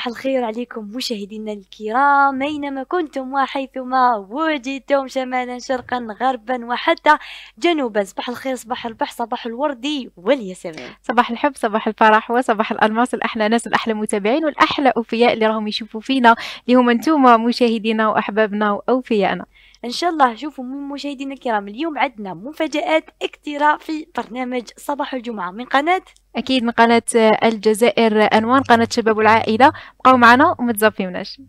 صباح الخير عليكم مشاهدينا الكرام أينما كنتم وحيثما وجدتم شمالا شرقا غربا وحتى جنوبا صباح الخير صباح البح صباح الوردي والياسمين صباح الحب صباح الفرح وصباح الألماس الأحلى ناس الأحلى متابعين والأحلى أوفياء اللي راهم يشوفوا فينا اللي هما نتوما مشاهدينا وأحبابنا وأوفياءنا ان شاء الله شوفوا مشاهدينا الكرام اليوم عندنا مفاجات اكتراء في برنامج صباح الجمعه من قناه اكيد من قناه الجزائر انوان قناه شباب والعائله بقاو معنا وما تزفيوناش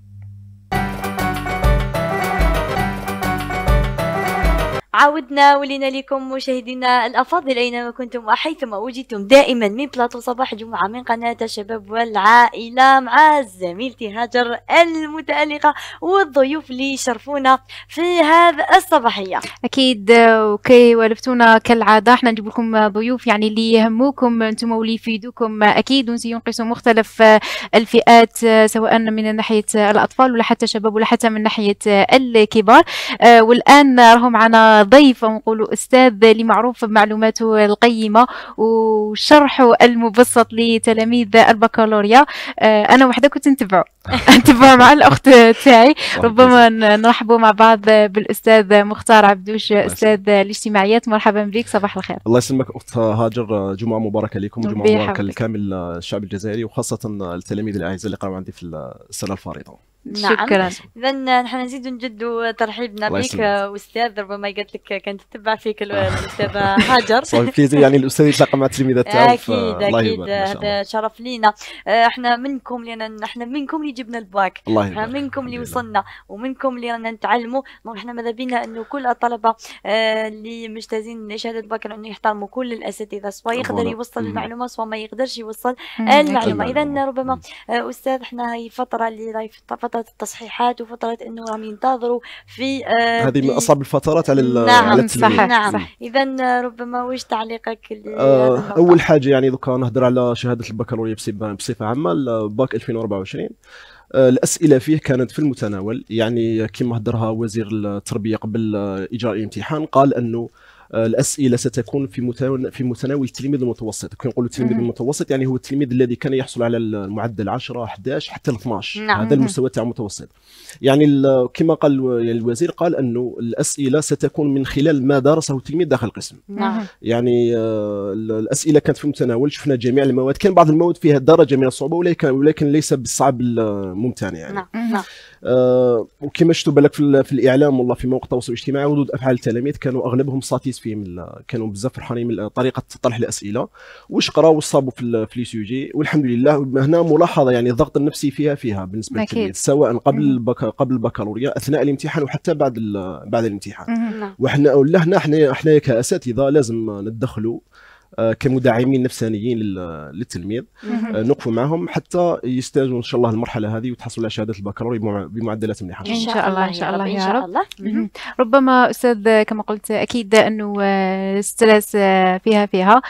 عاودنا ولينا لكم مشاهدينا الافاضل اينما كنتم وحيثما وجدتم دائما من بلاطو صباح جمعه من قناه الشباب والعائله مع زميلتي هاجر المتالقه والضيوف اللي يشرفونا في هذا الصباحيه اكيد وكي ولفتونا كالعاده احنا نجيب لكم ضيوف يعني اللي يهموكم انتم واللي يفيدوكم اكيد وينقصوا مختلف الفئات سواء من ناحيه الاطفال ولا حتى الشباب ولا حتى من ناحيه الكبار والان راهو معنا ضيف ونقولوا أستاذ اللي معروف بمعلوماته القيمة وشرحه المبسط لتلاميذ البكالوريا آه، أنا وحدة كنت نتبعه نتبع مع الأخت تاعي ربما نرحبوا مع بعض بالأستاذ مختار عبدوش أستاذ الاجتماعيات مرحبا بك صباح الخير الله يسلمك أخت هاجر جمعة مباركة لكم جمعة مباركة لكامل الشعب الجزائري وخاصة التلاميذ الأعزاء اللي قراوا عندي في السنة الفارضة نعم شكرا اذا نحن نزيد نجد ترحيبنا بك استاذ ربما قالت لك كانت تتبع فيك الاستاذه هاجر بليزير يعني الاستاذ يتلاقى مع التلميذات تاعو اكيد آه، اكيد هذا شرف لينا آه، احنا منكم لان احنا منكم اللي جبنا الباك الله احنا منكم اللي وصلنا ومنكم اللي رانا نتعلموا نعم، احنا ماذا بينا انه كل الطلبه آه، اللي مجتازين شهاده الباك انه يحترموا كل الاساتذه سواء يقدر يوصل المعلومه سواء ما يقدرش يوصل المعلومه اذا ربما استاذ احنا هي فتره اللي راهي فتره فتره التصحيحات وفتره انه راهم ينتظروا في آه هذه من اصعب الفترات على نعم على صحيح نعم اذا آه، ربما واش تعليقك آه اول حاجه يعني دوكا نهضر على شهاده البكالوريا بصفه عامه الباك 2024 آه، الاسئله فيه كانت في المتناول يعني كما هدرها وزير التربيه قبل آه، اجراء الامتحان قال انه آه، الاسئله ستكون في في متناول التلميذ المتوسط كي نقولوا التلميذ المتوسط يعني هو التلميذ الذي كان يحصل على المعدل 10 11 حتى 12 نعم. هذا المستوى تاع المتوسط يعني كما قال يعني الوزير قال انه الاسئله ستكون من خلال ما درسه التلميذ داخل القسم نعم. يعني آه، الاسئله كانت في المتناول شفنا جميع المواد كان بعض المواد فيها درجه من الصعوبه ولكن ولكن ليس بالصعب الممتنع يعني نعم. نعم. آه، وكما شفتوا بالك في, الاعلام والله في مواقع التواصل الاجتماعي ردود افعال التلاميذ كانوا اغلبهم ساتيس فيه من كانوا بزاف فرحانين من طريقه طرح الاسئله واش قراو وصابوا في في لي سوجي والحمد لله هنا ملاحظه يعني الضغط النفسي فيها فيها بالنسبه للتلميذ سواء قبل البك... قبل البكالوريا اثناء الامتحان وحتى بعد ال... بعد الامتحان نعم. وحنا ولا هنا حنا حنايا كاساتذه لازم ندخلوا آه، كمداعمين نفسانيين للتلميذ آه، نقف معهم حتى يجتازوا ان شاء الله المرحله هذه وتحصلوا على شهاده البكالوريا بمعدلات منيحه ان شاء الله ان شاء الله يا رب, شاء الله. رب. ربما استاذ كما قلت اكيد انه آه، ستريس فيها فيها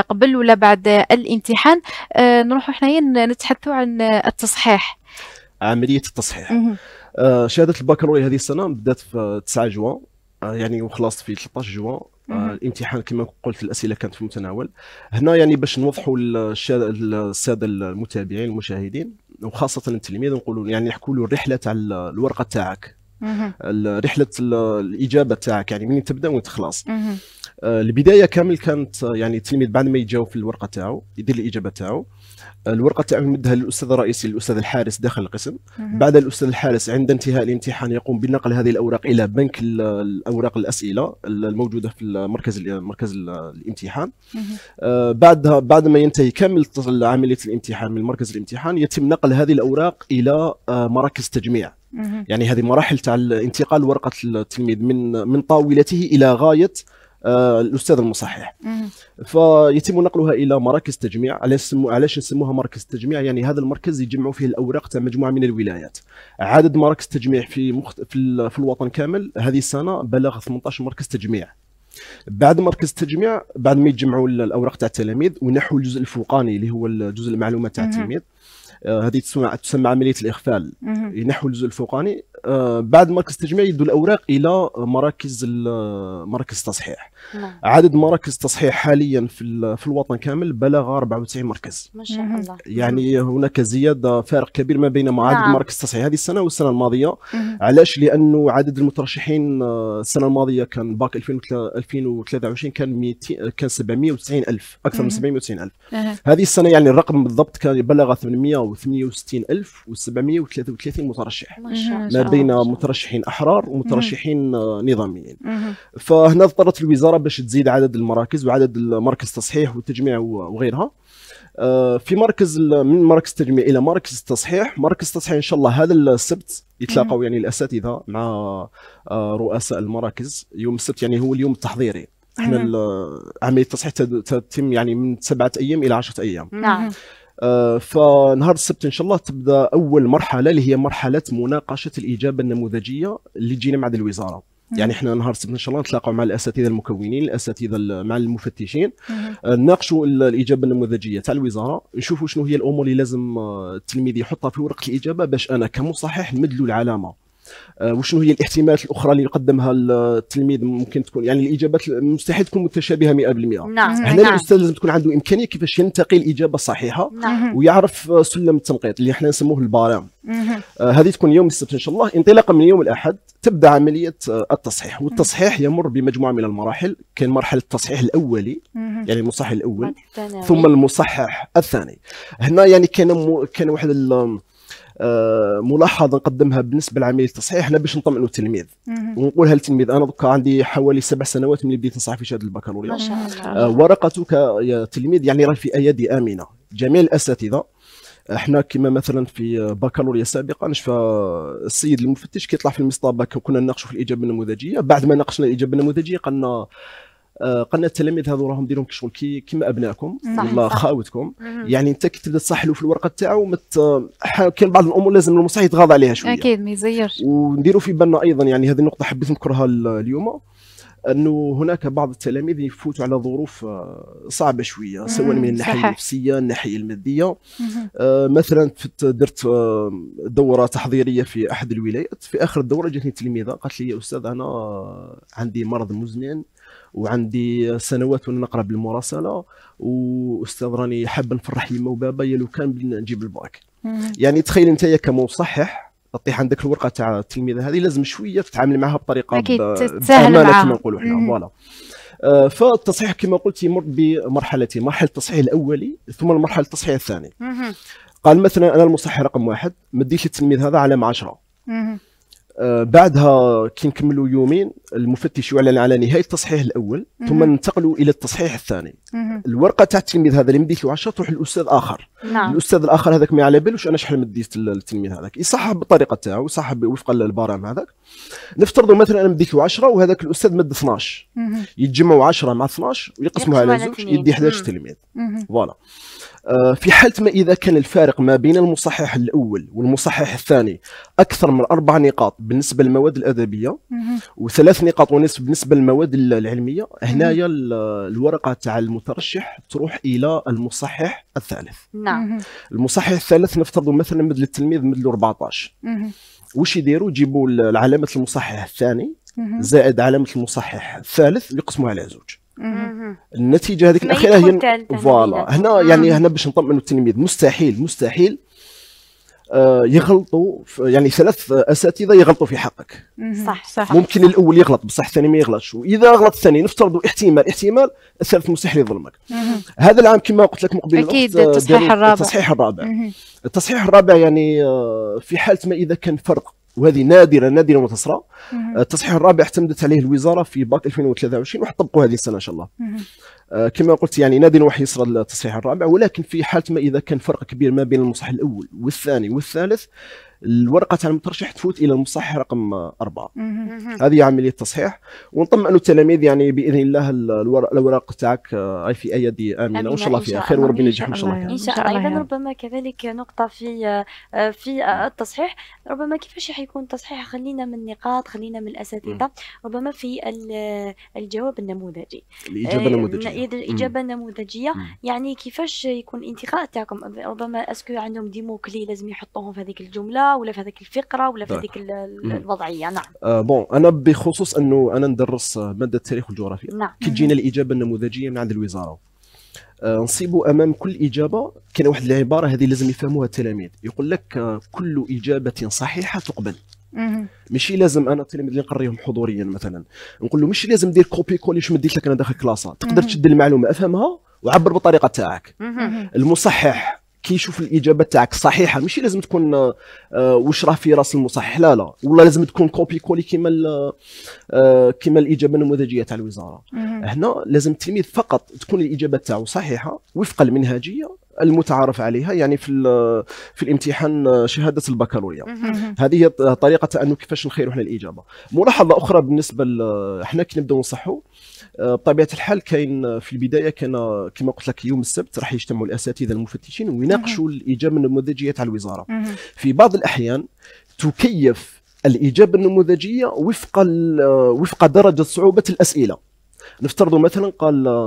قبل ولا بعد الامتحان نروحوا حنايا إيه، نتحدثوا عن التصحيح عمليه التصحيح شهاده البكالوريا هذه السنه بدات في 9 جوان يعني وخلصت في 13 جوان الامتحان كما قلت الاسئله كانت في المتناول هنا يعني باش نوضحوا الساده المتابعين المشاهدين وخاصه التلميذ نقولوا يعني نحكوا له الرحله تاع الورقه تاعك رحله الاجابه تاعك يعني منين تبدا وين تخلص آه، البدايه كامل كانت آه، يعني التلميذ بعد ما يجاوب في الورقه تاعو يدير الاجابه تاعو الورقه تاعهم يمدها للاستاذ الرئيسي للاستاذ الحارس داخل القسم بعد الاستاذ الحارس عند انتهاء الامتحان يقوم بنقل هذه الاوراق الى بنك الاوراق الاسئله الموجوده في المركز مركز الامتحان آه بعدها بعد ما ينتهي كامل عمليه الامتحان من مركز الامتحان يتم نقل هذه الاوراق الى آه مراكز تجميع يعني هذه مراحل تاع انتقال ورقه التلميذ من من طاولته الى غايه آه، الاستاذ المصحح فيتم نقلها الى مراكز تجميع علاش نسموها مركز تجميع يعني هذا المركز يجمعوا فيه الاوراق تاع مجموعه من الولايات عدد مراكز تجميع في مخت... في, في الوطن كامل هذه السنه بلغ 18 مركز تجميع بعد مركز التجميع بعد ما يجمعوا الاوراق تاع التلاميذ ونحو الجزء الفوقاني اللي هو الجزء المعلومات تاع التلميذ آه، هذه تسمى عمليه الاغفال ينحوا الجزء الفوقاني آه، بعد مركز التجميع يدوا الاوراق الى مراكز آه، مراكز التصحيح نعم. عدد مراكز التصحيح حاليا في في الوطن كامل بلغ 94 مركز ما شاء الله يعني هناك زياده فارق كبير ما بين عدد نعم. مراكز التصحيح هذه السنه والسنه الماضيه مم. علاش لانه عدد المترشحين آه، السنه الماضيه كان باك 2023 كان 200 كان 790 الف اكثر مم. من 790 الف مم. هذه السنه يعني الرقم بالضبط كان بلغ 868 الف و733 مترشح ما شاء الله بين مترشحين احرار ومترشحين آه، نظاميين فهنا اضطرت الوزاره باش تزيد عدد المراكز وعدد المراكز التصحيح والتجميع وغيرها آه، في مركز من مركز التجميع الى مركز التصحيح مركز التصحيح ان شاء الله هذا السبت يتلاقوا يعني الاساتذه مع آه، رؤساء المراكز يوم السبت يعني هو اليوم التحضيري احنا عمليه التصحيح تتم يعني من سبعه ايام الى عشره ايام نعم آه، فنهار السبت ان شاء الله تبدا اول مرحله اللي هي مرحله مناقشه الاجابه النموذجيه اللي تجينا مع الوزاره يعني احنا نهار السبت ان شاء الله نتلاقاو مع الاساتذه المكونين الاساتذه مع المفتشين آه، نناقشوا الاجابه النموذجيه تاع الوزاره نشوفوا شنو هي الامور اللي لازم آه، التلميذ يحطها في ورقه الاجابه باش انا كمصحح نمد له العلامه آه، وشنو هي الاحتمالات الاخرى اللي يقدمها التلميذ ممكن تكون يعني الاجابات مستحيل تكون متشابهه 100% نعم،, نعم هنا نعم. الاستاذ لازم تكون عنده امكانيه كيفاش ينتقي الاجابه الصحيحه نعم. ويعرف سلم التنقيط اللي احنا نسموه البارام آه هذه تكون يوم السبت ان شاء الله انطلاقا من يوم الاحد تبدا عمليه آه، التصحيح والتصحيح يمر بمجموعه من المراحل كاين مرحله التصحيح الاولي يعني المصحح الاول ثم المصحح الثاني هنا يعني كان كان واحد آه، ملاحظه نقدمها بالنسبه لعمليه التصحيح انا باش نطمئنوا التلميذ ونقولها للتلميذ انا دوكا عندي حوالي سبع سنوات من بديت نصحح في شهاده البكالوريا ما شاء الله آه، ورقتك يا تلميذ يعني راهي في ايادي امنه جميع الاساتذه احنا كما مثلا في بكالوريا سابقا شفا السيد المفتش كيطلع في المصطبه كنا نناقشوا في الاجابه النموذجيه بعد ما ناقشنا الاجابه النموذجيه قالنا آه، قلنا التلاميذ هذو راهم ديرهم كشغل كي كيما ابنائكم ولا خاوتكم يعني انت كي تبدا تصحلو في الورقه تاعو مت... كاين بعض الامور لازم المصحح يتغاضى عليها شويه اكيد ما يزيرش ونديروا في بالنا ايضا يعني هذه النقطه حبيت نذكرها اليوم انه هناك بعض التلاميذ يفوتوا على ظروف آه، صعبه شويه سواء من الناحيه صحيح. النفسيه الناحيه الماديه آه، مثلا درت دوره تحضيريه في احد الولايات في اخر الدوره جاتني تلميذه قالت لي يا استاذ انا عندي مرض مزمن وعندي سنوات وانا نقرا بالمراسله واستاذ راني حاب نفرح يما وبابا يا لو كان نجيب الباك يعني تخيل انت كمصحح تطيح عندك الورقه تاع التلميذه هذه لازم شويه تتعامل معها بطريقه اكيد تسهل معها كما نقولوا احنا فوالا آه، فالتصحيح كما قلت يمر بمرحلتين مرحله التصحيح الاولي ثم المرحله التصحيح الثاني قال مثلا انا المصحح رقم واحد ما التلميذ هذا علامه 10 آه، بعدها كي نكملوا يومين المفتش يعلن على نهايه التصحيح الاول ثم ننتقلوا الى التصحيح الثاني مم. الورقه تاع التلميذ هذا اللي مديت له 10 تروح للاستاذ اخر نعم. الاستاذ الاخر هذاك ما على بالوش انا شحال مديت للتلميذ هذاك يصحح بالطريقه تاعه يصحح وفق البرام هذاك نفترضوا مثلا انا مديت له 10 وهذاك الاستاذ مد 12 يتجمعوا 10 مع 12 ويقسموا على زوج يدي 11 تلميذ فوالا آه، في حالة ما إذا كان الفارق ما بين المصحح الأول والمصحح الثاني أكثر من أربع نقاط بالنسبة للمواد الأدبية وثلاث نقاط ونصف بالنسبة للمواد العلمية هنايا الورقة تاع المترشح تروح إلى المصحح الثالث نعم المصحح الثالث نفترض مثلا مد للتلميذ مد 14 وش يديروا يجيبوا علامة المصحح الثاني زائد علامة المصحح الثالث يقسموها على زوج النتيجه هذيك الاخيره هي فوالا هنا يعني هنا باش نطمنوا التلميذ مستحيل مستحيل آه، يغلطوا يعني ثلاث اساتذه يغلطوا في حقك صح صح ممكن الاول يغلط بصح الثاني ما يغلطش واذا غلط الثاني نفترضوا احتمال احتمال الثالث مستحيل يظلمك هذا العام كما قلت لك مقبل اكيد آه، التصحيح الرابع التصحيح الرابع التصحيح الرابع يعني آه، في حاله ما اذا كان فرق وهذه نادره نادره ما تصرى التصحيح آه، الرابع اعتمدت عليه الوزاره في باك 2023 راح تطبقوا هذه السنه ان شاء الله آه، كما قلت يعني نادرا راح يصرى التصحيح الرابع ولكن في حاله ما اذا كان فرق كبير ما بين المصحح الاول والثاني والثالث الورقه تاع المترشح تفوت الى المصحح رقم أربعة هذه عمليه التصحيح ونطمئنوا التلاميذ يعني باذن الله الاوراق تاعك آه، في ايدي امنه وان شاء الله فيها خير وربي ينجحهم ان شاء الله ان شاء الله ايضا يعني. ربما كذلك نقطه في آه، في التصحيح ربما كيفاش راح يكون التصحيح خلينا من النقاط خلينا من الاساتذه ربما في الجواب النموذجي الاجابه آه، النموذجيه الاجابه النموذجيه يعني كيفاش يكون الانتقاء تاعكم ربما اسكو عندهم ديمو كلي لازم يحطوهم في هذيك الجمله ولا في هذيك الفقره ولا في نعم. هذيك الوضعيه نعم آه بون انا بخصوص انه انا ندرس ماده التاريخ والجغرافيا نعم. كي تجينا الاجابه النموذجيه من عند الوزاره آه نصيبوا امام كل اجابه كان واحد العباره هذه لازم يفهموها التلاميذ يقول لك آه كل اجابه صحيحه تقبل ماشي لازم انا التلاميذ اللي نقريهم حضوريا مثلا نقول له ماشي لازم دير كوبي كولي شو مديت لك انا داخل كلاسه تقدر تشد المعلومه افهمها وعبر بالطريقه تاعك المصحح كيشوف الاجابه تاعك صحيحه ماشي لازم تكون آه، واش راه في راس المصحح لا لا ولا لازم تكون كوبي كولي كيما آه، كيما الاجابه النموذجيه تاع الوزاره هنا لازم التلميذ فقط تكون الاجابه تاعو صحيحه وفق المنهجيه المتعارف عليها يعني في في الامتحان آه، شهاده البكالوريا هذه هي طريقه انه كيفاش نخيروا احنا الاجابه ملاحظه اخرى بالنسبه احنا كي نبداو نصحوا آه، بطبيعه الحال كاين آه، في البدايه كان آه، كما قلت لك يوم السبت راح يجتمعوا الاساتذه المفتشين ويناقشوا الاجابه النموذجيه تاع الوزاره في بعض الاحيان تكيف الاجابه النموذجيه وفق وفق درجه صعوبه الاسئله نفترض مثلا قال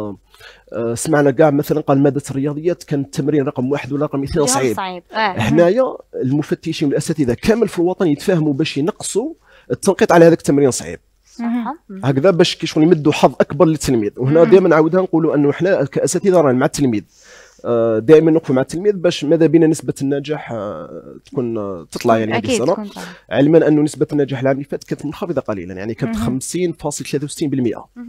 سمعنا كاع مثلا قال ماده الرياضيات كان التمرين رقم واحد ولا رقم اثنين صعيب صعيب هنايا المفتشين والاساتذه كامل في الوطن يتفاهموا باش ينقصوا التنقيط على هذاك التمرين صعيب هكذا باش كي شغل يمدوا حظ اكبر للتلميذ وهنا دائما نعاودها نقولوا انه حنا كاساتذه رانا مع التلميذ آه، دائما نوقف مع التلميذ باش ماذا بينا نسبه النجاح آه، تكون آه، تطلع يعني هذه السنه علما انه نسبه النجاح العام اللي فات كانت منخفضه قليلا يعني كانت 50.63%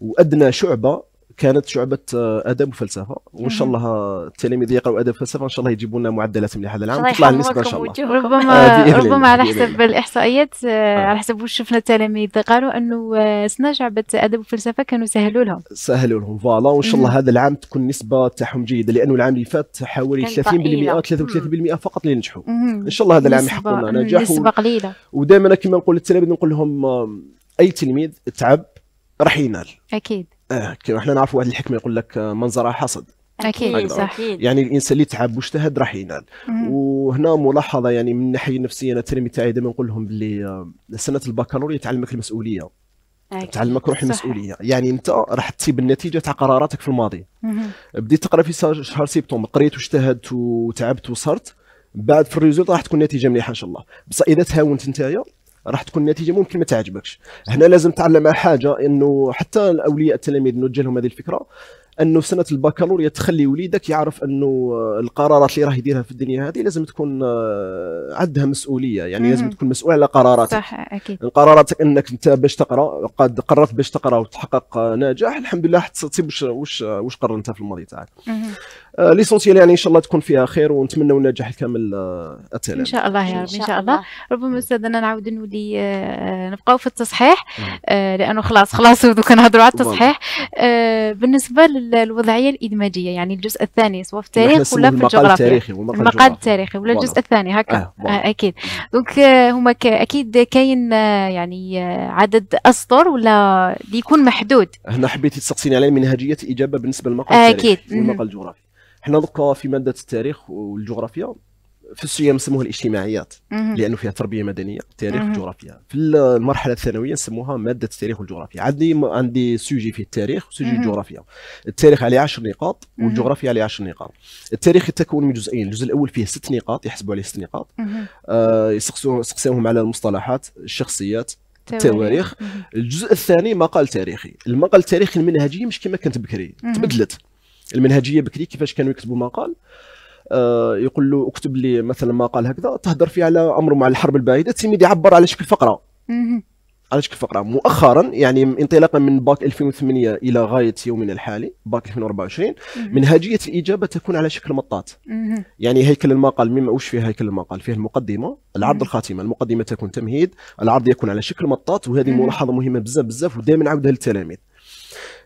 وادنى شعبه كانت شعبه آه، ادب وفلسفه وان شاء الله التلاميذ يقراوا ادب وفلسفه ان شاء الله يجيبوا لنا معدلات مليحه هذا العام تطلع النسبه ان شاء الله ربما آه، ربما على حسب الاحصائيات آه، على حسب واش شفنا التلاميذ قالوا انه سنه شعبه ادب وفلسفه كانوا سهلوا لهم سهلوا لهم فوالا وان شاء الله هذا العام تكون النسبه تاعهم جيده لانه العام اللي فات حوالي 30% 33% فقط اللي نجحوا ان شاء الله هذا العام يحققوا لنا نجاح نسبه قليله ودائما كما نقول للتلاميذ نقول لهم اي تلميذ تعب راح ينال اكيد اه كيما احنا نعرفوا واحد الحكمه يقول لك آه، من زرع حصد اكيد صح يعني الانسان اللي تعب واجتهد راح ينال وهنا ملاحظه يعني من الناحيه النفسيه انا التلاميذ تاعي دائما نقول لهم باللي آه، سنه البكالوريا تعلمك المسؤوليه أكيد. تعلمك روح المسؤوليه يعني انت راح تسيب النتيجه تاع قراراتك في الماضي بديت تقرا في شهر سبتمبر قريت واجتهدت وتعبت وصرت بعد في الريزولت راح تكون نتيجه مليحه ان شاء الله بصح اذا تهاونت نتايا راح تكون النتيجه ممكن ما تعجبكش هنا لازم تعلم حاجه انه حتى الاولياء التلاميذ نوجه لهم هذه الفكره انه في سنه البكالوريا تخلي وليدك يعرف انه آه، القرارات اللي راه يديرها في الدنيا هذه لازم تكون آه، عندها مسؤوليه يعني لازم تكون مسؤول على قراراتك صح اكيد قراراتك انك انت باش تقرا قد قررت باش تقرا وتحقق آه، نجاح الحمد لله تصيب واش واش واش قررتها في الماضي تاعك ليسونسيال يعني ان شاء الله تكون فيها خير ونتمنى النجاح الكامل التلاميذ ان شاء الله يا رب ان شاء الله ربما استاذنا نعاود نولي نبقاو في التصحيح نعم. لانه خلاص خلاص دوك نهضروا على التصحيح نعم. بالنسبه الوضعيه الادماجيه يعني الجزء الثاني سواء في التاريخ ولا في الجغرافيا المقال التاريخي ولا الجزء الثاني هكا آه, آه اكيد دونك آه، هما اكيد كاين آه، يعني آه، عدد اسطر ولا اللي يكون محدود هنا حبيتي تسقسيني على منهجيه الاجابه بالنسبه للمقال التاريخي اكيد والمقال الجغرافي حنا دوكا في ماده التاريخ والجغرافيا في السويه نسموها الاجتماعيات لانه فيها تربيه مدنيه تاريخ وجغرافيا في المرحله الثانويه نسموها ماده التاريخ والجغرافيا عندي عندي سوجي في التاريخ وسوجي الجغرافيا التاريخ عليه 10 نقاط والجغرافيا عليه 10 نقاط التاريخ يتكون من جزئين الجزء الاول فيه ست نقاط يحسبوا عليه ست نقاط آه يسقسمهم على المصطلحات الشخصيات التواريخ الجزء الثاني مقال تاريخي المقال التاريخي المنهجيه مش كما كانت بكري تبدلت المنهجيه بكري كيفاش كانوا يكتبوا مقال آه، يقول له اكتب لي مثلا مقال هكذا تهدر فيه على امر مع الحرب البعيده التلميذ يعبر على شكل فقره على شكل فقره مؤخرا يعني انطلاقا من باك 2008 الى غايه يومنا الحالي باك 2024 منهجيه الاجابه تكون على شكل مطاط يعني هيكل المقال مما وش فيه هيكل المقال فيه المقدمه العرض الخاتمه المقدمه تكون تمهيد العرض يكون على شكل مطاط وهذه ملاحظه مهمه بزاف بزاف ودائما نعاودها للتلاميذ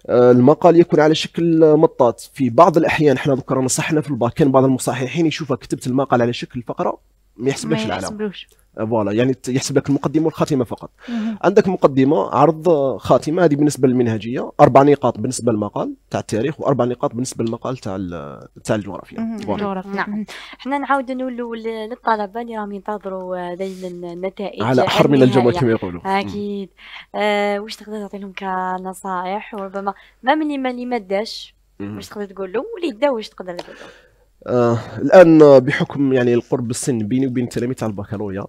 آه، المقال يكون على شكل مطاط في بعض الاحيان احنا ذكرنا صحنا في الباك كان بعض المصححين يشوفها كتبت المقال على شكل فقره ما يحسبلكش العلامه فوالا يعني يحسب لك المقدمه والخاتمه فقط مم. عندك مقدمه عرض خاتمه هذه بالنسبه للمنهجيه اربع نقاط بالنسبه للمقال تاع التاريخ واربع نقاط بالنسبه للمقال تاع تاع الجغرافيا الجغرافيا نعم حنا نعاود نولوا للطلبه اللي راهم ينتظروا دايما النتائج على احر من الجمل كما يقولوا اكيد آه واش تقدر تعطي لهم كنصائح وربما ما من اللي ما داش واش تقدر تقول له واللي دا واش تقدر تقول له آه الان بحكم يعني القرب السن بيني وبين تلاميذ البكالوريا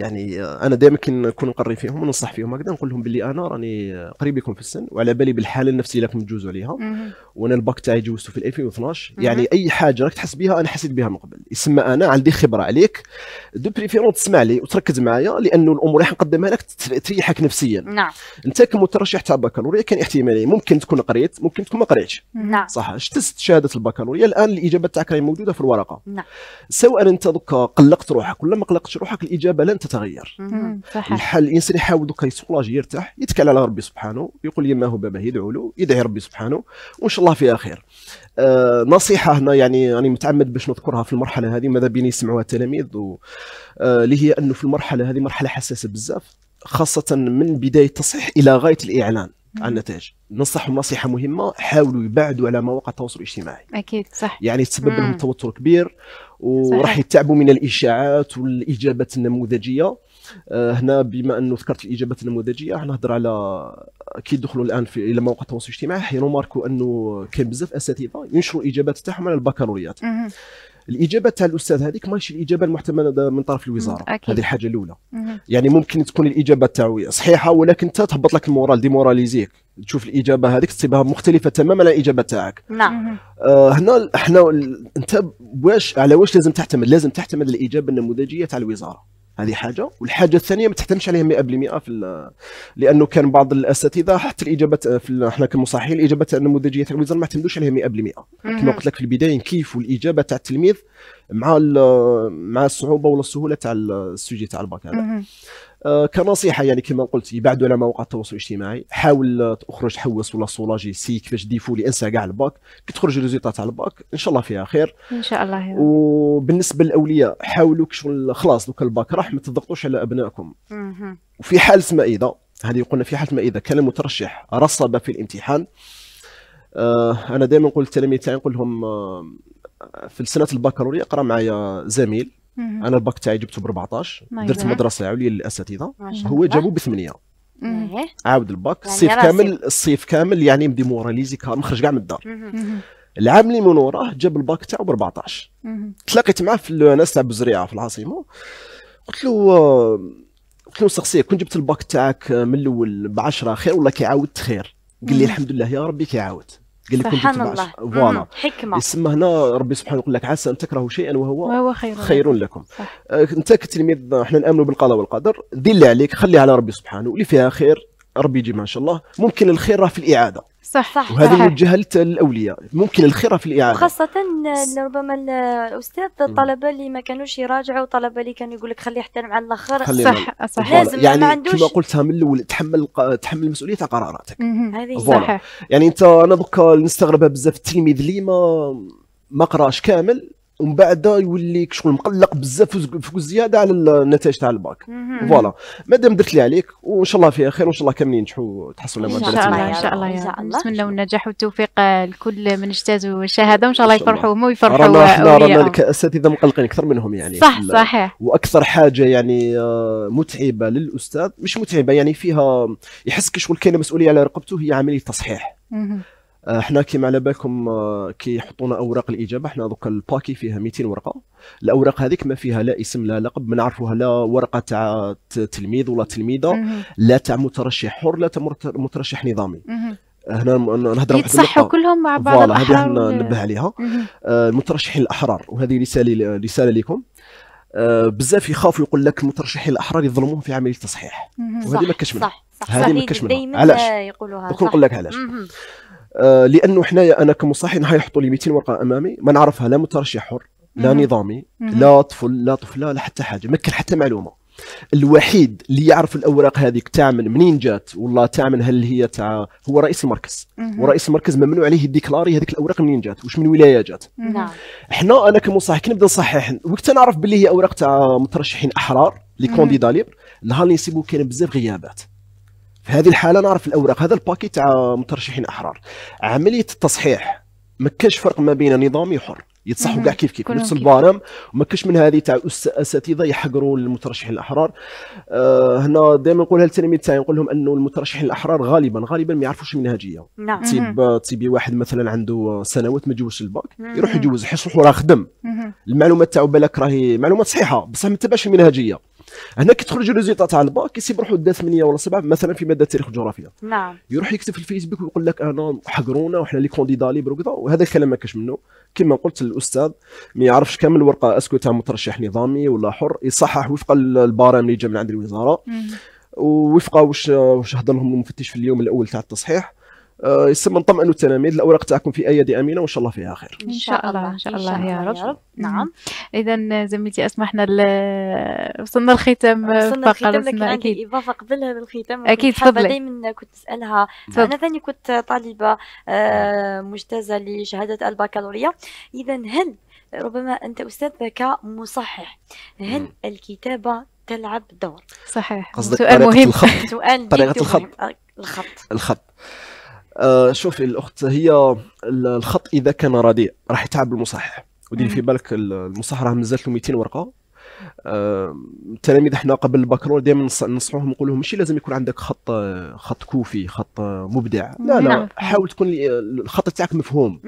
يعني آه، انا دائما كي نكون نقري فيهم وننصح فيهم هكذا نقول لهم باللي انا راني قريب لكم في السن وعلى بالي بالحاله النفسيه اللي راكم تجوزوا عليها وانا الباك تاعي جوزته في 2012 يعني اي حاجه راك تحس بها انا حسيت بها من قبل يسمى انا عندي خبره عليك دو بريفيرون تسمع لي وتركز معايا لانه الامور اللي حنقدمها لك تريحك نفسيا نعم انت كمترشح تاع البكالوريا كان احتمالي ممكن تكون قريت ممكن تكون ما قريتش نعم صح شتست شهاده البكالوريا الان الاجابه تاعك راهي موجوده في الورقه نعم سواء انت دوكا قلقت روحك ولا ما قلقتش روحك الاجابه لن تتغير صحيح. الحل الانسان يحاول دوكا يسولاجي يرتاح يتكل على ربي سبحانه يقول يما هو بابا يدعو له يدعي ربي سبحانه وان شاء الله فيها خير آه نصيحه هنا يعني راني متعمد باش نذكرها في المرحله هذه ماذا بين يسمعوها التلاميذ اللي آه اللي هي انه في المرحله هذه مرحله حساسه بزاف خاصه من بدايه التصحيح الى غايه الاعلان عن النتائج ننصحهم نصيحه مهمه حاولوا يبعدوا على مواقع التواصل الاجتماعي اكيد صح يعني تسبب لهم توتر كبير وراح يتعبوا من الاشاعات والاجابات النموذجيه آه، هنا بما انه ذكرت الاجابات النموذجيه راح نهضر على كي يدخلوا الان في الى مواقع التواصل الاجتماعي حيروماركوا انه كاين بزاف اساتذه ينشروا الاجابات تاعهم على البكالوريات الاجابه تاع الاستاذ هذيك ماشي الاجابه المحتمله من طرف الوزاره هذه الحاجه الاولى يعني ممكن تكون الاجابه تاعو صحيحه ولكن انت تهبط لك المورال ديموراليزيك تشوف الاجابه هذيك تصيبها مختلفه تماما على الاجابه تاعك نعم آه هنا احنا انت واش على واش لازم تعتمد لازم تعتمد الاجابه النموذجيه تاع الوزاره هذه حاجه والحاجه الثانيه ما تحتمش عليها 100% في لانه كان بعض الاساتذه حتى الاجابات آه، في احنا كمصححين الاجابات النموذجيه تاع الوزاره ما اعتمدوش عليها 100% كما قلت لك في البدايه كيف الاجابه تاع التلميذ مع مع الصعوبه ولا السهوله تاع السوجي تاع الباك هذا آه، كنصيحه يعني كما قلت يبعدوا على مواقع التواصل الاجتماعي حاول تخرج حوس ولا سولاجي سي كيفاش ديفو لي انسى كاع الباك كي تخرج ريزيطا تاع الباك ان شاء الله فيها خير ان شاء الله يعني. وبالنسبه للاولياء حاولوا كشغل خلاص دوك الباك راح ما تضغطوش على ابنائكم وفي حاله ما اذا هذه قلنا في حاله ما اذا كان المترشح رصب في الامتحان آه انا دائما نقول للتلاميذ تاعي نقول لهم آه في السنه البكالوريا قرا معايا زميل انا الباك تاعي جبته ب 14 درت مدرسه عليا للاساتذه هو جابو بثمانيه إيه. عاود الباك الصيف يعني كامل الصيف كامل يعني مدي موراليزي مخرج كاع من الدار العام اللي من وراه جاب الباك تاعو ب 14 تلاقيت معاه في الناس تاع بزريعه في العاصمه قلت له قلت له شخصيه كون جبت الباك تاعك من الاول ب 10 خير ولا كيعاود خير قال لي الحمد لله يا ربي كيعاود قال لك كنت الله فوالا حكمه يسمى هنا ربي سبحانه يقول لك عسى ان تكرهوا شيئا وهو وهو خير, خير لكم صح. انت أه، كتلميذ احنا نامنوا بالقضاء والقدر دير اللي عليك خليها على ربي سبحانه اللي فيها خير ربي يجي ان شاء الله ممكن الخير راه في الاعاده صح صح وهذا صح. موجهه للاولياء ممكن الخير في الاعاده خاصه ربما الاستاذ الطلبه اللي ما كانوش يراجعوا الطلبه اللي كانوا يقول لك خليه حتى مع الاخر صح صح لازم يعني ما عندوش كما قلتها من الاول تحمل تحمل مسؤوليه قراراتك هذه صح يعني انت انا دوكا نستغربها بزاف التلميذ اللي ما ما قراش كامل ومن بعد يولي شغل مقلق بزاف زياده على النتائج تاع الباك فوالا مادام درت لي عليك وان شاء الله فيها خير وان شاء الله كاملين ينجحوا تحصلوا على ان شاء الله ان شاء الله نتمنى النجاح والتوفيق لكل من اجتازوا الشهاده وان شاء الله يفرحوا هما ويفرحوا آه، احنا رانا الاساتذه مقلقين اكثر منهم يعني صح صحيح واكثر حاجه يعني آه، متعبه للاستاذ مش متعبه يعني فيها يحس كشغل كاينه مسؤوليه على رقبته هي عمليه تصحيح آه، احنا كيما على بالكم آه، كيحطونا اوراق الاجابه احنا دوكا الباكي فيها 200 ورقه الاوراق هذيك ما فيها لا اسم لا لقب ما نعرفوها لا ورقه تاع تلميذ ولا تلميذه لا تاع مترشح حر لا تاع مترشح نظامي آه، هنا نهضر واحد يتصحوا كلهم مع بعض هذه ننبه عليها المترشحين الاحرار وهذه رساله رساله لكم بزاف يخافوا يقول لك المترشحين الاحرار يظلموهم في عمليه التصحيح وهذه ما كاش منها هذه ما كاش منها علاش يقولوها نقول لك علاش آه، لانه حنايا انا كمصحح يحطوا لي 200 ورقه امامي ما نعرفها لا مترشح حر لا نظامي لا طفل لا طفله لا حتى حاجه ما كان حتى معلومه الوحيد اللي يعرف الاوراق هذيك تعمل منين جات والله تعمل هل هي تاع هو رئيس المركز ورئيس المركز ممنوع عليه يديكلاري هذيك الاوراق منين جات واش من ولايه جات نعم حنا انا كمصحح كي نبدا نصحح وقت نعرف باللي هي اوراق تاع مترشحين احرار لي كونديدا ليبر نهار اللي نسيبو كاين بزاف غيابات في هذه الحاله نعرف الاوراق هذا الباكي تاع مترشحين احرار عمليه التصحيح ما كاش فرق ما بين نظامي وحر يتصحوا كاع كيف كيف نفس البرام ما كاش من هذه تاع اساتذه يحقروا المترشحين الاحرار آه هنا دائما نقولها للتلاميذ تاعي نقول لهم انه المترشحين الاحرار غالبا غالبا ما يعرفوش المنهجيه نعم تيب تيبي واحد مثلا عنده سنوات ما جوزش الباك يروح يجوز يحس روحه راه خدم المعلومات تاعو بالك راهي معلومات صحيحه بصح ما تبعش المنهجيه هنا كي تخرج ريزولتا تاع الباك كيسيب روحو دا 8 ولا 7 مثلا في ماده تاريخ الجغرافيا نعم يروح يكتب في الفيسبوك ويقول لك انا حقرونا وحنا لي كونديدا ليبر وكذا وهذا الكلام ما كاش منه كما قلت الاستاذ ما يعرفش كامل الورقه اسكو تاع مترشح نظامي ولا حر يصحح وفق البرامج اللي جا من عند الوزاره ووفق واش واش هضر لهم المفتش في اليوم الاول تاع التصحيح آه، يسمى نطمئنوا التلاميذ الاوراق تاعكم في ايادي امينه وان شاء الله فيها خير ان شاء الله ان شاء الله, يا, رب. يا رب نعم اذا زميلتي اسمحنا ل... وصلنا الختام وصلنا الختام لكن عندي اضافه قبل هذا الختام اكيد تفضلي دائما كنت نسالها انا ثاني كنت طالبه آه، مجتازه لشهاده البكالوريا اذا هل ربما انت استاذ ذكاء مصحح هل الكتابه تلعب دور صحيح سؤال مهم سؤال طريقه آه، الخط الخط الخط آه الاخت هي الخط اذا كان رديء راح يتعب المصحح ودير في بالك المصحح راه مازالت له 200 ورقه التلاميذ حنا قبل الباكالوريا دائما ننصحوهم نقول لهم ماشي لازم يكون عندك خط خط كوفي خط مبدع لا لا نعم. حاول تكون الخط تاعك مفهوم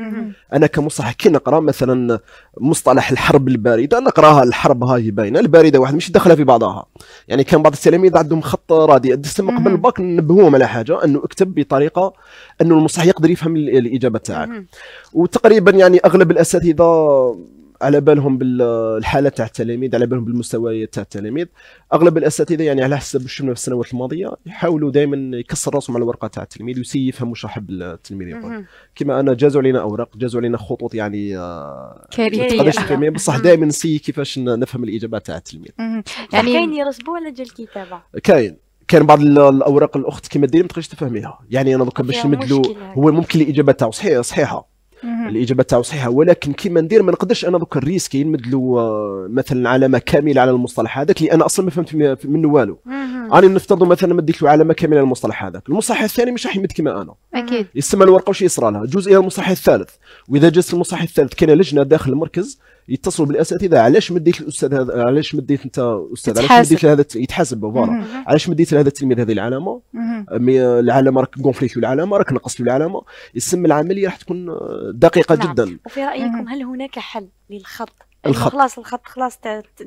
انا كمصحح كي نقرا مثلا مصطلح الحرب البارده نقراها الحرب هاي باينه البارده واحد ماشي داخله في بعضها يعني كان بعض التلاميذ عندهم خط رادي تسمى قبل الباك نبهوهم على حاجه انه اكتب بطريقه انه المصحح يقدر يفهم الاجابه تاعك وتقريبا يعني اغلب الاساتذه على بالهم بالحاله تاع التلاميذ على بالهم بالمستويات تاع التلاميذ اغلب الاساتذه يعني على حسب شفنا في السنوات الماضيه يحاولوا دائما يكسر راسهم على الورقه تاع التلميذ يفهم واش راح التلميذ يقول كما انا جازوا علينا اوراق جازوا علينا خطوط يعني آه، كارثيه بصح دائما نسي كيفاش نفهم الاجابات تاع التلميذ يعني, يعني كاين يرسبوا على جال الكتابه كاين كان بعض الاوراق الاخت كيما ديري ما تقدرش تفهميها يعني انا دوكا باش نمدلو هو ممكن الاجابه تاعو صحيحه صحيحه الاجابه تاعو صحيحه ولكن كيما ندير ما نقدرش انا دوك الريسكي نمدلو له آه، مثلا علامه كامله على المصطلح هذاك لان انا اصلا ما فهمت منه والو راني نفترض مثلا مديت له علامه كامله على المصطلح هذاك المصطلح الثاني مش راح يمد كيما انا اكيد يسمى الورقه وش يصرى لها جزء الى المصطلح الثالث واذا جلس المصطلح الثالث كاين لجنه داخل المركز يتصلوا بالاساتذه علاش مديت الاستاذ هذا علاش مديت انت استاذ علاش مديت لهذا يتحاسب فوالا علاش مديت لهذا التلميذ هذه العلامه مي العلامه راك كونفليتو العلامه راك نقصت العلامه يسمى العمليه راح تكون دقيقه نعم. جدا وفي رايكم هل هناك حل للخط الخط يعني خلاص الخط خلاص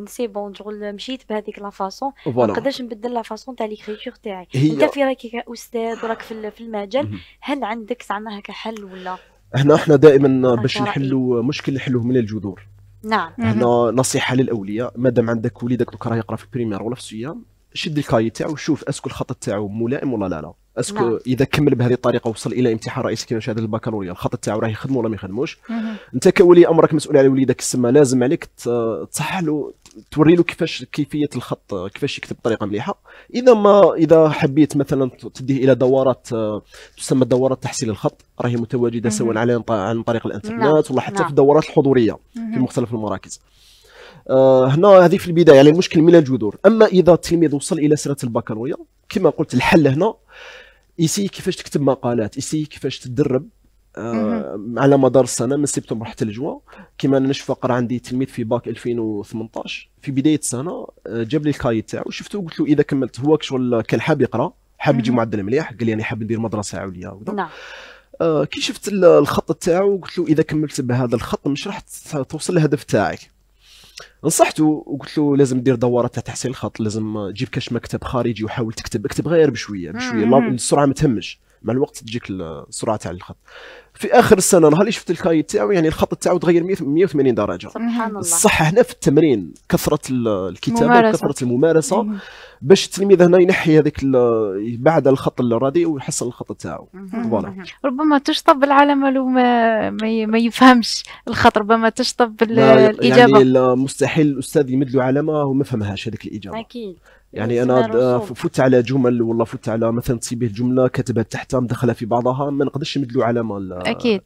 سي بون شغل مشيت بهذيك لا فاسون ما نقدرش نبدل لا فاسون تاع ليكريتور تاعي هي... انت في رايك كاستاذ وراك في المجال هل عندك زعما هكا حل ولا هنا احنا دائما باش نحلوا مشكل نحلوه من الجذور نعم هنا نصيحه للاولياء مادام عندك وليدك دوك راه يقرا في البريمير ولا في السويه شد الكاي تاعو وشوف اسكو الخط تاعو ملائم ولا لا لا اسكو نعم. اذا كمل بهذه الطريقه وصل الى امتحان رئيسي كيما شهاده البكالوريا الخط تاعو راه يخدم ولا ما يخدموش انت كولي امرك مسؤول على وليدك السما لازم عليك تصحح له توري له كيفاش كيفيه الخط كيفاش يكتب بطريقه مليحه اذا ما اذا حبيت مثلا تديه الى دورات تسمى دورات تحسين الخط راهي متواجده سواء على عن طريق الانترنت نعم. ولا حتى في نعم. الدورات الحضوريه في مختلف المراكز آه، هنا هذه في البدايه يعني المشكل من الجذور اما اذا التلميذ وصل الى سنه البكالوريا كما قلت الحل هنا ايسي كيفاش تكتب مقالات ايسي كيفاش تدرب آه، على مدار السنه من سبتمبر حتى الجوا كيما انا فقر عندي تلميذ في باك 2018 في بدايه السنه آه، جاب لي الكاي تاعو شفته قلت له اذا كملت هو كشغل كان حاب يقرا حاب يجي معدل مليح قال لي انا حاب ندير مدرسه عليا وكذا نعم آه، كي شفت الخط تاعو قلت له اذا كملت بهذا الخط مش راح توصل للهدف تاعك نصحته وقلت له لازم دير دورات تاع تحسين الخط لازم تجيب كاش مكتب خارجي وحاول تكتب اكتب غير بشويه بشويه السرعه ما تهمش مع الوقت تجيك السرعه تاع الخط في اخر السنه نهار اللي شفت الكاي تاعو يعني الخط تاعو تغير 180 درجه سبحان الله صح هنا في التمرين كثره الكتابه ممارسة. وكثره الممارسه مم. باش التلميذ هنا ينحي هذيك بعد الخط الرادي ويحصل الخط تاعو فوالا ربما تشطب العلامه لو ما ما يفهمش الخط ربما تشطب يعني الاجابه يعني مستحيل الاستاذ يمد له علامه وما فهمهاش هذيك الاجابه اكيد يعني انا فت على جمل ولا فت على مثلا تصيبه جمله كتبها تحتها مدخله في بعضها ما نقدرش نمدلو على علامه اكيد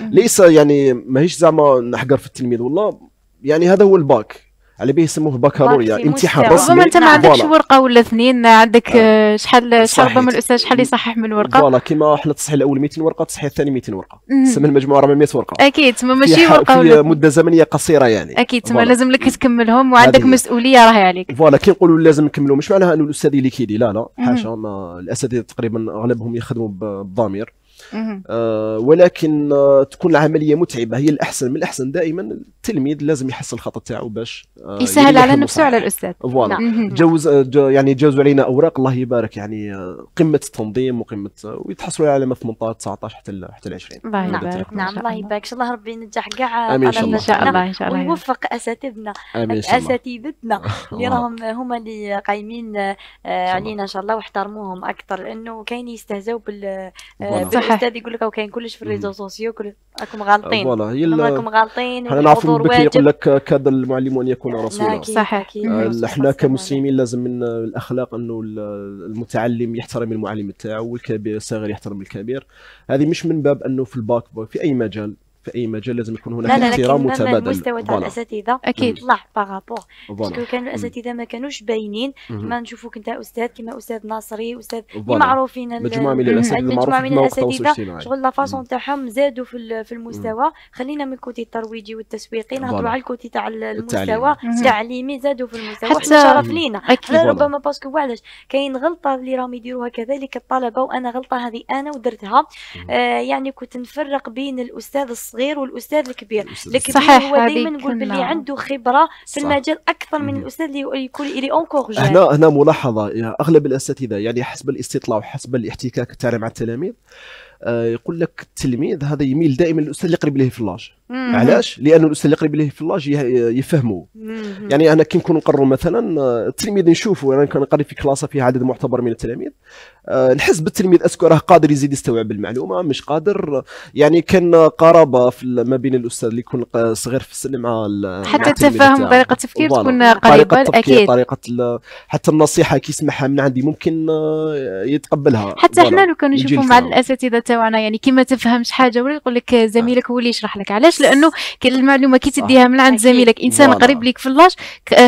ليس يعني ماهيش زعما نحقر في التلميذ والله يعني هذا هو الباك على بيه يسموه بكالوريا امتحان بس ربما انت ما عندكش ورقه ولا اثنين عندك آه. آه، شحال شحال ربما الاستاذ شحال يصحح من ورقه فوالا كيما حنا التصحيح الاول 200 ورقه التصحيح الثاني 200 ورقه تسمى المجموع 400 ورقه اكيد تما ماشي ورقه في مده زمنيه قصيره يعني اكيد تما لازم لك تكملهم وعندك مسؤوليه راهي عليك فوالا كي نقولوا لازم نكملوا مش معناها انه الاستاذ اللي كيدي لا لا حاشا الاساتذه تقريبا اغلبهم يخدموا بالضمير آه، ولكن آه، تكون العمليه متعبه هي الاحسن من الاحسن دائما التلميذ لازم يحسن الخطا تاعو باش آه، يسهل على نفسه وعلى الاستاذ فوالا نعم. جوز يعني جوزوا علينا اوراق الله يبارك يعني قمه التنظيم وقمه ويتحصلوا على ما 18 19 حتى حتى 20 الله نعم. يبارك نعم الله يبارك ان شاء الله ربي ينجح كاع امين ان شاء الله ان شاء الله ويوفق اساتذتنا اساتذتنا اللي راهم هما اللي قايمين علينا ان شاء الله واحترموهم اكثر لانه كاين يستهزاوا بال صحيح الاستاذ إيه. يقول لك كاين كلش في الريزو سوسيو كل راكم غالطين فوالا هي راكم غالطين حنا نعرف بك يقول لك كاد المعلم ان يكون رسولا صحيح آه، حنا كمسلمين لازم من الاخلاق انه المتعلم يحترم المعلم تاعو والكبير الصغير يحترم الكبير هذه مش من باب انه في الباك في اي مجال في اي مجال لازم يكون هناك احترام متبادل لا لا المستوى تاع الاساتذه اكيد طلع بارابور باسكو كانوا الاساتذه ما كانوش باينين كما نشوفوك انت استاذ كما استاذ ناصري استاذ معروفين مجموعه من الاساتذه مجموعه من الاساتذه شغل لا فاسون تاعهم زادوا في المستوى خلينا من الكوتي الترويجي والتسويقي نهضروا على الكوتي تاع المستوى التعليمي زادوا في المستوى حتى شرف لينا ربما باسكو علاش كاين غلطه اللي راهم يديروها كذلك الطلبه وانا غلطه هذه انا ودرتها آه يعني كنت نفرق بين الاستاذ الص الصغير والأستاذ الكبير الكبير صحيح هو دائما نقول باللي عنده خبرة في المجال أكثر من الأستاذ اللي يكون إلي أونكور هنا يعني. هنا ملاحظة يا أغلب الأساتذة يعني حسب الاستطلاع وحسب الاحتكاك تاعنا مع التلاميذ آه، يقول لك التلميذ هذا يميل دائما للاستاذ اللي قريب ليه في اللاج علاش لانه الاستاذ اللي قريب ليه في اللاج يفهمه يعني انا كي نكون نقرر مثلا التلميذ نشوفه يعني انا كنقري في كلاسه فيها عدد معتبر من التلاميذ نحس آه، بالتلميذ اسكو راه قادر يزيد يستوعب المعلومه مش قادر يعني كان قرابه ما بين الاستاذ اللي يكون صغير في السن مع حتى التفاهم طريقه التفكير تكون قريبه اكيد طريقه حتى النصيحه كيسمعها من عندي ممكن آه، يتقبلها حتى احنا لو كانوا نشوفوا مع الاساتذه تاعنا يعني كي ما تفهمش حاجه ولا يقول لك زميلك هو اللي يشرح لك علاش علاش لانه كاين المعلومه كي تديها من عند زميلك انسان قريب ليك في اللاج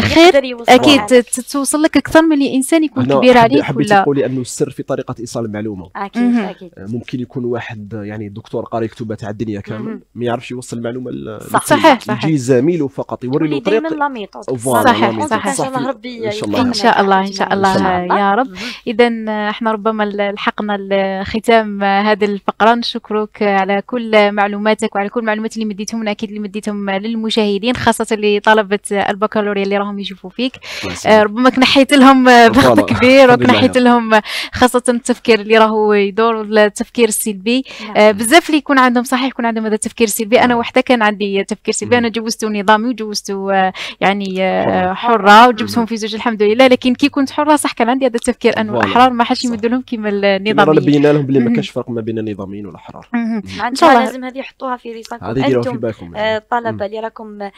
خير اكيد توصل لك اكثر من اللي انسان يكون كبير عليك ولا حبيت تقولي انه السر في طريقه ايصال المعلومه اكيد اكيد آه، ممكن يكون واحد يعني دكتور قاري كتبات على الدنيا كامل ما يعرفش يوصل المعلومه صحيح صحيح يجي زميله فقط يوري له طريق صحيح صحيح ان شاء الله ربي ان شاء الله ان شاء الله يا رب اذا آه، احنا ربما لحقنا ختام آه، هذه الفقره نشكرك على كل معلوماتك وعلى كل المعلومات اللي مديتهم انا اكيد اللي مديتهم للمشاهدين خاصه اللي طلبت البكالوريا اللي راهم يشوفوا فيك آه، ربما كنحيت لهم ضغط كبير وكنحيت لهم خاصه التفكير اللي راهو يدور التفكير السلبي نعم. آه، بزاف اللي يكون عندهم صحيح يكون عندهم هذا التفكير السلبي انا نعم. وحده كان عندي تفكير سلبي انا جوزت نظامي وجوزت آه، يعني حره وجبتهم في زوج الحمد لله لكن كي كنت حره صح كان عندي هذا التفكير انه الاحرار ما حدش يمد لهم كيما النظاميين بينا لهم بلي ما كانش فرق ما بين النظاميين والاحرار ان شاء الله لازم هذه يحطوها في رساله انتم الطلبه اللي راكم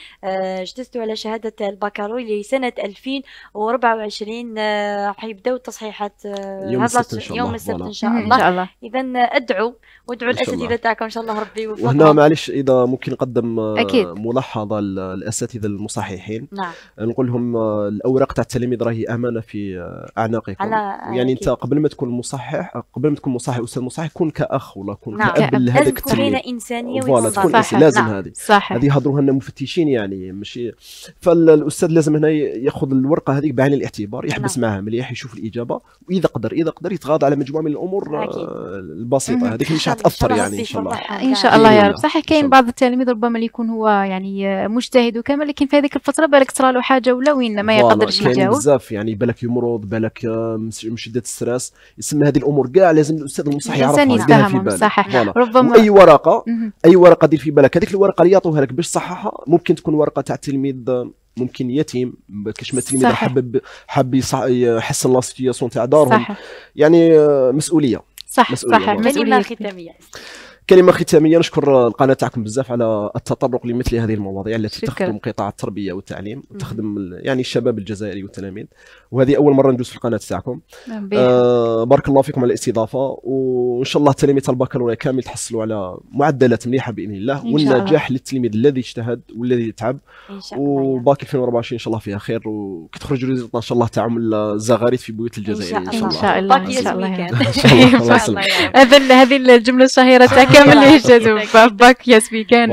جلستوا على شهاده البكالوريا لسنه 2024 آه، حيبداوا التصحيحات آه، يوم السبت يوم السبت ان شاء الله, اذا ادعوا وادعوا الاساتذه تاعكم ان شاء الله ربي يوفقهم وهنا معلش اذا ممكن نقدم آه، ملاحظه للاساتذه المصححين نعم. نقول لهم الاوراق تاع التلاميذ راهي امانه في اعناقكم يعني انت قبل ما تكون مصحح قبل ما تكون مصحح استاذ مصحح كون كاخ ولا كون نعم. كاب لهذاك التلميذ لازم تكون انسانيه لازم لازم نعم، هذه صحيح هذه يهضروها لنا مفتشين يعني ماشي فالاستاذ لازم هنا ياخذ الورقه هذه بعين الاعتبار يحبس نعم. معها مليح يشوف الاجابه واذا قدر اذا قدر يتغاضى على مجموعه من الامور آه، أكيد. البسيطه هذيك مش حتاثر يعني ان شاء الله ان شاء الله يا رب صحيح كاين بعض التلاميذ ربما اللي يكون هو يعني آه، مجتهد وكامل لكن في هذيك الفتره بالك ترى له حاجه ولا وين ما يقدرش يجاوب بزاف يعني بالك يمرض بالك آه، من شده الستريس يسمى هذه الامور كاع لازم الاستاذ المصح يعرفها في بالك صحيح ربما اي ورقه اي ورقه دير في بالك هذيك ديك الورقه اللي يعطوها لك باش تصححها ممكن تكون ورقه تاع تلميذ ممكن يتيم كاش ما التلميذ حب حب يحسن لا سيتياسيون تاع دارهم صحيح. يعني آه، مسؤوليه صح مسؤولية صح كلمه ختاميه كلمه ختاميه نشكر القناه تاعكم بزاف على التطرق لمثل هذه المواضيع التي شكرا. تخدم قطاع التربيه والتعليم وتخدم يعني الشباب الجزائري والتلاميذ وهذه اول مره ندوز في القناه تاعكم آه بارك الله فيكم على الاستضافه وان شاء الله تلاميذ البكالوريا كامل تحصلوا على معدلات مليحه باذن الله والنجاح للتلميذ الذي اجتهد والذي تعب وباقي 2024 ان شاء الله فيها خير وكي تخرجوا ان شاء الله تعمل الزغاريت في بيوت الجزائر ان شاء الله ان شاء الله ان شاء الله هذه الجمله الشهيره تاعك كامل اللي باك يا سبيكان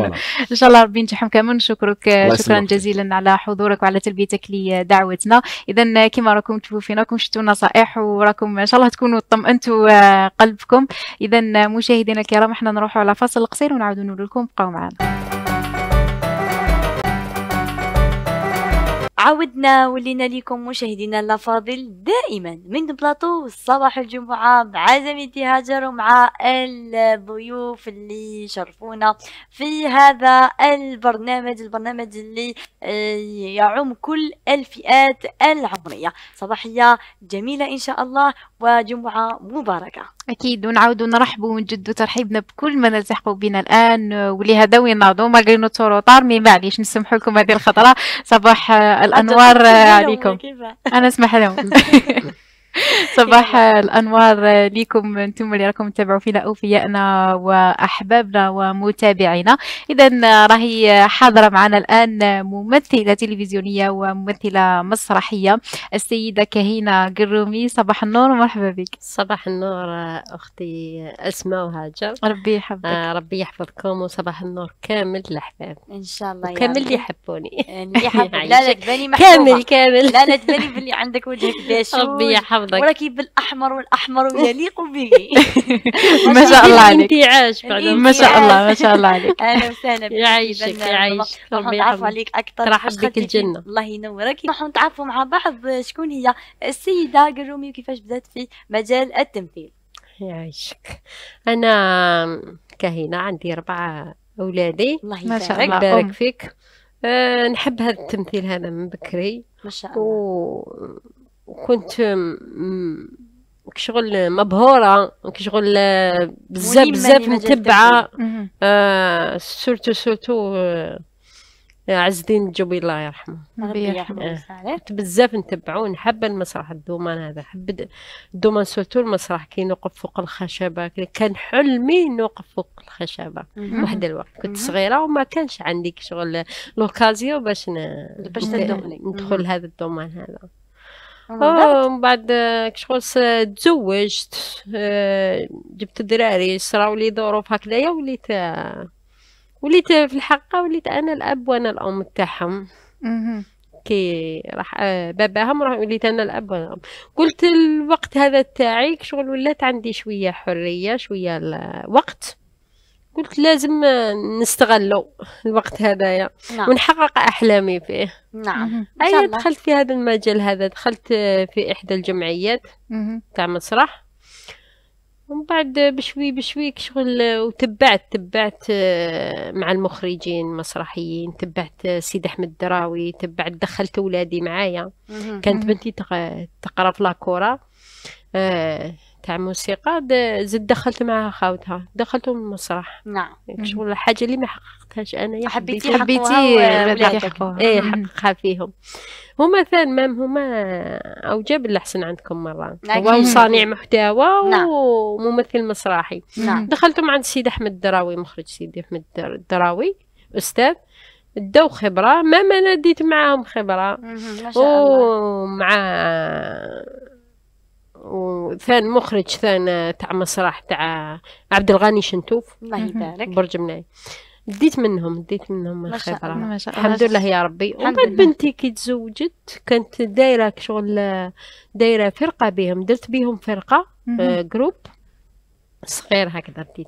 ان شاء الله ربي ينجحهم كامل نشكرك شكرا جزيلا على حضورك وعلى تلبيتك لدعوتنا اذا كما راكم تشوفوا فينا راكم شفتوا نصائح وراكم ان شاء الله تكونوا طمئنتوا آه، قلبكم اذا مشاهدينا الكرام احنا نروحوا على فاصل قصير ونعاودوا نقول لكم بقاو معنا عودنا ولينا لكم مشاهدينا الافاضل دائما من بلاطو صباح الجمعة مع زميلتي هاجر ومع الضيوف اللي شرفونا في هذا البرنامج البرنامج اللي آه، يعم كل الفئات العمرية صباحية جميلة إن شاء الله وجمعة مباركة أكيد ونعود ونرحب ونجد ترحيبنا بكل من التحقوا بنا الآن ولهذا وين ناضوا ما قلنا طار مي معليش نسمحوا لكم هذه الخطرة صباح آه، الانوار عليكم انا اسمح لهم صباح الانوار لكم انتم اللي راكم تتابعوا فينا اوفيائنا واحبابنا ومتابعينا اذا راهي حاضره معنا الان ممثله تلفزيونيه وممثله مسرحيه السيده كهينه قرومي صباح النور ومرحبا بك صباح النور اختي اسماء وهاجر ربي يحفظك آه ربي يحفظكم وصباح النور كامل الاحباب ان شاء الله كامل اللي يحبوني لا لا تباني كامل كامل لا لا تباني باللي عندك وجهك داشوش ربي يحفظك حافظك ولكن بالاحمر والاحمر يليق به ما شاء الله عليك انتعاش ما شاء الله ما شاء الله عليك اهلا وسهلا يعيشك يعيشك ربي نتعرف عليك اكثر راح بك الجنه الله ينورك نحن نتعرفوا مع بعض شكون هي السيده قرومي وكيفاش بدات في مجال التمثيل يعيشك انا كهينه عندي اربعه اولادي الله يبارك بارك فيك أه نحب هذا التمثيل هذا من بكري ما شاء الله و... وكنت كشغل مبهوره كشغل آه، بزاف بزاف متبعه آه سورتو سورتو آه، عز الدين الجوبي الله يرحمه ربي يرحمه آه. بزاف نتبعو نحب المسرح الدومان هذا حب الدومان سورتو المسرح كي نوقف فوق الخشبه كان حلمي نوقف فوق الخشبه واحد الوقت كنت صغيره وما كانش عندي كشغل لوكازيو باش باش ندخل هذا الدومان هذا آه، ومن بعد كشغل آه، تزوجت آه، جبت الدراري صراو لي ظروف هكذايا وليت وليت في الحق وليت انا الاب وانا الام تاعهم كي راح باباهم راح وليت انا الاب وانا الام قلت الوقت هذا تاعي شغل ولات عندي شويه حريه شويه الوقت قلت لازم نستغلو الوقت هذايا نعم. ونحقق احلامي فيه نعم اي دخلت في هذا المجال هذا دخلت في احدى الجمعيات تاع مسرح ومن بعد بشوي بشوي شغل وتبعت تبعت آه، مع المخرجين المسرحيين تبعت آه، سيد احمد الدراوي تبعت دخلت ولادي معايا كانت بنتي تقرا في لاكورا آه، تاع موسيقى زد دخلت معها خاوتها دخلتهم المسرح نعم شغل الحاجه اللي ما حققتهاش انا حبيتي حبيتي اي حققها فيهم هما ثان مام هما او جاب الاحسن عندكم مره هو نعم. نعم. صانع محتوى وممثل نعم. مسرحي نعم. دخلتهم عند سيد احمد الدراوي مخرج سيد احمد الدراوي استاذ داو خبره ما ما ناديت معاهم خبره ومع وثان مخرج ثان آه، تاع مسرح تاع عبد الغني شنتوف الله يبارك برج مناي ديت منهم ديت منهم الخبرة ما شاء الحمد لله يا ربي وبعد بنتي كي تزوجت كانت دايرة شغل آه، دايرة فرقة بهم درت بهم فرقة آه جروب صغير هكذا بديت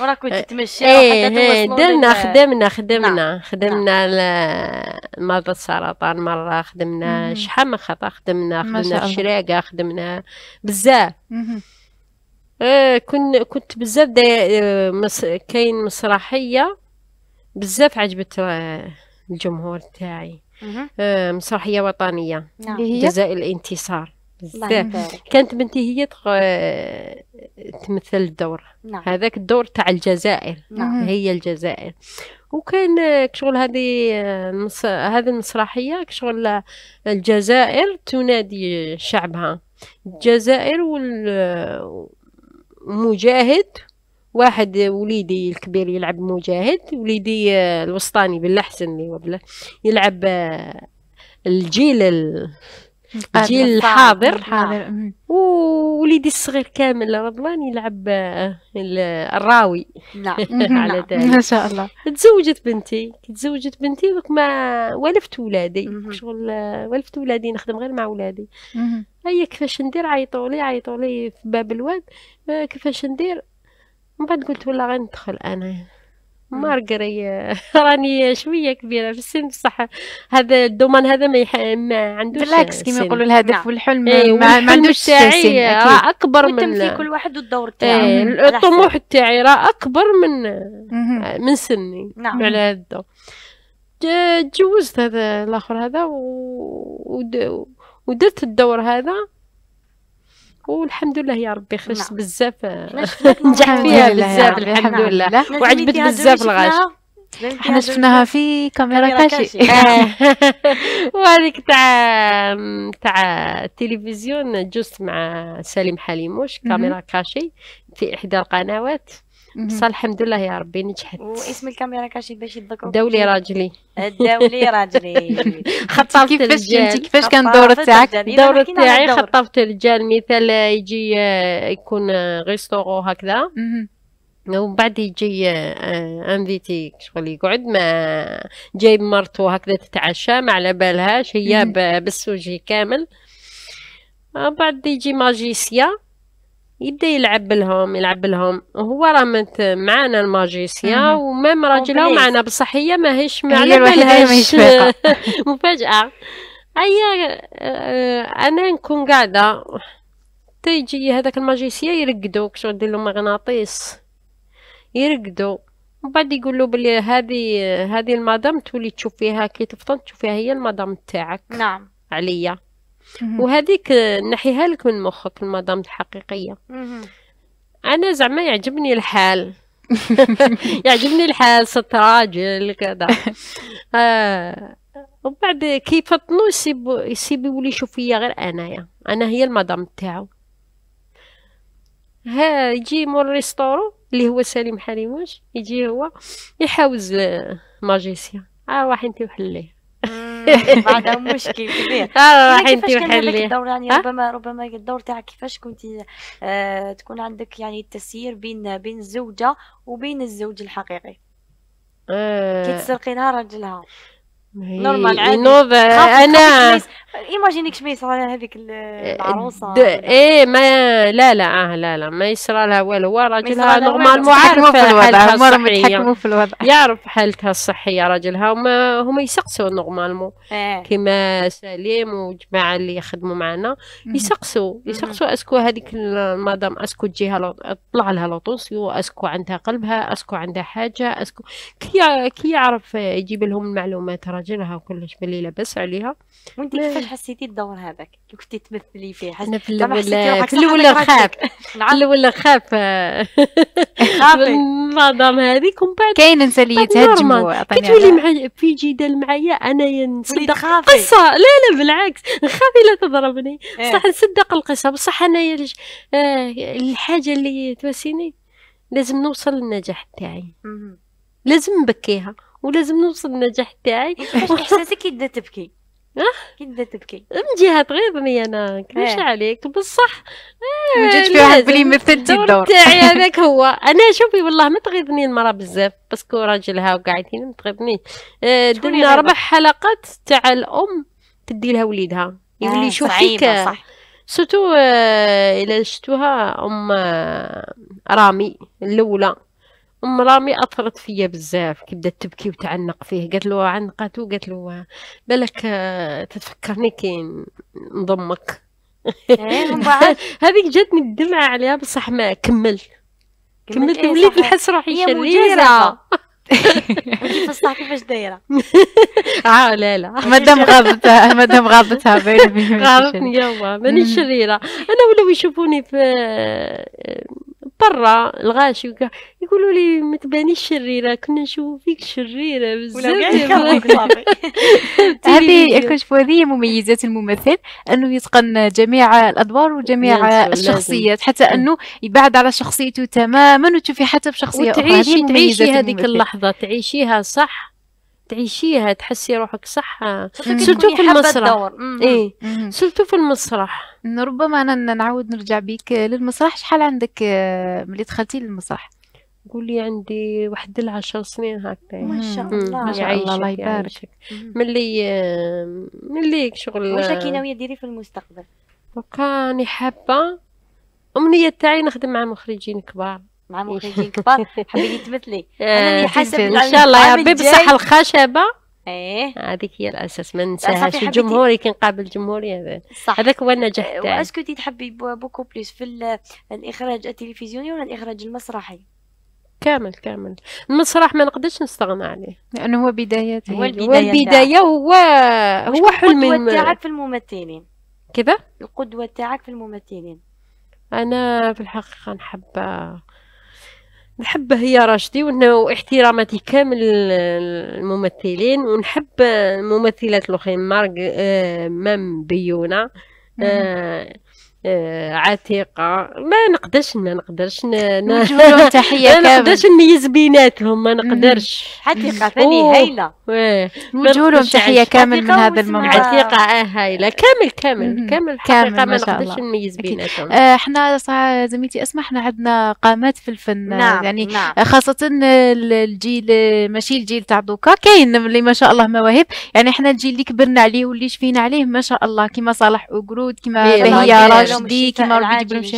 ورا كنت أه، تمشي ايه, إيه، درنا خدمنا خدمنا نعم. نعم. خدمنا نعم. مرضى السرطان مره خدمنا شحال من خطا خدمنا خدمنا الشراقه شراقه خدمنا بزاف آه كن كنت بزاف مس... كاين مسرحيه بزاف عجبت آه، الجمهور تاعي آه، مسرحيه وطنيه نعم. جزاء الانتصار بزاف كانت بنتي هي تغ... تمثل الدور نعم. هذاك الدور تاع الجزائر نعم. هي الجزائر وكان كشغل هذه المس... هذه المسرحيه كشغل الجزائر تنادي شعبها الجزائر والمجاهد واحد وليدي الكبير يلعب مجاهد وليدي الوسطاني بالله حسن يلعب الجيل ال... الجيل آه، الحاضر الحاضر آه. ووليدي الصغير كامل رضوان يلعب آه، الراوي نعم على ذلك ما شاء الله تزوجت بنتي تزوجت بنتي دوك ما ولفت ولادي شغل ولفت ولادي نخدم غير مع ولادي هيا كيفاش ندير عيطوا لي عيطوا لي في باب الواد كيفاش ندير من بعد قلت والله غندخل انا مارغري راني شويه كبيره في السن بصح هذا الدومان هذا ما, يح... ما عندوش بالعكس كيما يقولوا الهدف نعم. والحلم ايه ما, ما عندوش تاعي راه اكبر من كل واحد والدور إيه، تاعو ايه الطموح تاعي راه اكبر من آه، من سني نعم. على هذا الدور تجوزت هذا الاخر هذا و... ودرت الدور هذا والحمد لله يا ربي خرجت نعم. بزاف آه، نجحت فيها بزاف نعم. الحمد نعم. لله وعجبت بزاف الغاش حنا شفناها في كاميرا كاشي آه. وهذيك تاع تاع التلفزيون جوست مع سليم حليموش كاميرا كاشي في احدى القنوات بصح الحمد لله يا ربي نجحت واسم الكاميرا كاش باش يتذكروا دولي راجلي دولي راجلي خطفت كيفاش كنتي كيفاش كان الدور تاعك الدور تاعي خطفت الرجال مثال يجي آه، يكون ريستورو آه، هكذا ومن بعد يجي انفيتي آه، شغل يقعد ما جايب مرته هكذا تتعشى ما على بالهاش هي بالسوجي كامل بعد يجي ماجيسيا يبدا يلعب لهم يلعب لهم وهو راه معانا الماجيسيا ومام راجلها معانا بصح هي ماهيش ما على بالهاش مفاجاه هيا آه، آه، انا نكون قاعده تيجي هذاك الماجيسيا يرقدو كشغل يدير له مغناطيس يرقدو من بعد يقول بلي هذه هذه المدام تولي تشوف فيها كي تفطن تشوف فيها هي المدام تاعك نعم عليا وهذيك نحيها لك من مخك المدام الحقيقيه انا زعما يعجبني الحال يعجبني الحال ست راجل كذا آه وبعد كي يفطنوا يسيب يسيب يولي يشوف فيا غير انايا انا هي المدام تاعو ها يجي مور ريستورو اللي هو سليم حليموش يجي هو يحاوز ماجيسيان اه واحد انت وحليه عندها مشكل كبير اه راح انت وحلي الدور يعني ربما ربما الدور تاعك كيفاش كنتي آه تكون عندك يعني التسيير بين بين الزوجه وبين الزوج الحقيقي آه. كي تسرقينها لها راجلها نورمال عادي انا ايماجيني كش ما يصرى لها هذيك العروسه ايه ما لا لا آه لا لا ما يصرى لها والو هو راجلها نورمالمون عارف حالتها الصحيه يعرف حالتها الصحيه راجلها وما هما يسقسوا نورمالمون كيما سليم وجماعه اللي يخدموا معنا يسقسوا يسقسوا اسكو هذيك المدام اسكو تجيها طلع لها لوطوسيو اسكو عندها قلبها اسكو عندها حاجه اسكو كي يعرف يجيب لهم المعلومات راجلها وكلش باللي لاباس عليها وانت كيفاش واش حسيتي الدور هذاك اللي كنتي تمثلي فيه حس... انا في الاول في الاول خاف في الاول خاف النظام هذيك ومن بعد كاين انت اللي يتهجموا تولي معايا في جدال معايا انا نصدق قصه لا لا بالعكس نخاف الا تضربني بصح إيه. نصدق القصه بصح انايا آه، الحاجه اللي تواسيني لازم نوصل للنجاح تاعي لازم نبكيها ولازم نوصل للنجاح تاعي وحسيتي احساسك تبكي جدا أه؟ تبكي من جهه طيب مي انا كلش عليك بصح من جد بلي إيه، ما بلي مثلتي الدور تاعي هذاك هو انا شوفي والله ما تغيظني المراه بزاف باسكو راجلها وقاعدين ما تغيظني إيه، درنا ربع حلقات تاع الام تدي لها وليدها يولي يشوف إيه، فيك سوتو الى شفتوها ام آه، رامي الاولى ام رامي اثرت فيا بزاف كي بدات تبكي وتعنق فيه قالت له عنقاتو قالت له بالك آه، تتفكرني كي نضمك إيه، هذيك جاتني الدمعه عليها بصح ما كمل كملت إيه، وليت نحس روحي شريره فصح كيفاش دايره اه لا لا مادام غابتها مادام غابتها غابتني يلا ماني شريره انا ولاو يشوفوني في آه، برا الغاشي وكا يقولوا لي ما تبانيش شريره كنا نشوف فيك شريره بزاف هذه هذه مميزات الممثل انه يتقن جميع الادوار وجميع الشخصيات حتى انه يبعد على شخصيته تماما وتشوفي حتى بشخصيه اخرى تعيشي هذيك اللحظه تعيشيها صح تعيشيها تحسي روحك صح إيه. سلتو في المسرح سلتو في المسرح ربما انا نعاود نرجع بيك آه، للمسرح شحال عندك آه، ملي دخلتي للمسرح قولي عندي واحد العشر سنين هكذا ما شاء الله ما شاء الله الله يعني يبارك ملي آه، ملي شغل واش راكي ناويه ديري في المستقبل وكاني حابه امنيه تاعي نخدم مع مخرجين كبار مع إيه. مخرجين كبار حبيت تمثلي آه، انا اللي حاسب ان شاء الله يا ربي بصح الخشبه ايه هذيك هي الاساس ما ننساهاش الجمهوري كي نقابل الجمهوري هذا هذاك هو النجاح آه، تاعي واسكو تحبي بوكو بليس في الاخراج التلفزيوني ولا الاخراج المسرحي كامل كامل المسرح ما نقدرش نستغنى عليه لانه هو بدايتي هو البدايه هو هو حلم القدوه تاعك في الممثلين كذا القدوه تاعك في الممثلين انا في الحقيقه نحب نحب هي راشدي واحتراماتي كامل الممثلين ونحب الممثلات الاخرين مارك آه، مام بيونا آه آه، عتيقه ما نقدرش ما نقدرش نوجه تحيه كامل ما نقدرش نميز بيناتهم ما نقدرش عتيقه ثاني هايله نوجه لهم تحيه كامل من هذا المنبر عتيقه آه، هايله كامل كامل كامل حقيقه ما نقدرش نميز بيناتهم آه، احنا زميلتي اسمع احنا عندنا قامات في الفن نعم. يعني نعم. خاصه الجيل ماشي الجيل تاع دوكا كاين اللي ما شاء الله مواهب يعني احنا الجيل اللي كبرنا عليه واللي شفينا عليه ما شاء الله كما صالح اوغرود كما إيه، هي راجل جدي كما ربي يجيب لهم شي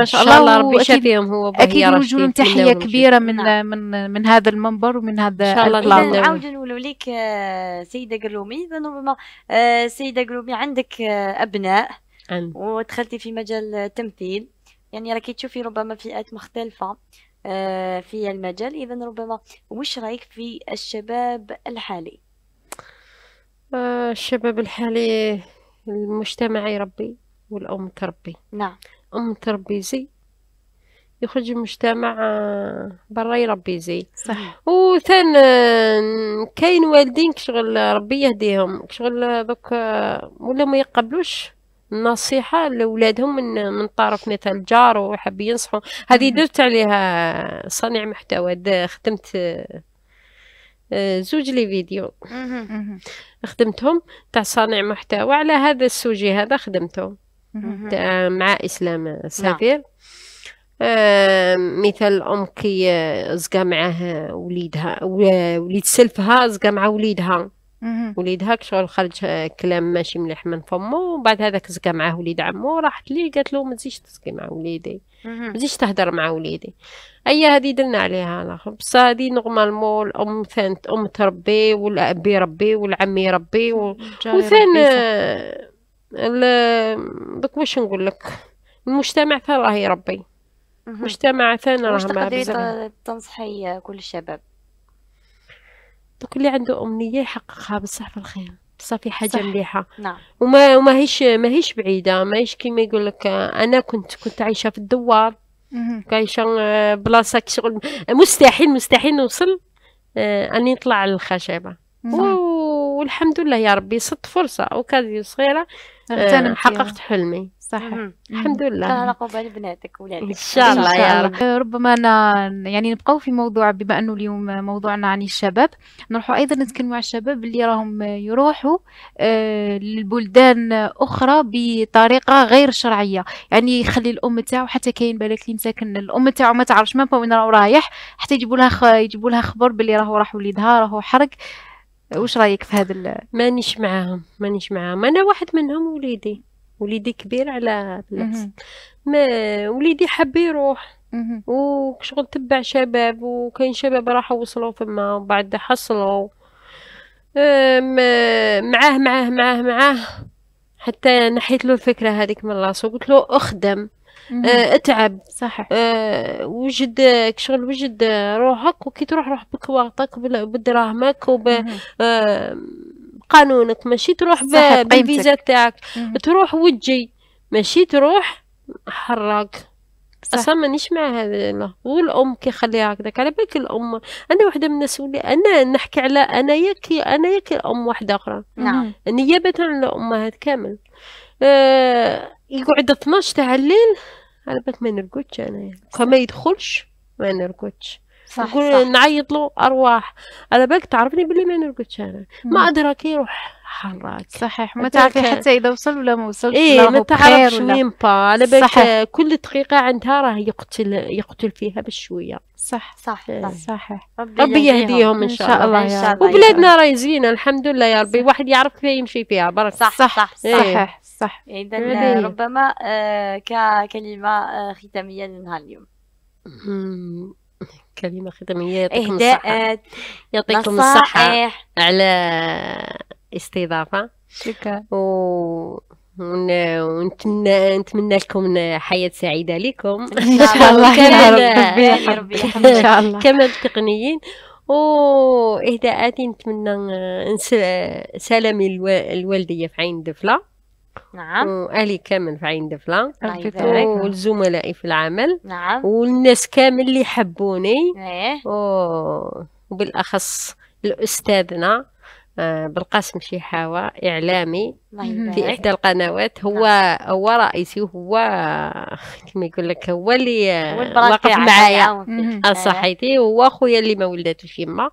ان شاء الله ربي يشافيهم هو اكيد نوجه لهم تحيه كبيره من نعم. من من هذا المنبر ومن هذا ان شاء الله نعاود نقولوا لك سيده قلومي ربما آه، سيده قلومي عندك آه، ابناء ودخلتي في مجال التمثيل يعني راكي تشوفي ربما فئات مختلفه آه، في المجال اذا ربما وش رايك في الشباب الحالي الشباب الحالي المجتمع يربي والأم تربي نعم أم تربي زي يخرج المجتمع آه، برا يربي زي صح وثان آه، كاين والدين كشغل ربي يهديهم كشغل آه، دوك ولا ما يقبلوش النصيحة لأولادهم من من طرف مثلا جار وحب ينصحوا هذه درت عليها صانع محتوى خدمت زوج لي فيديو خدمتهم تاع صانع محتوى على هذا السوجي هذا خدمته مع اسلام نعم. سافير آه، مثال ام آه، كي زقى معاه وليدها وليد سلفها زقى مع وليدها وليدها كشغل خرج آه، كلام ماشي مليح من فمو وبعد بعد هذاك زقا معاه وليد عمو راحت لي قالت له ما تزيدش تزقي مع وليدي ما تزيدش تهدر مع وليدي اي هذه درنا عليها الاخر بصح هذه نورمالمون الام ثانت ام تربي والاب يربي والعم يربي وثان دوك واش نقول لك المجتمع ثا راه يربي المجتمع ثانا راه ما تقدري تنصحي كل الشباب دوك اللي عنده امنيه يحققها بصح في الخير صافي حاجه مليحه نعم وما ما هيش بعيده ما هيش كيما يقول لك انا كنت كنت عايشه في الدوار عايشه آه، بلاصه شغل مستحيل مستحيل نوصل آه، اني نطلع للخشبه والحمد لله يا ربي صدت فرصه اوكازيون صغيره آه، حققت حلمي صحيح الحمد لله على قبال بناتك ولادك ان شاء الله يا رب آه، ربما أنا يعني نبقاو في موضوع بما انه اليوم موضوعنا عن الشباب نروحوا ايضا نتكلموا على الشباب اللي راهم يروحوا للبلدان آه، لبلدان اخرى بطريقه غير شرعيه يعني يخلي الام تاعو حتى كاين بالك اللي مساكن الام تاعو ما تعرفش ما وين راهو رايح حتى يجيبوا لها يجيبوا لها خبر باللي راهو راح وليدها راهو حرق واش رايك في هذا مانيش معاهم مانيش معاهم انا واحد منهم وليدي وليدي كبير على بلاص ما وليدي حب يروح وشغل تبع شباب وكاين شباب راحوا وصلوا فما وبعد حصلوا معاه معاه معاه معاه حتى نحيت له الفكره هذيك من راسه قلت له اخدم آه، اتعب صحيح آه، وجد شغل وجد روحك وكي تروح روح بك واغطك بدراهمك وب آه، قانونك ماشي تروح بالفيزا تاعك تروح وتجي ماشي تروح حراك اصلا مانيش مع هذا والام خليها هكذاك على بالك الام انا وحده من الناس اللي انا نحكي على انا ياك انا ياك الام واحده اخرى نعم نيابه عن الامهات كامل آه، يقعد 12 تاع الليل على بالك ما نرقدش انا ما يدخلش ما نرقدش صح نقول صح. نعيط له ارواح على بالك تعرفني باللي ما نرقدش انا ما ادراك يروح حراك صحيح ما تعرفي حتى اذا وصل ولا ما وصلش ايه ما تعرفش وين با على بالك كل دقيقه عندها راه يقتل يقتل فيها بشويه صح صح إيه. صح, صح. ربي, ربي يهديهم ان شاء الله, إن شاء الله وبلادنا راهي زينه الحمد لله يا ربي واحد يعرف فيها يمشي فيها برك صح صح, إيه. صح. صحيح صح يعني إذا ربما آه، ككلمة آه، ختامية لنهار اليوم كلمة ختامية إيه، يعطيكم الصحة آه، يعطيكم الصحة إيه. على استضافة شكرا و... ونتمنى نتمنى لكم حياة سعيدة لكم ان شاء الله يا ربي ان شاء الله كما التقنيين واهداءاتي نتمنى سلامي الوالدية في عين دفلة نعم والي كامل في عين دفله ولزملائي في العمل نعم والناس كامل اللي حبوني ايه وبالاخص الاستاذنا آه، بالقاسم شيحاوة إعلامي في إحدى القنوات هو نعم. هو رئيسي وهو كما يقول لك هو اللي وقف معايا آه، إيه. صحيتي هو خويا اللي ما ولداتوش يما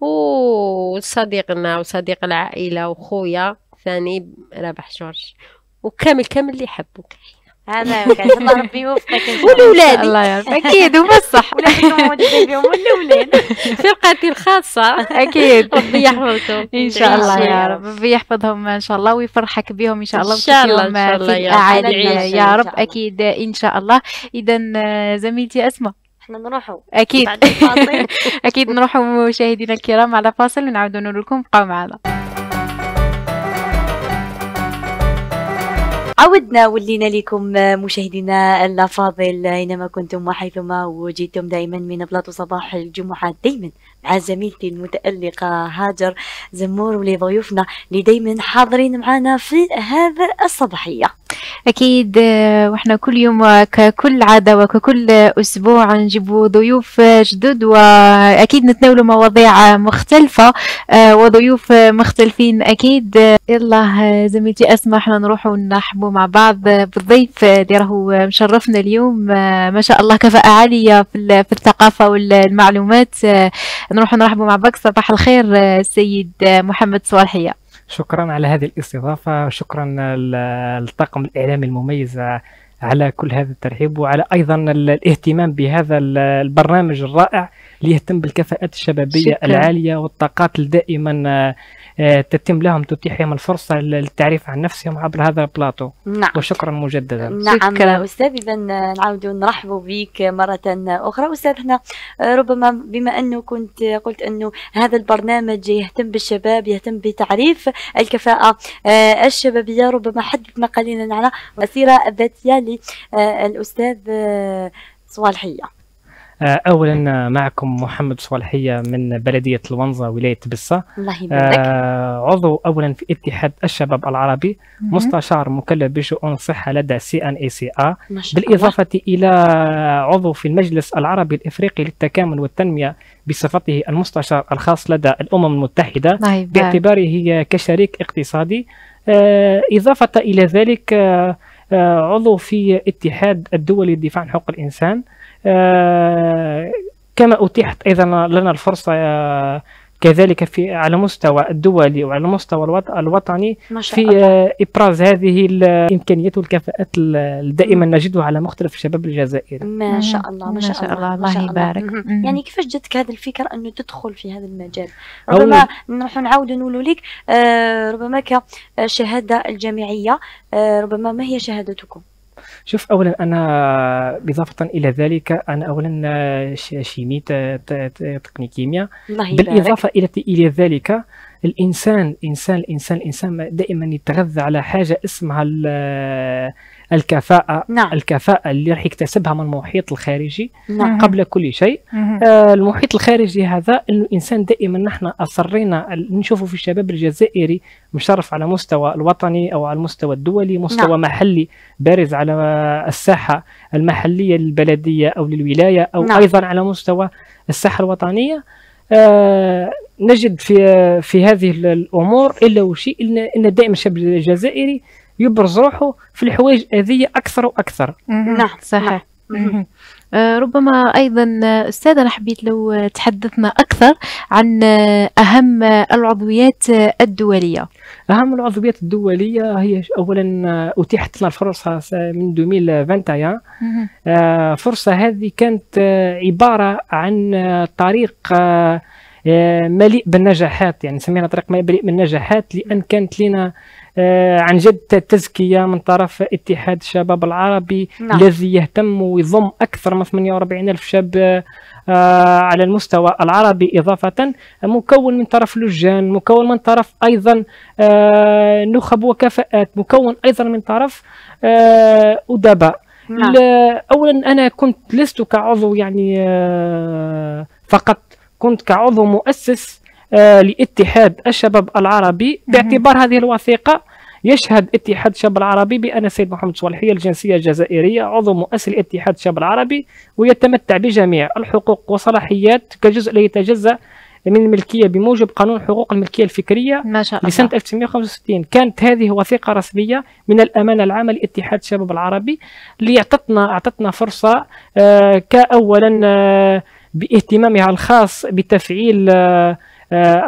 وصديقنا وصديق العائلة وخويا الثاني رابح جورج وكامل كامل اللي يحبوا هذا الله ربي يوفقك والولاد الله يرضى اكيد هما الصح ولادكم فرقتي الخاصه اكيد ربي يحفظكم ان شاء الله يا رب ربي يحفظهم ان شاء الله ويفرحك بهم ان شاء الله ان شاء الله ان شاء الله يا رب اكيد ان شاء الله اذا زميلتي اسماء احنا نروحوا اكيد اكيد نروحوا مشاهدينا الكرام على فاصل ونعاودوا نقول لكم بقاو معنا عودنا ولينا لكم مشاهدينا الافاضل اينما كنتم وحيثما وجدتم دائما من بلاط صباح الجمعه دائما مع زميلتي المتالقه هاجر زمور ولضيوفنا اللي دائما حاضرين معنا في هذا الصباحيه أكيد آه، وإحنا كل يوم وككل عادة وككل أسبوع نجيب ضيوف جدد وأكيد نتناولوا مواضيع مختلفة آه، وضيوف مختلفين أكيد يلا زميلتي اسمح إحنا نروح ونحبوا مع بعض بالضيف اللي راهو مشرفنا اليوم آه، ما شاء الله كفاءة عالية في الثقافة والمعلومات نروح نرحبوا مع بك صباح الخير السيد محمد صالحية شكرا على هذه الاستضافة وشكرا للطاقم الإعلامي المميز على كل هذا الترحيب وعلى أيضا الاهتمام بهذا البرنامج الرائع ليهتم بالكفاءات الشبابية شكرا. العالية والطاقات دائما آه، تتم لهم تتيحهم الفرصة للتعريف عن نفسهم عبر هذا البلاطو نعم. وشكرا مجددا نعم شكرا. آه، أستاذ إذا نعود نرحب بك مرة أخرى أستاذ هنا آه، ربما بما أنه كنت قلت أنه هذا البرنامج يهتم بالشباب يهتم بتعريف الكفاءة الشبابية ربما حدثنا قليلا على مسيرة الذاتية للأستاذ صوالحية آه، اولا آه، معكم محمد صالحيه من بلديه الونزه ولايه بسا الله يبارك آه، عضو اولا في اتحاد الشباب العربي مستشار مكلف بشؤون الصحه لدى سي ان اي سي ا بالاضافه الى عضو في المجلس العربي الافريقي للتكامل والتنميه بصفته المستشار الخاص لدى الامم المتحده باعتباره كشريك اقتصادي اضافه الى ذلك عضو في اتحاد الدولي للدفاع عن حقوق الانسان آه، كما أتيحت أيضا لنا الفرصة آه، كذلك في على مستوى الدولي وعلى المستوى الوطني في آه، ابراز هذه الامكانيات والكفاءات دائما نجدها على مختلف الشباب الجزائري ما شاء الله ما شاء الله الله يبارك يعني كيفاش جاتك هذه الفكره انه تدخل في هذا المجال ربما نروح نعاود نقولوا لك ربما كشهاده الجامعيه ربما ما هي شهادتكم شوف اولا انا اضافه الى ذلك انا اولا شيمي تقني كيمياء بالاضافه الى الى ذلك الانسان الانسان الانسان الانسان دائما يتغذى على حاجه اسمها الكفاءه نعم. الكفاءه اللي راح يكتسبها من المحيط الخارجي نعم. قبل كل شيء نعم. آه المحيط الخارجي هذا انه الانسان دائما نحن اصرينا نشوفوا في الشباب الجزائري مشرف على مستوى الوطني او على المستوى الدولي مستوى نعم. محلي بارز على الساحه المحليه للبلديه او للولايه او نعم. ايضا على مستوى الساحه الوطنيه آه نجد في في هذه الامور الا وشيء ان دائما الشاب الجزائري يبرز روحه في الحوايج هذه اكثر واكثر نعم صحيح نعم. آه، ربما ايضا استاذه انا حبيت لو تحدثنا اكثر عن آه، اهم العضويات الدوليه اهم العضويات الدوليه هي اولا آه، اتيحت لنا الفرصه من 2021 فرصه هذه كانت عباره عن طريق مليء بالنجاحات يعني سمينا طريق مليء بالنجاحات لان كانت لنا آه، عن جد تزكية من طرف اتحاد الشباب العربي نعم. الذي يهتم ويضم أكثر من 48 ألف شاب آه، آه، على المستوى العربي إضافة مكون من طرف لجان مكون من طرف أيضا نخب وكفاءات مكون أيضا من طرف أدباء نعم. أولا أنا كنت لست كعضو يعني فقط كنت كعضو مؤسس آه، لاتحاد الشباب العربي باعتبار هذه الوثيقة يشهد اتحاد الشباب العربي بان السيد محمد صالحيه الجنسيه الجزائريه عضو مؤسس الاتحاد الشباب العربي ويتمتع بجميع الحقوق والصلاحيات كجزء لا يتجزا من الملكيه بموجب قانون حقوق الملكيه الفكريه ما شاء الله. لسنه 1965 كانت هذه وثيقه رسميه من الامانه العامه لاتحاد الشباب العربي اللي اعطتنا اعطتنا فرصه آه كاولا آه باهتمامها الخاص بتفعيل آه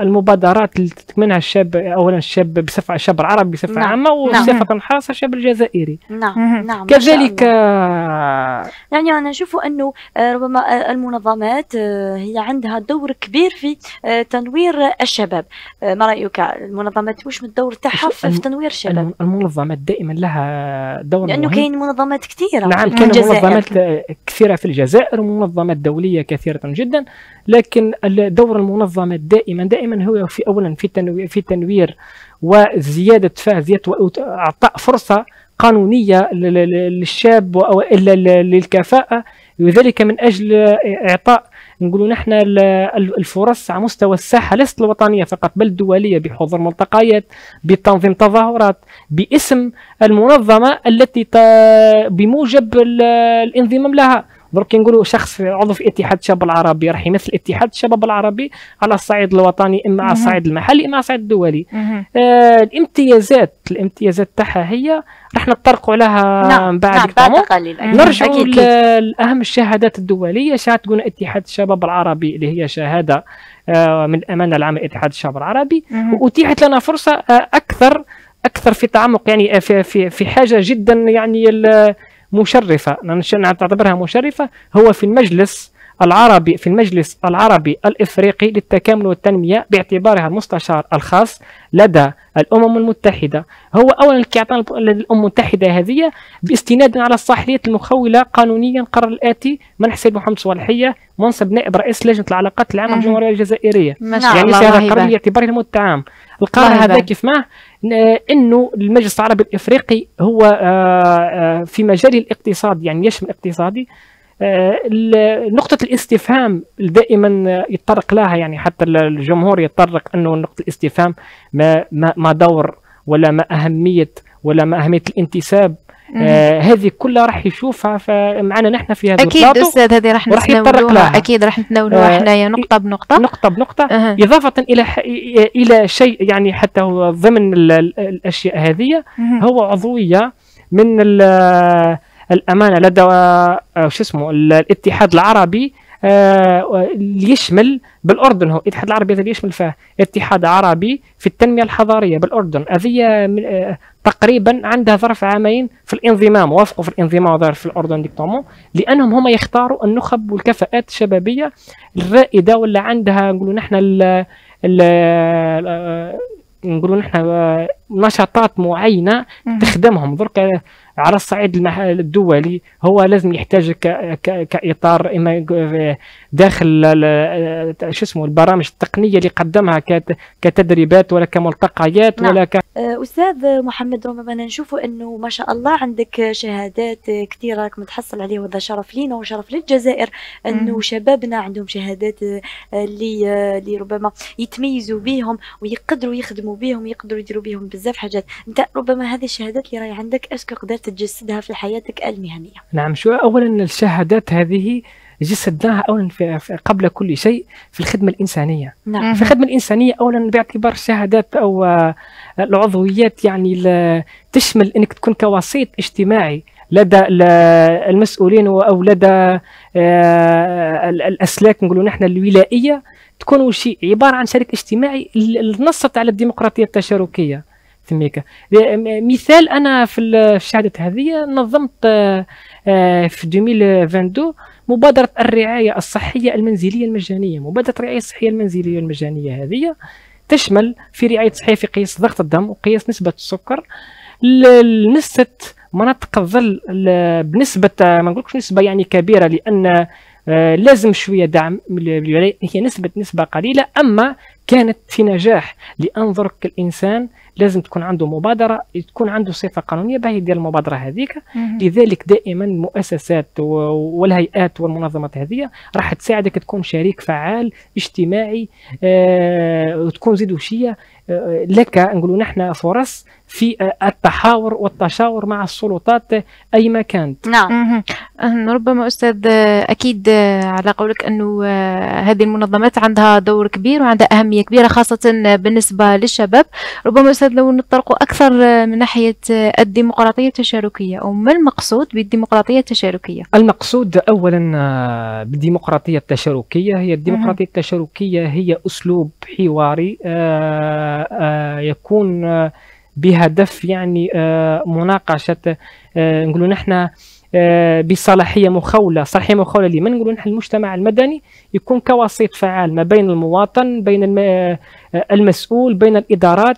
المبادرات اللي تتمنها الشاب اولا الشاب بصفه الشاب العربي بصفه نعم. عامه نعم. وبصفه خاصه الشاب الجزائري نعم نعم كذلك آه، يعني انا نشوف انه آه، ربما آه، المنظمات هي عندها دور كبير في تنوير الشباب ما رايك المنظمات واش من الدور تاعها في تنوير الشباب المنظمات دائما لها دور لانه كاين منظمات كثيره نعم كاين منظمات كثيره في الجزائر ومنظمات دوليه كثيره جدا لكن دور المنظمة دائما دائما هو في أولا في التنوير, في التنوير وزيادة فازية وإعطاء فرصة قانونية للشاب وإلا للكفاءة وذلك من أجل إعطاء نقولوا نحن الفرص على مستوى الساحة ليست الوطنية فقط بل دولية بحضور ملتقيات بتنظيم تظاهرات باسم المنظمة التي بموجب الانضمام لها درك نقولوا شخص عضو في اتحاد الشباب العربي راح يمثل اتحاد الشباب العربي على الصعيد الوطني اما على الصعيد المحلي اما على الصعيد الدولي آه الامتيازات الامتيازات تاعها هي راح نطرقوا لها نعم بعد نعم بعد قليل نرجعوا لاهم الشهادات الدوليه شهاده قلنا اتحاد الشباب العربي اللي هي شهاده آه، من الامانه العامه لاتحاد الشباب العربي واتيحت لنا فرصه آه، اكثر اكثر في تعمق يعني آه، في في في حاجه جدا يعني مشرفة نعتبرها تعتبرها مشرفة هو في المجلس العربي في المجلس العربي الإفريقي للتكامل والتنمية باعتبارها المستشار الخاص لدى الأمم المتحدة هو أولا كيعطينا الأمم المتحدة هذه باستناد على الصحية المخولة قانونيا قرر الآتي من حسين محمد صالحية منصب نائب رئيس لجنة العلاقات العامة الجمهورية الجزائرية يعني هذا القرار يعتبره المتعام القرار هذا كيف معه انه المجلس العربي الافريقي هو آه، آه، في مجال الاقتصاد يعني يشمل اقتصادي آه، نقطة الاستفهام دائما يتطرق لها يعني حتى الجمهور يتطرق أنه نقطة الاستفهام ما, ما, دور ولا ما أهمية ولا ما أهمية الانتساب آه هذه كلها راح يشوفها فمعنا نحن في هذا اكيد استاذ هذه راح نتناولوها اكيد راح نتناولوها آه حنايا نقطه بنقطه نقطه بنقطه آه. اضافه الى ح... الى شيء يعني حتى هو ضمن الاشياء هذه هو عضويه من الامانه لدى آه، شو اسمه الاتحاد العربي آه، يشمل بالاردن هو الاتحاد العربي اللي يشمل فيه اتحاد عربي في التنميه الحضاريه بالاردن هذه آه، تقريبا عندها ظرف عامين في الانضمام وافقوا في الانضمام ظرف في الاردن ديكتومو لانهم هم يختاروا النخب والكفاءات الشبابيه الرائده ولا عندها نقولوا نحن ال نقولوا نحن نشاطات معينه تخدمهم درك على الصعيد الدولي هو لازم يحتاج كاطار اما داخل شو اسمه البرامج التقنيه اللي قدمها كتدريبات ولا كملتقيات نعم. ولا ك... آه، استاذ محمد ربما نشوفوا انه ما شاء الله عندك شهادات كثيره راك متحصل عليه وهذا شرف لينا وشرف للجزائر انه شبابنا عندهم شهادات آه، اللي آه، اللي ربما يتميزوا بهم ويقدروا يخدموا بهم يقدروا يديروا بهم بزاف حاجات انت ربما هذه الشهادات اللي راهي عندك اسكو قدرت تجسدها في حياتك المهنيه نعم شو اولا الشهادات هذه جسدناها اولا في قبل كل شيء في الخدمه الانسانيه نعم. في الخدمه الانسانيه اولا باعتبار الشهادات او آه، العضويات يعني تشمل انك تكون كوسيط اجتماعي لدى المسؤولين او لدى آه، الاسلاك نقولوا نحن الولائيه تكون شيء عباره عن شريك اجتماعي نصت على الديمقراطيه التشاركيه تميكا مثال انا في الشهاده هذه نظمت آه، في 2022 مبادره الرعايه الصحيه المنزليه المجانيه مبادره الرعايه الصحيه المنزليه المجانيه هذه تشمل في رعايه صحيه في قياس ضغط الدم وقياس نسبه السكر لنسة مناطق الظل بنسبه ما نقولكش نسبه يعني كبيره لان آه، لازم شويه دعم هي نسبه نسبه قليله اما كانت في نجاح لأنظرك الانسان لازم تكون عنده مبادره تكون عنده صفه قانونيه باه يدير المبادره هذيك لذلك دائما المؤسسات والهيئات والمنظمات هذه راح تساعدك تكون شريك فعال اجتماعي آه، وتكون تكون زيد وشيه آه، لك نقولوا نحن فرص في آه، التحاور والتشاور مع السلطات اي ما كانت نعم ربما استاذ اكيد على قولك انه هذه المنظمات عندها دور كبير وعندها اهميه كبيره خاصه بالنسبه للشباب ربما أستاذ الفساد لو نطرق أكثر آه، من ناحية آه، الديمقراطية التشاركية أو ما المقصود بالديمقراطية التشاركية؟ المقصود أولا آه، بالديمقراطية التشاركية هي الديمقراطية التشاركية هي أسلوب حواري يكون بهدف يعني مناقشة نقولوا نحن بصلاحيه مخوله، صلاحيه مخوله لمن نقولوا نحن المجتمع المدني يكون كوسيط فعال ما بين المواطن، بين المسؤول، بين الادارات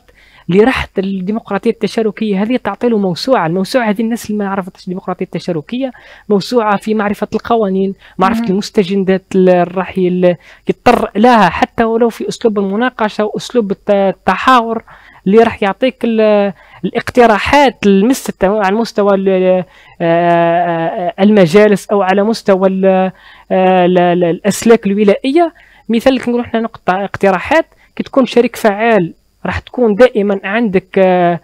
لرحت الديمقراطيه التشاركيه هذه تعطي له موسوعه، الموسوعه هذه الناس اللي ما عرفتش الديمقراطيه التشاركيه موسوعه في معرفه القوانين، معرفه المستجندات اللي يضطر لها حتى ولو في اسلوب المناقشه واسلوب التحاور اللي راح يعطيك الاقتراحات المس على مستوى آه، آه، المجالس او على مستوى آه، الاسلاك الولائيه مثال نقول احنا نقطه اقتراحات كي تكون شريك فعال راح تكون دائما عندك آه،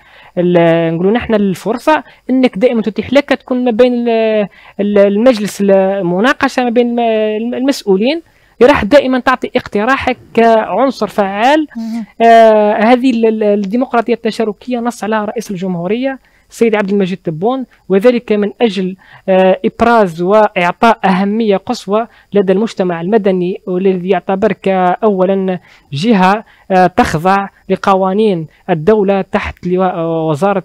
نقولوا نحن الفرصه انك دائما تتيح لك تكون ما بين المجلس المناقشه ما بين المسؤولين راح دائما تعطي اقتراحك كعنصر فعال آه هذه الديمقراطيه التشاركيه نص عليها رئيس الجمهوريه السيد عبد المجيد تبون وذلك من أجل آه، إبراز وإعطاء أهمية قصوى لدى المجتمع المدني والذي يعتبر كأولا جهة آه، تخضع لقوانين الدولة تحت لواء وزارة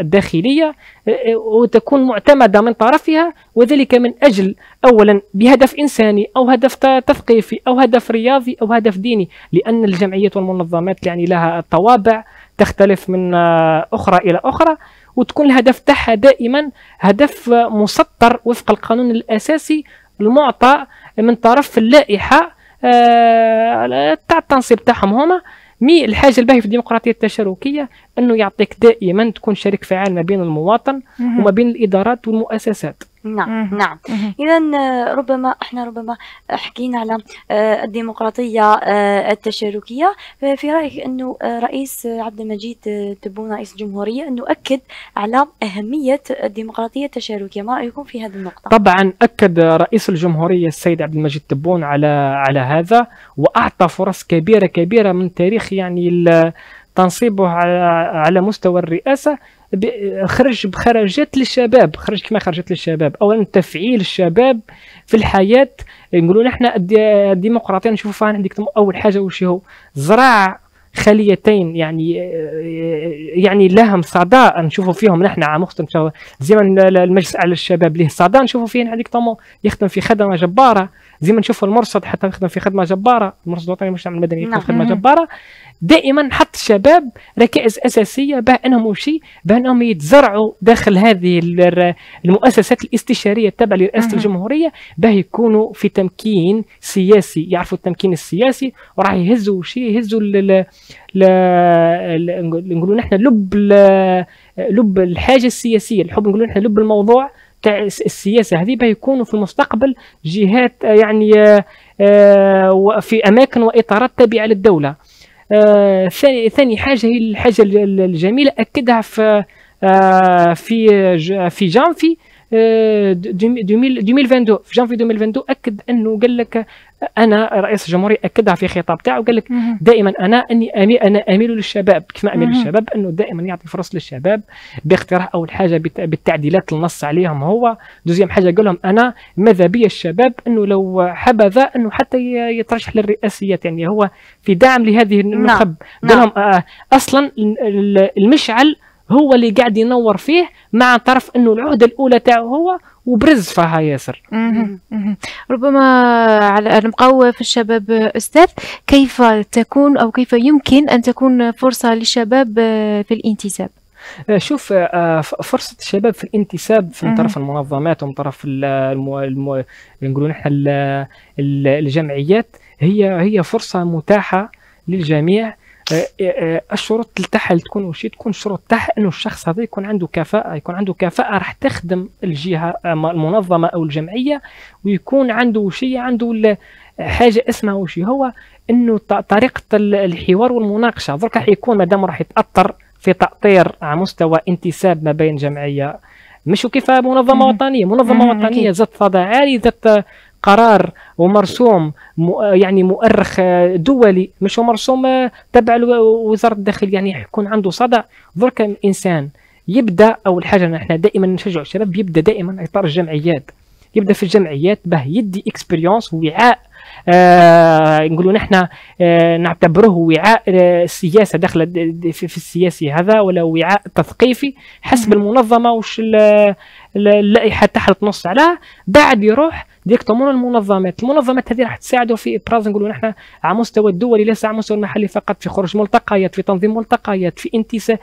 الداخلية آه، وتكون معتمدة من طرفها وذلك من أجل أولا بهدف إنساني أو هدف تثقيفي أو هدف رياضي أو هدف ديني لأن الجمعيات والمنظمات يعني لها طوابع تختلف من أخرى إلى أخرى وتكون الهدف تاعها دائما هدف مسطر وفق القانون الاساسي المعطى من طرف اللائحه آه، تاع التنصيب تاعهم هما مي الحاجه الباهيه في الديمقراطيه التشاركيه انه يعطيك دائما تكون شريك فعال ما بين المواطن وما بين الادارات والمؤسسات نعم نعم اذا آه، ربما احنا ربما آه، حكينا على آه، الديمقراطيه التشاركيه في رايك انه رئيس عبد المجيد تبون رئيس الجمهوريه انه اكد على اهميه الديمقراطيه التشاركيه ما رايكم في هذه النقطه طبعا اكد رئيس الجمهوريه السيد عبد المجيد تبون على على هذا واعطى فرص كبيره كبيره من تاريخ يعني تنصيبه على على مستوى الرئاسه خرج بخرجات للشباب خرج كما خرجت للشباب اولا تفعيل الشباب في الحياه نقولوا نحن الديمقراطيه نشوفوا فيها عندك اول حاجه وش هو زراع خليتين يعني آه، يعني لهم صدى نشوفوا فيهم نحن عام مختلف ما المجلس على الشباب له صدى نشوفوا فيه عندك يخدم في خدمه جباره زي ما نشوفوا المرصد حتى نخدم في خدمه جباره المرصد الوطني للمجتمع المدني يخدم نعم. خدمه جباره دائما حط الشباب ركائز اساسيه باه انهم وشي باه انهم يتزرعوا داخل هذه المؤسسات الاستشاريه التابعه لرئاسه الجمهوريه باه يكونوا في تمكين سياسي يعرفوا التمكين السياسي وراح يهزوا شيء يهزوا نقولوا نحن لب لب الحاجه السياسيه الحب نقولوا نحن لب الموضوع تاع السياسه هذه بيكونوا في المستقبل جهات آه، يعني آه، آه، في اماكن واطارات تابعه للدوله ثاني ثاني حاجه هي الحاجه الجميله اكدها في في في جانفي 2022 آه، في جانفي 2022 اكد انه قال لك انا رئيس الجمهوريه اكدها في خطاب تاعه قال لك دائما انا اني أمي انا اميل للشباب كيف ما اميل للشباب انه دائما يعطي فرص للشباب باقتراح اول حاجه بالتعديلات النص عليهم هو دوزيام حاجه قال لهم انا ماذا بي الشباب انه لو حبذا انه حتى يترشح للرئاسيات يعني هو في دعم لهذه نعم. النخب قال نعم. لهم آه، اصلا المشعل هو اللي قاعد ينور فيه مع طرف انه العهده الاولى تاعو هو وبرز فيها ياسر ربما على نبقاو في الشباب استاذ كيف تكون او كيف يمكن ان تكون فرصه للشباب في الانتساب آه، شوف آه، فرصة الشباب في الانتساب من طرف المنظمات ومن طرف نقولوا نحن الجمعيات هي هي فرصة متاحة للجميع آه، آه، الشروط تاعها تكون وشي تكون الشروط تاعها انه الشخص هذا يكون عنده كفاءه يكون عنده كفاءه راح تخدم الجهه آه، المنظمه او الجمعيه ويكون عنده وشي عنده حاجه اسمها وش هو انه طريقه الحوار والمناقشه درك راح يكون مادام راح يتاثر في تاطير على مستوى انتساب ما بين جمعيه مش كيف منظمه وطنيه منظمه وطنيه ذات صدى عالي ذات قرار ومرسوم يعني مؤرخ آه، دولي مش مرسوم آه، تبع وزاره الداخليه يعني يكون عنده صدى درك انسان يبدا اول حاجه نحن دائما نشجع الشباب يبدا دائما اطار الجمعيات يبدا في الجمعيات باه يدي اكسبيريونس وعاء نقولوا آه، نحن آه، نعتبره وعاء السياسه آه، داخل في السياسي هذا ولا وعاء تثقيفي حسب المنظمه وش اللائحه تاعها تنص عليها بعد يروح ديكتومون المنظمات المنظمات هذه راح تساعده في ابراز نقولوا نحن على مستوى الدولي ليس على مستوى المحلي فقط في خروج ملتقيات في تنظيم ملتقيات في انتساب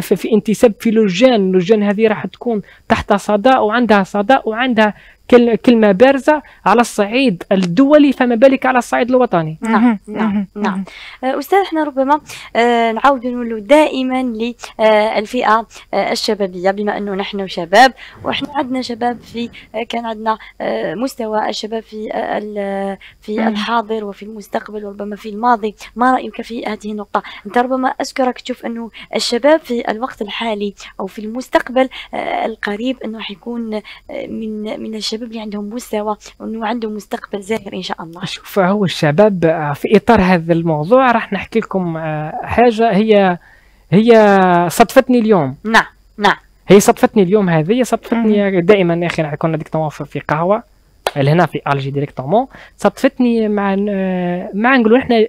في انتساب في لجان اللجان هذه راح تكون تحت صدى وعندها صدى وعندها كلمه بارزه على الصعيد الدولي فما بالك على الصعيد الوطني نعم نعم نعم أه، استاذ احنا ربما أه، نعاود نولوا دائما للفئه أه، الشبابيه بما انه نحن شباب واحنا عندنا شباب في كان عندنا مستوى الشباب في في الحاضر وفي المستقبل وربما في الماضي ما رايك في هذه النقطه انت ربما اذكرك تشوف انه الشباب في الوقت الحالي او في المستقبل القريب انه حيكون من من الشباب الشباب اللي يعني عندهم مستوى وانه عندهم مستقبل زاهر ان شاء الله شوف هو الشباب آه، في اطار هذا الموضوع راح نحكي لكم آه، حاجه هي هي صدفتني اليوم نعم نعم هي صدفتني اليوم هذه صدفتني دائما يا اخي كنا ديك في قهوه لهنا في الجي ديريكتومون صدفتني مع آه، مع نقولوا احنا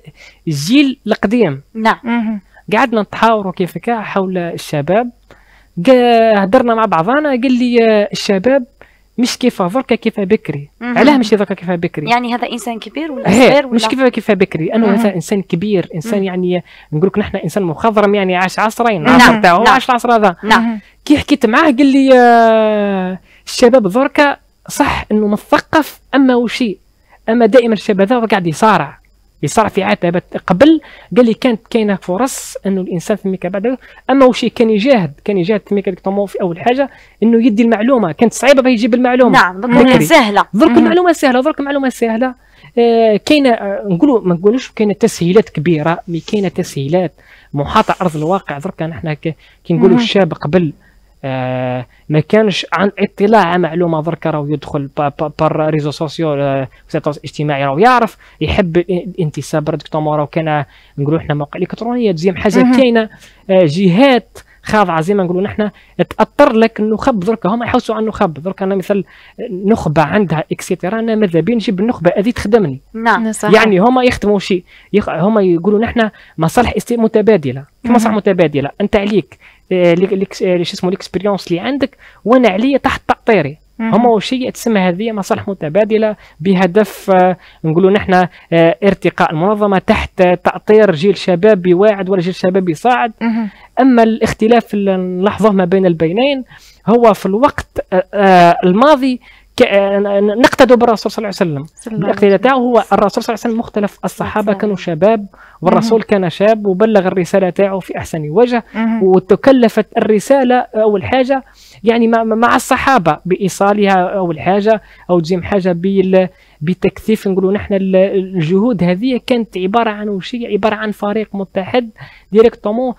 الجيل القديم نعم قعدنا نتحاوروا كيف كا حول الشباب هدرنا مع بعضنا قال لي الشباب مش كيف دركا كيف بكري علاه مش دركا كيف بكري يعني هذا انسان كبير ولا صغير ولا مش كيف كيف بكري انه هذا انسان كبير انسان مم. يعني نقول لك نحن انسان مخضرم يعني عاش عصرين نعم. عصر تاعو نعم. عاش العصر هذا نعم. كي حكيت معاه قال لي آه، الشباب دركا صح انه مثقف اما وشي اما دائما الشباب هذا قاعد يصارع يصرع في عتبة قبل قال لي كانت كاينه فرص انه الانسان ميكا بعد اما وشي كان يجاهد كان يجاهد فميكا في اول حاجه انه يدي المعلومه كانت صعيبه باش يجيب المعلومه نعم درك سهله درك المعلومه سهله درك المعلومه سهله آه، كاينه آه، نقولوا ما نقولوش كاينه تسهيلات كبيره مي كاينه تسهيلات محاطه ارض الواقع درك نحن كي نقولوا الشاب قبل آه ما كانش عن اطلاع على معلومه درك راه يدخل بار ريزو سوسيو آه، التواصل اجتماعي راه يعرف يحب الانتساب ديكتومون راه وكان نقولوا احنا مواقع الكترونيه تزيم حاجه كاينه آه جهات خاضعه زي ما نقولوا نحن تاثر لك النخب درك هما يحوسوا على النخب درك انا مثل نخبه عندها اكسيتيرا انا ماذا بين نجيب النخبه هذه تخدمني نعم, نعم، يعني هما يخدموا شيء هما يقولوا نحن مصالح متبادله مصالح متبادله انت عليك آه، آه، شو اسمه الاكسبيريونس اللي عندك وانا عليا تحت تاطيري هما شيء تسمى هذه مصالح متبادله بهدف آه، نقولوا نحن ارتقاء المنظمه تحت تأطير جيل شباب واعد ولا جيل شباب يصاعد اما الاختلاف اللي نلاحظه ما بين البينين هو في الوقت الماضي نقتدوا بالرسول صلى الله عليه وسلم الاقتداء تاعو هو الرسول صلى الله عليه وسلم مختلف الصحابه كانوا شباب والرسول كان شاب وبلغ الرساله تاعه في احسن وجه وتكلفت الرساله اول حاجه يعني مع الصحابه بايصالها اول حاجه او تجيم حاجه بتكثيف نقولوا نحن الجهود هذه كانت عباره عن وشي عباره عن فريق متحد ديريكتومون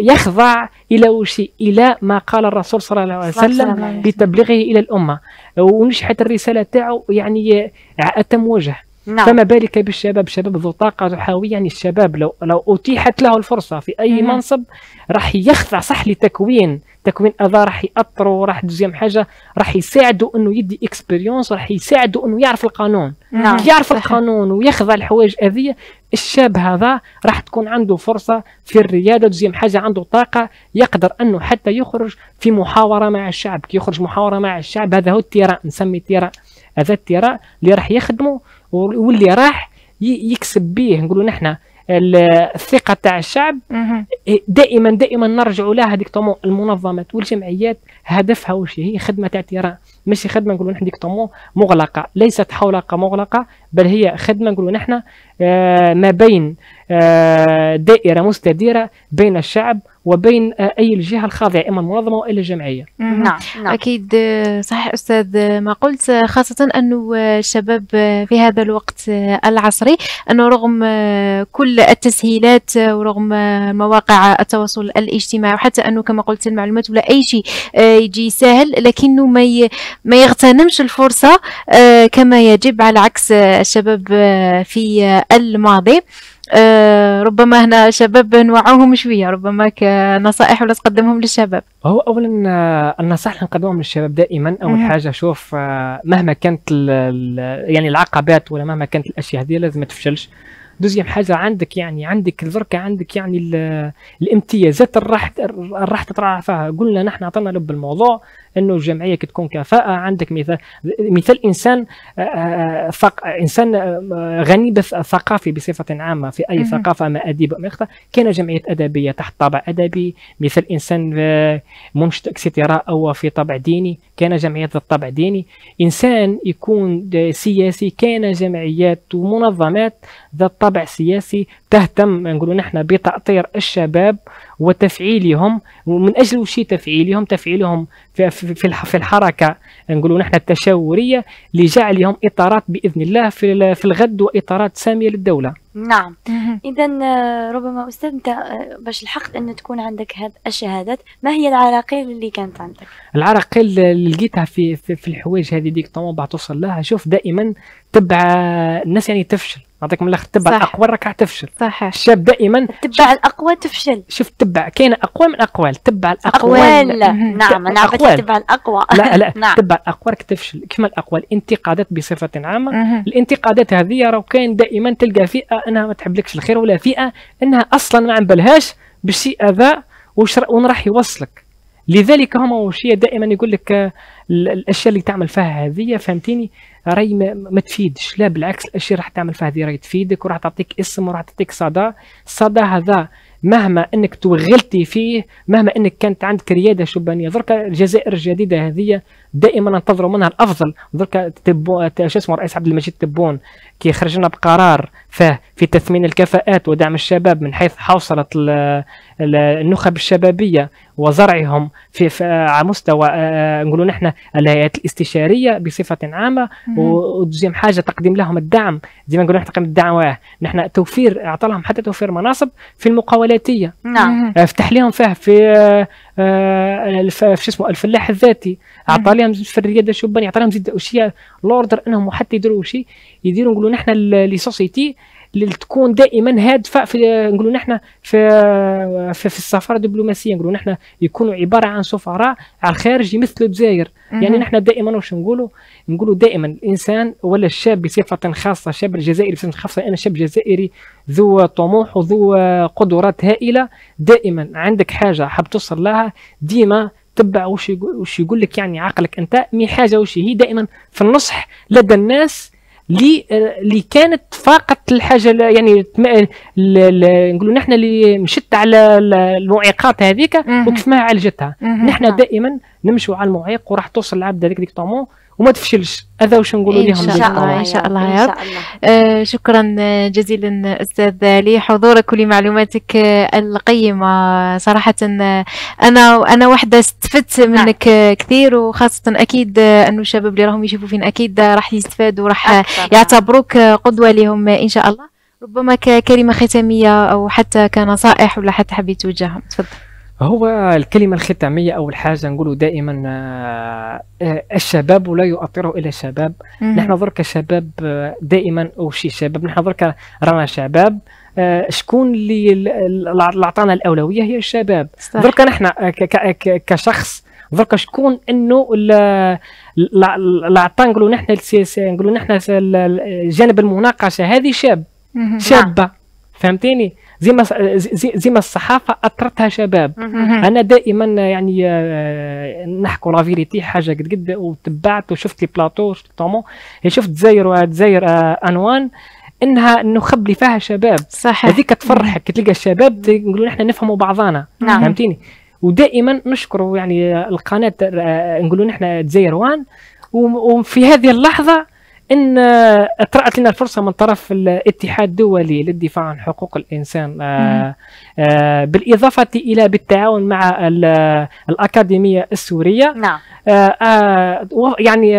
يخضع الى وشي الى ما قال الرسول صلى الله عليه وسلم بتبليغه الى الامه ونجحت الرساله تاعو يعني على اتم وجه نعم. فما بالك بالشباب شباب ذو طاقة حاوية يعني الشباب لو لو أتيحت له الفرصة في أي منصب راح يخضع صح لتكوين تكوين اذى راح ياثروا راح دوزيام حاجه راح يساعده انه يدي اكسبيريونس راح يساعده انه يعرف القانون نعم. يعرف صحيح. القانون ويخضع الحوايج هذه الشاب هذا راح تكون عنده فرصه في الرياده دوزيام حاجه عنده طاقه يقدر انه حتى يخرج في محاوره مع الشعب كي يخرج محاوره مع الشعب هذا هو التيراء نسمي التيراء هذا التيراء اللي راح يخدمه واللي راح يكسب به نقولوا نحن الثقه تاع الشعب دائما دائما نرجع لها هذيك المنظمات والجمعيات هدفها وش هي خدمه اعتراء ماشي خدمه نقولوا نحن ديك مغلقه ليست حولقه مغلقه بل هي خدمه نقولوا نحن آه، ما بين آه، دائره مستديره بين الشعب وبين آه، اي الجهه الخاضعه اما المنظمه والا الجمعيه. نعم،, نعم اكيد آه، صحيح استاذ ما قلت خاصه انه الشباب في هذا الوقت العصري انه رغم كل التسهيلات ورغم مواقع التواصل الاجتماعي وحتى انه كما قلت المعلومات ولا اي شيء يجي سهل لكنه ما ما يغتنمش الفرصه كما يجب على عكس الشباب في الماضي. آه، ربما هنا شباب نوعوهم شويه ربما كنصائح ولا تقدمهم للشباب هو اولا آه، النصائح اللي نقدمهم للشباب دائما اول حاجه شوف آه، مهما كانت يعني العقبات ولا مهما كانت الاشياء هذه لازم ما تفشلش دوزيام حاجه عندك يعني عندك الفركه عندك يعني الامتيازات الراح راح تطلع فيها قلنا نحن عطينا لب الموضوع انه الجمعيه كي تكون كفاءه عندك مثال مثال انسان فق... آه، آه، انسان آه، غني ثقافي بصفه عامه في اي ثقافه ما اديب ما كان جمعيه ادبيه تحت طابع ادبي مثال انسان منشط اكسترا او في طابع ديني كان جمعيه ذات طابع ديني انسان يكون سياسي كان جمعيات ومنظمات ذات طابع سياسي تهتم نقولوا نحن بتأطير الشباب وتفعيلهم ومن اجل شيء تفعيلهم تفعيلهم في, في, في الحركه نقولوا نحن التشاوريه لجعلهم اطارات باذن الله في, في الغد واطارات ساميه للدوله. نعم اذا آه، ربما استاذ انت آه، باش الحق ان تكون عندك هذه الشهادات ما هي العراقيل اللي كانت عندك العراقيل اللي لقيتها في في, في الحوايج هذه ديك طوم بعد توصل لها شوف دائما تبع الناس يعني تفشل نعطيك من الاخر تبع الاقوى راك تفشل صحيح الشاب دائما تبع الاقوى تفشل شفت تتبع كاين اقوى من اقوال تبع الاقوال نعم انا نعم تبع الاقوى لا لا نعم. تتبع الاقوال تفشل كما الاقوال انتقادات بصفه عامه مه. الانتقادات هذه راه كاين دائما تلقى فئه انها ما تحبلكش الخير ولا فئه انها اصلا ما عملهاش بشيء هذا اذى وين راح يوصلك لذلك هما وشية دائما يقول لك آه، الاشياء اللي تعمل فيها هذه فهمتيني راهي ما, ما تفيدش لا بالعكس الاشياء راح تعمل فيها هذه راهي تفيدك وراح تعطيك اسم وراح تعطيك صدى الصدى هذا مهما انك توغلتي فيه مهما انك كانت عندك رياده شبانيه درك الجزائر الجديده هذه دائما ننتظروا منها الافضل درك تبون شو اسمه الرئيس عبد المجيد تبون كي خرج لنا بقرار ففي تثمين الكفاءات ودعم الشباب من حيث حوصلة النخب الشبابية وزرعهم في, على مستوى آه، آه، نقولوا نحن الهيئات الاستشارية بصفة عامة وزي حاجة تقديم لهم الدعم زي ما نقولوا نحن تقديم واه نحن توفير اعطى لهم حتى توفير مناصب في المقاولاتية نعم آه، فتح لهم فيها في آه، شو اسمه الفلاح الذاتي اعطى لهم الحريه تاع الشبان يعطى لهم زيد اشياء لوردر انهم حتى يديروا شيء يديروا نقولوا نحن لي سوسيتي لتكون دائما هادفه في نقولوا نحن في في, في السفاره الدبلوماسيه نقولوا نحن يكونوا عباره عن سفراء على الخارج يمثلوا الجزائر يعني نحن دائما واش نقولوا نقولوا دائما الانسان ولا الشاب بصفه خاصه الشاب الجزائري بصفه خاصه انا شاب جزائري ذو طموح وذو قدرات هائله دائما عندك حاجه حاب توصل لها ديما تبع وش يقول, وش يقول لك يعني عقلك انت مي حاجه وش هي دائما في النصح لدى الناس اللي كانت فاقت الحاجه يعني نقولوا نحن اللي مشت على المعيقات هذيك وكيف ما عالجتها نحن نعم. دائما نمشوا على المعيق وراح توصل العبد هذيك ديك طومون وما تفشلش هذا واش نقولوا لهم ان شاء الله ان شاء الله يا رب آه، شكرا آه، جزيلا استاذ لحضورك ولمعلوماتك آه، القيمه صراحه انا انا وحده استفدت نعم. منك نعم. كثير وخاصه اكيد انه الشباب اللي راهم يشوفوا فين اكيد راح يستفادوا وراح نعم. يعتبروك قدوه لهم ان شاء الله ربما ككلمه ختاميه او حتى كنصائح ولا حتى حبيت توجههم تفضل هو الكلمة الختامية أول حاجة نقولوا دائما آه، آه، الشباب لا يؤطره إلى شباب نحن ضرك شباب آه، دائما أو شي شباب نحن ضرك رانا شباب شكون اللي عطانا الأولوية هي الشباب ضرك نحن كشخص دركا شكون انه العطاء نقولوا نحن نقولوا نحن جانب المناقشه هذه شاب شابه نعم. فهمتيني زي ما زي, زي ما الصحافه اثرتها شباب انا دائما يعني آه، نحكوا لا فيريتي حاجه قد قد وتبعت وشفت لي بلاطو شفت طومون يعني شفت زاير جزائر آه، انوان انها خبلي فيها شباب صحيح هذيك تفرحك تلقى الشباب نقولوا نحن نفهموا بعضنا نعم. فهمتيني ودائما نشكر يعني آه، القناه نقولوا نحن جزائر وان وفي هذه اللحظه ان طرات آه، لنا الفرصه من طرف الاتحاد الدولي للدفاع عن حقوق الانسان آه، آه، بالاضافه الى بالتعاون مع الاكاديميه السوريه نعم يعني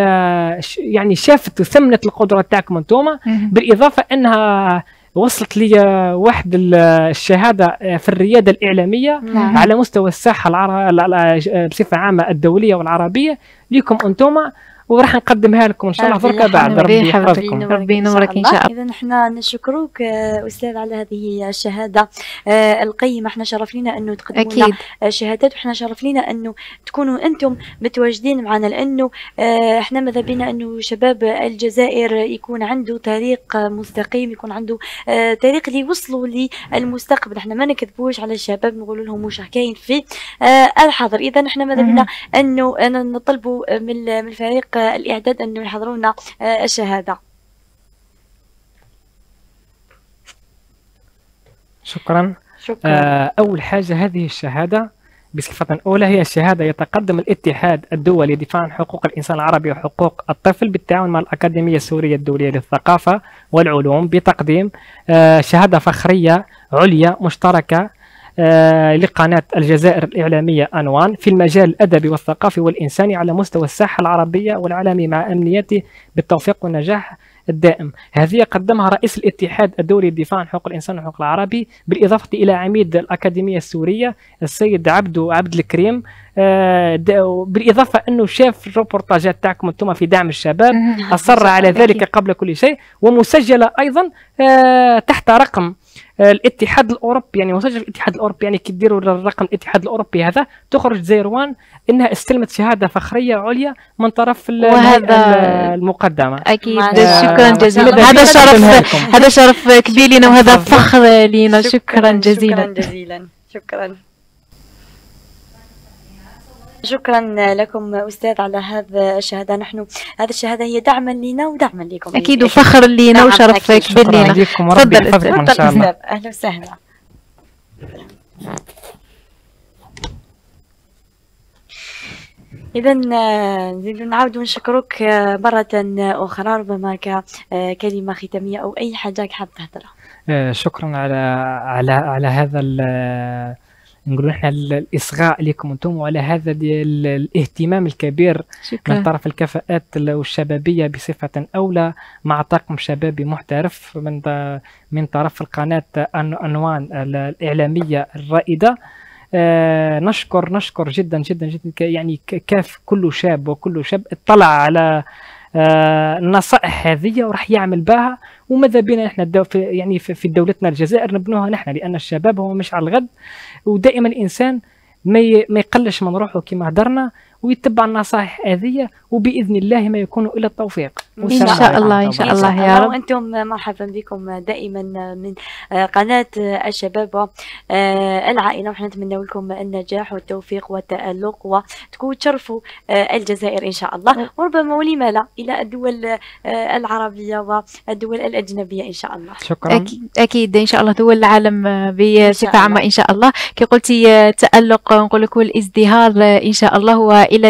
يعني شافت وثمنت القدره تاعكم انتوما بالاضافه انها وصلت لي واحد الشهاده في الرياده الاعلاميه نعم. على مستوى الساحه العر... بصفه عامه الدوليه والعربيه ليكم انتم وراح نقدمها لكم ان شاء الله دركا بعد ربي يحفظكم ربي ينورك ان شاء الله اذا احنا نشكروك آه، استاذ على هذه الشهاده آه، القيمه احنا شرف لينا انه تقدموا لنا شهادات وحنا شرف لينا انه تكونوا انتم متواجدين معنا لانه آه، احنا ماذا بينا انه شباب الجزائر يكون عنده طريق مستقيم يكون عنده طريق اللي يوصلوا للمستقبل احنا ما نكذبوش على الشباب نقول لهم واش كاين في الحاضر اذا احنا ماذا بينا انه نطلبوا من الفريق الإعداد أنهم يحضرون آه، الشهادة شكرا, شكرا. آه أول حاجة هذه الشهادة بصفة أولى هي الشهادة يتقدم الاتحاد الدولي للدفاع عن حقوق الإنسان العربي وحقوق الطفل بالتعاون مع الأكاديمية السورية الدولية للثقافة والعلوم بتقديم آه، شهادة فخرية عليا مشتركة آه، لقناة الجزائر الإعلامية أنوان في المجال الأدبي والثقافي والإنساني على مستوى الساحة العربية والعالمي مع أمنيته بالتوفيق والنجاح الدائم هذه قدمها رئيس الاتحاد الدولي للدفاع عن حقوق الانسان والحقوق العربي بالاضافه الى عميد الاكاديميه السوريه السيد عبدو عبد الكريم آه، بالاضافه انه شاف الروبورتاجات تاعكم انتم في دعم الشباب اصر على ذلك قبل كل شيء ومسجله ايضا آه، تحت رقم الاتحاد الاوروبي يعني مسجل الاتحاد الاوروبي يعني كي ديروا الرقم الاتحاد الاوروبي هذا تخرج زيروان انها استلمت شهاده فخريه عليا من طرف وهذا المقدمه اكيد شكرا جزيلا هذا شرف هذا شرف كبير لنا وهذا فخر لنا شكرا جزيلا شكرا جزيلا شكرا شكرا لكم أستاذ على هذا الشهادة نحن هذه الشهادة هي دعما لنا ودعما لكم أكيد وفخر لينا وشرف كبير لينا تفضل أهلا وسهلا إذا نزيد نعاود نشكرك مرة أخرى ربما ككلمة ختامية أو أي حاجة حاب تهضرها. آه، شكرا على على على هذا نقولوا احنا الاصغاء لكم انتم وعلى هذا الاهتمام الكبير شكرا. من طرف الكفاءات الشبابيه بصفه اولى مع طاقم شبابي محترف من من طرف القناه انوان الاعلاميه الرائده آه نشكر نشكر جدا جدا جدا يعني كاف كل شاب وكل شاب اطلع على آه النصائح هذه وراح يعمل بها وماذا بينا احنا في يعني في دولتنا الجزائر نبنوها نحن لان الشباب هو مش على الغد ودائما الانسان ما يقلش من روحه كما هدرنا ويتبع النصائح هذه وباذن الله ما يكون الا التوفيق إن شاء, إن شاء الله إن شاء الله يا رب وأنتم مرحبا بكم دائما من آه، قناة آه، الشباب والعائلة آه، وحنا نتمنى لكم النجاح والتوفيق والتألق وتكون تشرفوا الجزائر إن شاء الله وربما ولما لا إلى الدول العربية والدول الأجنبية إن شاء الله شكرا أكيد, أكيد إن شاء الله دول العالم بصفة عامة إن شاء الله كي قلتي التألق نقول لك الازدهار إن شاء الله وإلى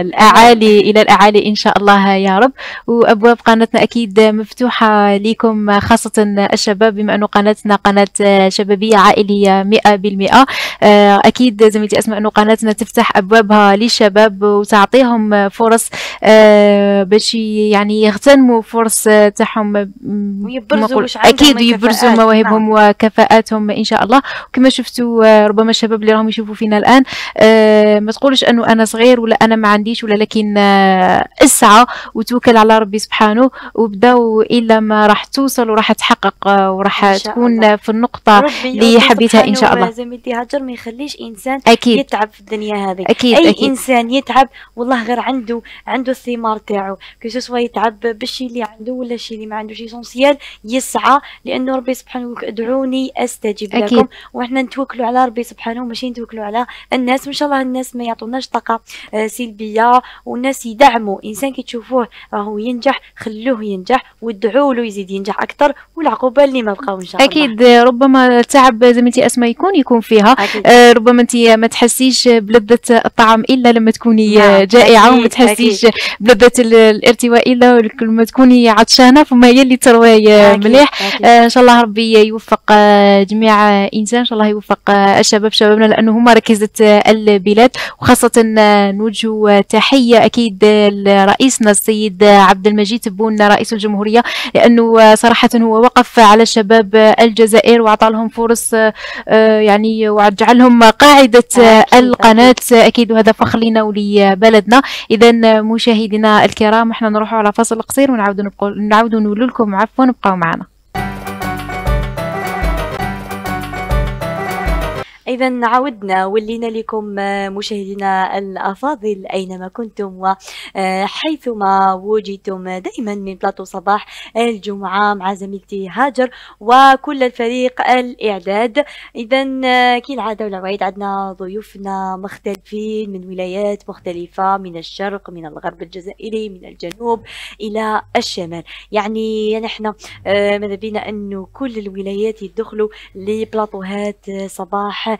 الأعالي إلى الأعالي إن شاء الله يا رب وابواب قناتنا اكيد مفتوحه لكم خاصه الشباب بما انه قناتنا قناه شبابيه عائليه 100% آه، اكيد زميلتي اسماء انه قناتنا تفتح ابوابها للشباب وتعطيهم فرص آه، باش يعني يغتنموا فرص تاعهم ويبرزوا اكيد يبرزوا مواهبهم نعم. وكفاءاتهم ان شاء الله وكما شفتوا آه، ربما الشباب اللي راهم يشوفوا فينا الان ما تقولش انه انا صغير ولا انا ما عنديش ولا لكن اسعى وتوكل على ربي سبحانه وبداو الا ما راح توصل وراح تحقق آه، وراح تكون الله. في النقطه اللي حبيتها ان شاء الله لازم يديها اجر ما يخليش انسان أكيد. يتعب في الدنيا هذه أكيد. اي أكيد. انسان يتعب والله غير عنده عنده الثمار تاعو كيسوا يتعب بالشيء اللي عنده ولا الشيء اللي ما عندوش ايسونسيال يسعى لانه ربي سبحانه ادعوني استجب أكيد. لكم وحنا نتوكلوا على ربي سبحانه ماشي نتوكلوا على الناس وان شاء الله الناس ما يعطوناش طاقه آه، سلبيه والناس يدعموا انسان كي تشوفوه راهو ينجح خلوه ينجح وادعوا له يزيد ينجح اكثر والعقوبه اللي ما بقاو ان شاء الله اكيد ربما التعب زميلتي اسماء يكون يكون فيها أكيد. آه ربما انت ما تحسيش بلذه الطعام الا لما تكوني نعم، جائعه أكيد. وما تحسيش بلذه الارتواء الا لما تكوني عطشانه فما هي اللي تروي مليح آه ان شاء الله ربي يوفق آه، جميع انسان ان شاء الله يوفق آه، الشباب شبابنا لانه هما ركيزه آه، البلاد وخاصه نوجه تحيه اكيد لرئيسنا السيد عبد المجيد تبون رئيس الجمهورية لأنه صراحة هو وقف على شباب الجزائر وعطى آه، يعني لهم فرص يعني وجعلهم قاعدة آه، القناة أكيد وهذا فخر لنا ولبلدنا إذا مشاهدينا الكرام احنا نروحوا على فصل قصير ونعاودوا نبقوا نعاودوا نقول لكم عفوا ابقوا معنا اذا عودنا ولينا لكم آه، مشاهدينا الافاضل اينما كنتم وحيثما آه، وجدتم آه، دائما من بلاطو صباح الجمعه مع زميلتي هاجر وكل الفريق الاعداد اذا كالعاده والعوايد عندنا ضيوفنا مختلفين من ولايات مختلفه من الشرق من الغرب الجزائري من الجنوب الى الشمال يعني نحن ماذا بينا انه كل الولايات يدخلوا لبلاطوهات صباح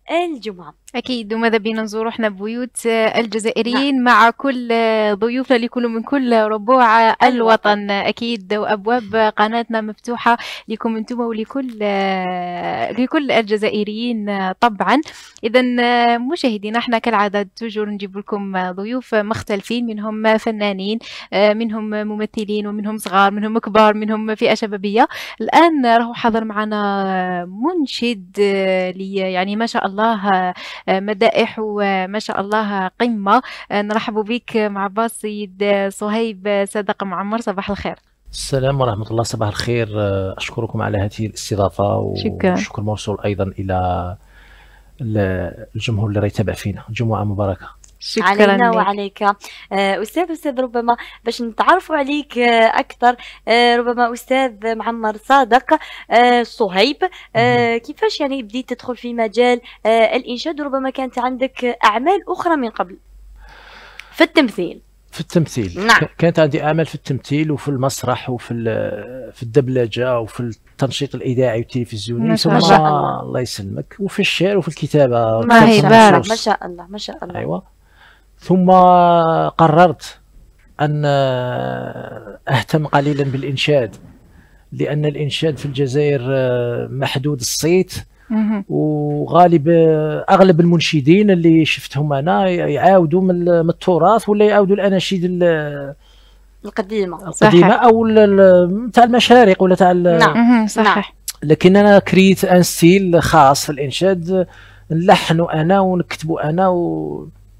الجمعة أكيد وماذا بينا نزور احنا بيوت الجزائريين نعم. مع كل ضيوفنا لكل من كل ربوع الوطن أكيد وأبواب قناتنا مفتوحة لكم أنتم ولكل لكل الجزائريين طبعا إذا مشاهدينا احنا كالعادة توجور نجيب لكم ضيوف مختلفين منهم فنانين منهم ممثلين ومنهم صغار منهم كبار منهم فئة شبابية الآن راهو حضر معنا منشد لي يعني ما شاء الله الله آه، مدائح وما شاء الله قمة آه، نرحب بك مع باص سيد آه، صهيب صدق معمر صباح الخير السلام ورحمة الله صباح الخير أشكركم على هذه الاستضافة وشكر موصول أيضا إلى الجمهور اللي راه يتابع فينا جمعة مباركة شكرا علينا لك. وعليك آه، استاذ استاذ ربما باش نتعرفوا عليك آه، اكثر آه، ربما استاذ معمر صادق صهيب كيفاش يعني بديت تدخل في مجال الانشاد ربما كانت عندك اعمال اخرى من قبل في التمثيل في التمثيل نعم. كانت عندي اعمال في التمثيل وفي المسرح وفي في الدبلجه وفي التنشيط الاذاعي والتلفزيوني شاء الله. الله يسلمك وفي الشعر وفي الكتابه ما هي بارك ما شاء الله ما شاء الله ايوه ثم قررت أن آه، أهتم قليلا بالإنشاد لأن الإنشاد في الجزائر آه، محدود الصيت وغالب آه، اغلب المنشدين اللي شفتهم انا يعاودوا من التراث ولا يعاودوا الاناشيد القديمه القديمه او تاع المشارق ولا تاع نعم. نعم صحيح لكن انا كريت ان ستيل خاص في الانشاد نلحنوا انا ونكتبوا انا و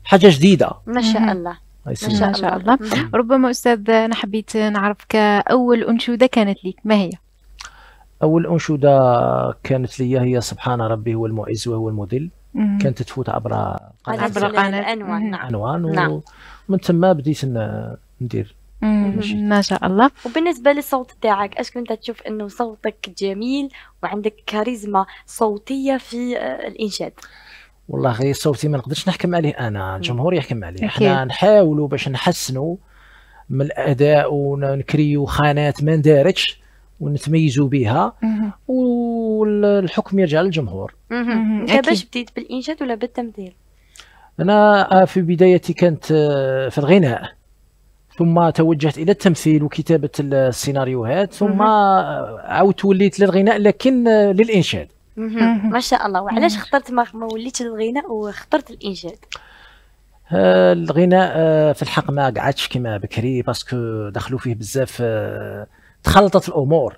حاجه جديده ما شاء الله ما شاء الله ربما استاذ انا حبيت نعرفك اول انشوده كانت لك ما هي اول انشوده كانت لي هي سبحان ربي هو المعز وهو المذل كانت تفوت عبر قناه عبر قناه الانوان انوان نعم. ومن نعم. ثم بديت ندير ما شاء الله وبالنسبة للصوت تاعك اش كنت تشوف انه صوتك جميل وعندك كاريزما صوتية في آه، الانشاد والله غير صوتي ما نقدرش نحكم عليه انا الجمهور يحكم عليه حنا نحاولوا باش نحسنوا من الاداء ونكريو خانات ما ندارتش ونتميزوا بها والحكم يرجع للجمهور انت باش بديت بالانشاد ولا بالتمثيل انا آه، في بدايتي كانت آه، في الغناء ثم توجهت الى التمثيل وكتابه السيناريوهات ثم آه، عاودت وليت للغناء لكن للانشاد ما شاء الله وعلاش اخترت ما وليتش الغناء واخترت الانجاد آه، الغناء آه، في الحق ما قعدش كما بكري باسكو دخلوا فيه بزاف آه، تخلطت الامور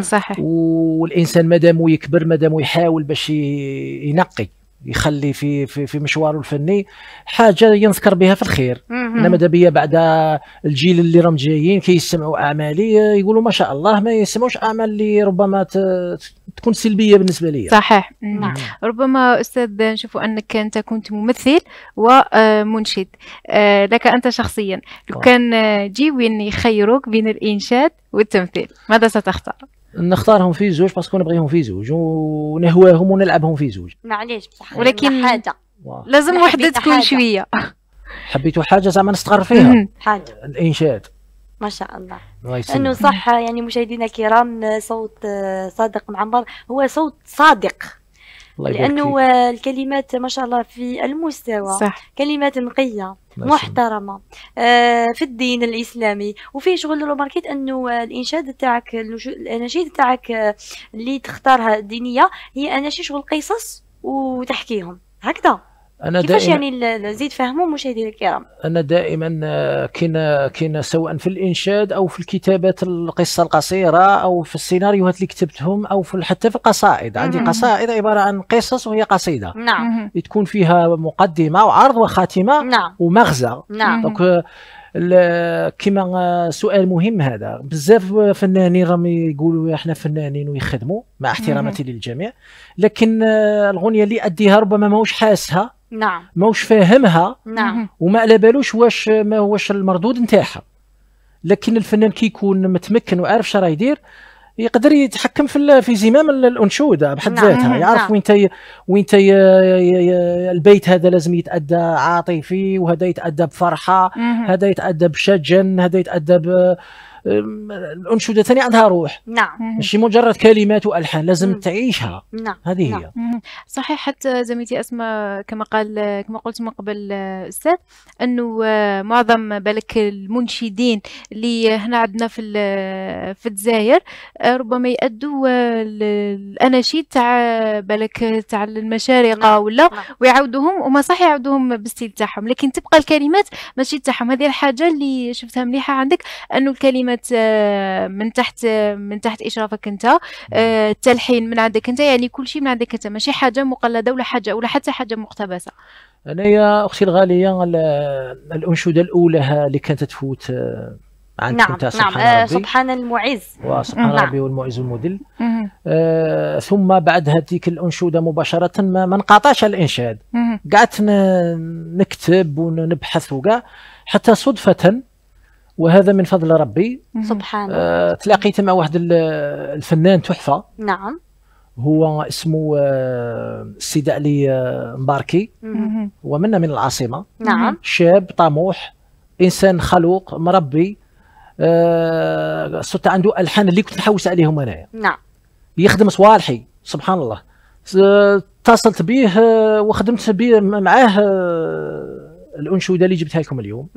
صحيح والانسان مادامو يكبر مادامو يحاول باش ينقي يخلي في في, في مشواره الفني حاجه ينذكر بها في الخير انا ماذا بيا بعد الجيل اللي راهم جايين كيسمعوا كي اعمالي يقولوا ما شاء الله ما يسمعوش اعمال اللي ربما تكون سلبيه بالنسبه لي صحيح نعم ربما استاذ نشوفوا انك انت كنت ممثل ومنشد آه، آه، لك انت شخصيا لو كان آه، جي وين يخيروك بين الانشاد والتمثيل ماذا ستختار نختارهم في زوج باسكو نبغيهم في زوج ونهواهم ونلعبهم في زوج معليش بصح ولكن حاجه لازم وحده تكون حاجة. شويه حبيتوا حاجه زعما نستقر فيها حاجه الانشاد ما شاء الله انه صح يعني مشاهدينا الكرام صوت آه، صادق معمر هو صوت صادق لانه الكلمات ما شاء الله في المستوى صح. كلمات نقيه محترمه آه في الدين الاسلامي وفي شغل روماركيت انه الانشاد تاعك الاناشيد تاعك آه، اللي تختارها الدينيه هي اناشيد شغل قصص وتحكيهم هكذا انا كيفاش يعني نزيد فهموا مشاهدينا الكرام انا دائما آه، كنا كنا سواء في الانشاد او في الكتابات القصه القصيره او في السيناريوهات اللي كتبتهم او في حتى في القصائد عندي قصائد عباره عن قصص وهي قصيده نعم تكون فيها مقدمه وعرض وخاتمه نعم ومغزى نعم دونك آه، كما آه، سؤال مهم هذا بزاف فنانين راهم يقولوا احنا فنانين ويخدموا مع احتراماتي للجميع لكن الاغنيه اللي اديها ربما ماهوش حاسها نعم ماهوش فاهمها نعم وما على بالوش واش ما واش المردود نتاعها لكن الفنان كي يكون متمكن وعارف شنو راه يدير يقدر يتحكم في في زمام الانشوده بحد نعم. ذاتها نعم. يعرف نعم. وين تي وين تي البيت هذا لازم يتادى عاطفي وهذا يتادى بفرحه مم. هذا يتادى بشجن هذا يتادى ب الانشوده ثاني عندها روح نعم ماشي مجرد كلمات والحان لازم مم. تعيشها نعم هذه نعم. هي مم. صحيح حتى زميلتي اسماء كما قال كما قلت من قبل استاذ انه آه، معظم بالك المنشدين اللي هنا عندنا في آه، في الجزائر آه، ربما يأدوا الاناشيد تاع بالك تاع المشارقه نعم. ولا نعم. ويعاودوهم هما صح يعاودوهم بالستيل تاعهم لكن تبقى الكلمات ماشي تاعهم هذه الحاجه اللي شفتها مليحه عندك انه الكلمات كانت آه، من تحت من تحت اشرافك انت التلحين آه، من عندك انت يعني كل شيء من عندك انت ماشي حاجه مقلده ولا حاجه ولا حتى حاجه مقتبسه انا يا اختي الغاليه الانشوده الاولى اللي كانت تفوت آه، عندك نعم انت نعم، سبحان نعم ربي سبحان المعز وسبحان ربي والمعز المذل آه ثم بعد هذيك الانشوده مباشره ما, ما انقطعش الانشاد قعدت نكتب ونبحث وكاع حتى صدفه وهذا من فضل ربي سبحان الله تلاقيت مع واحد الفنان تحفه نعم هو اسمه آه، السيد علي آه، مباركي هو منا من العاصمه نعم شاب طموح انسان خلوق مربي آه، صرت عنده الحان اللي كنت نحوس عليهم انايا نعم يخدم صوالحي سبحان الله اتصلت به وخدمت به معاه الانشوده اللي جبتها لكم اليوم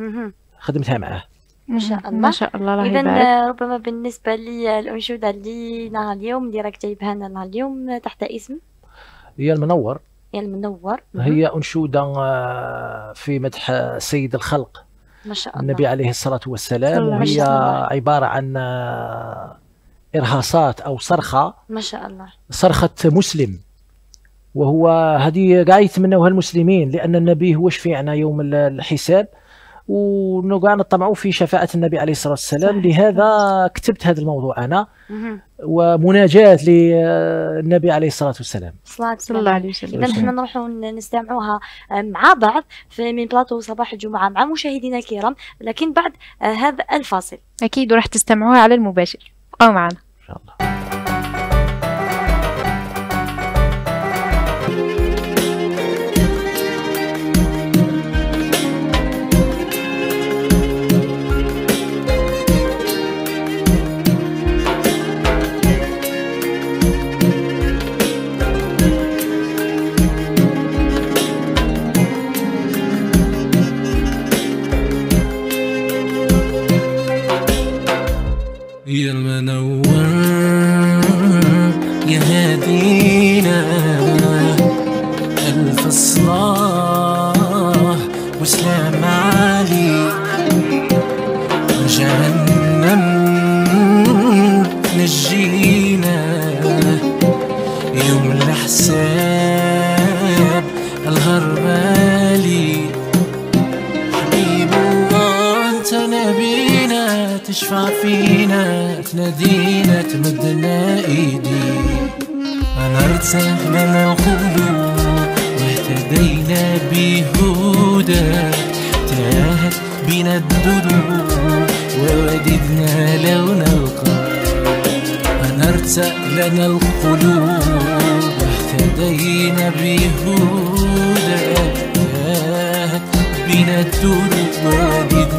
خدمتها معاه ان شاء الله ما شاء الله الله اذا آه، ربما بالنسبه للانشوده آه، اللي نهار اليوم اللي راك جايبها لنا نهار اليوم آه، تحت اسم هي المنور هي المنور هي انشوده في مدح سيد الخلق ما شاء الله النبي عليه الصلاه والسلام وهي عباره عن ارهاصات او صرخه ما شاء الله صرخه مسلم وهو هذه قاعد يتمناوها المسلمين لان النبي هو شفيعنا يوم الحساب ونقعد نطمعوا في شفاعة النبي عليه الصلاة والسلام لهذا كتبت هذا الموضوع أنا ومناجاة للنبي عليه الصلاة والسلام صلاة الله عليه وسلم إذا نحن نروحوا نستمعوها مع بعض في من بلاطو صباح الجمعة مع مشاهدينا الكرام لكن بعد آه، هذا الفاصل أكيد وراح تستمعوها على المباشر بقوا معنا إن شاء الله يا المنور يا هدينا ألف صلاة وسلام عليك جهنم نجينا يوم الحساب الهربالي حبيب الله انت نبينا تشفع فيه في تمدنا ايدي انا ارتحنا القلوب واهتدينا بهدى تاهت بنا الدروب ووددنا لو نلقى انا لنا القلوب واهتدينا بهدى تاهت بنا الدروب ووددنا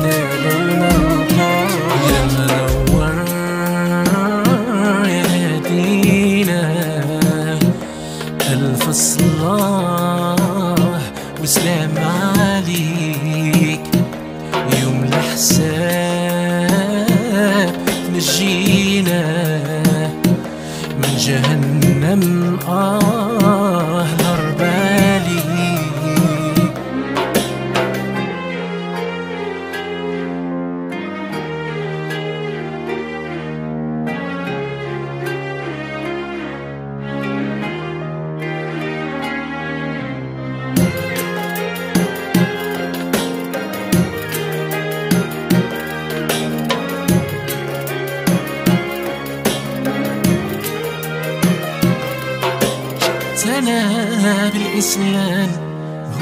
الإسلام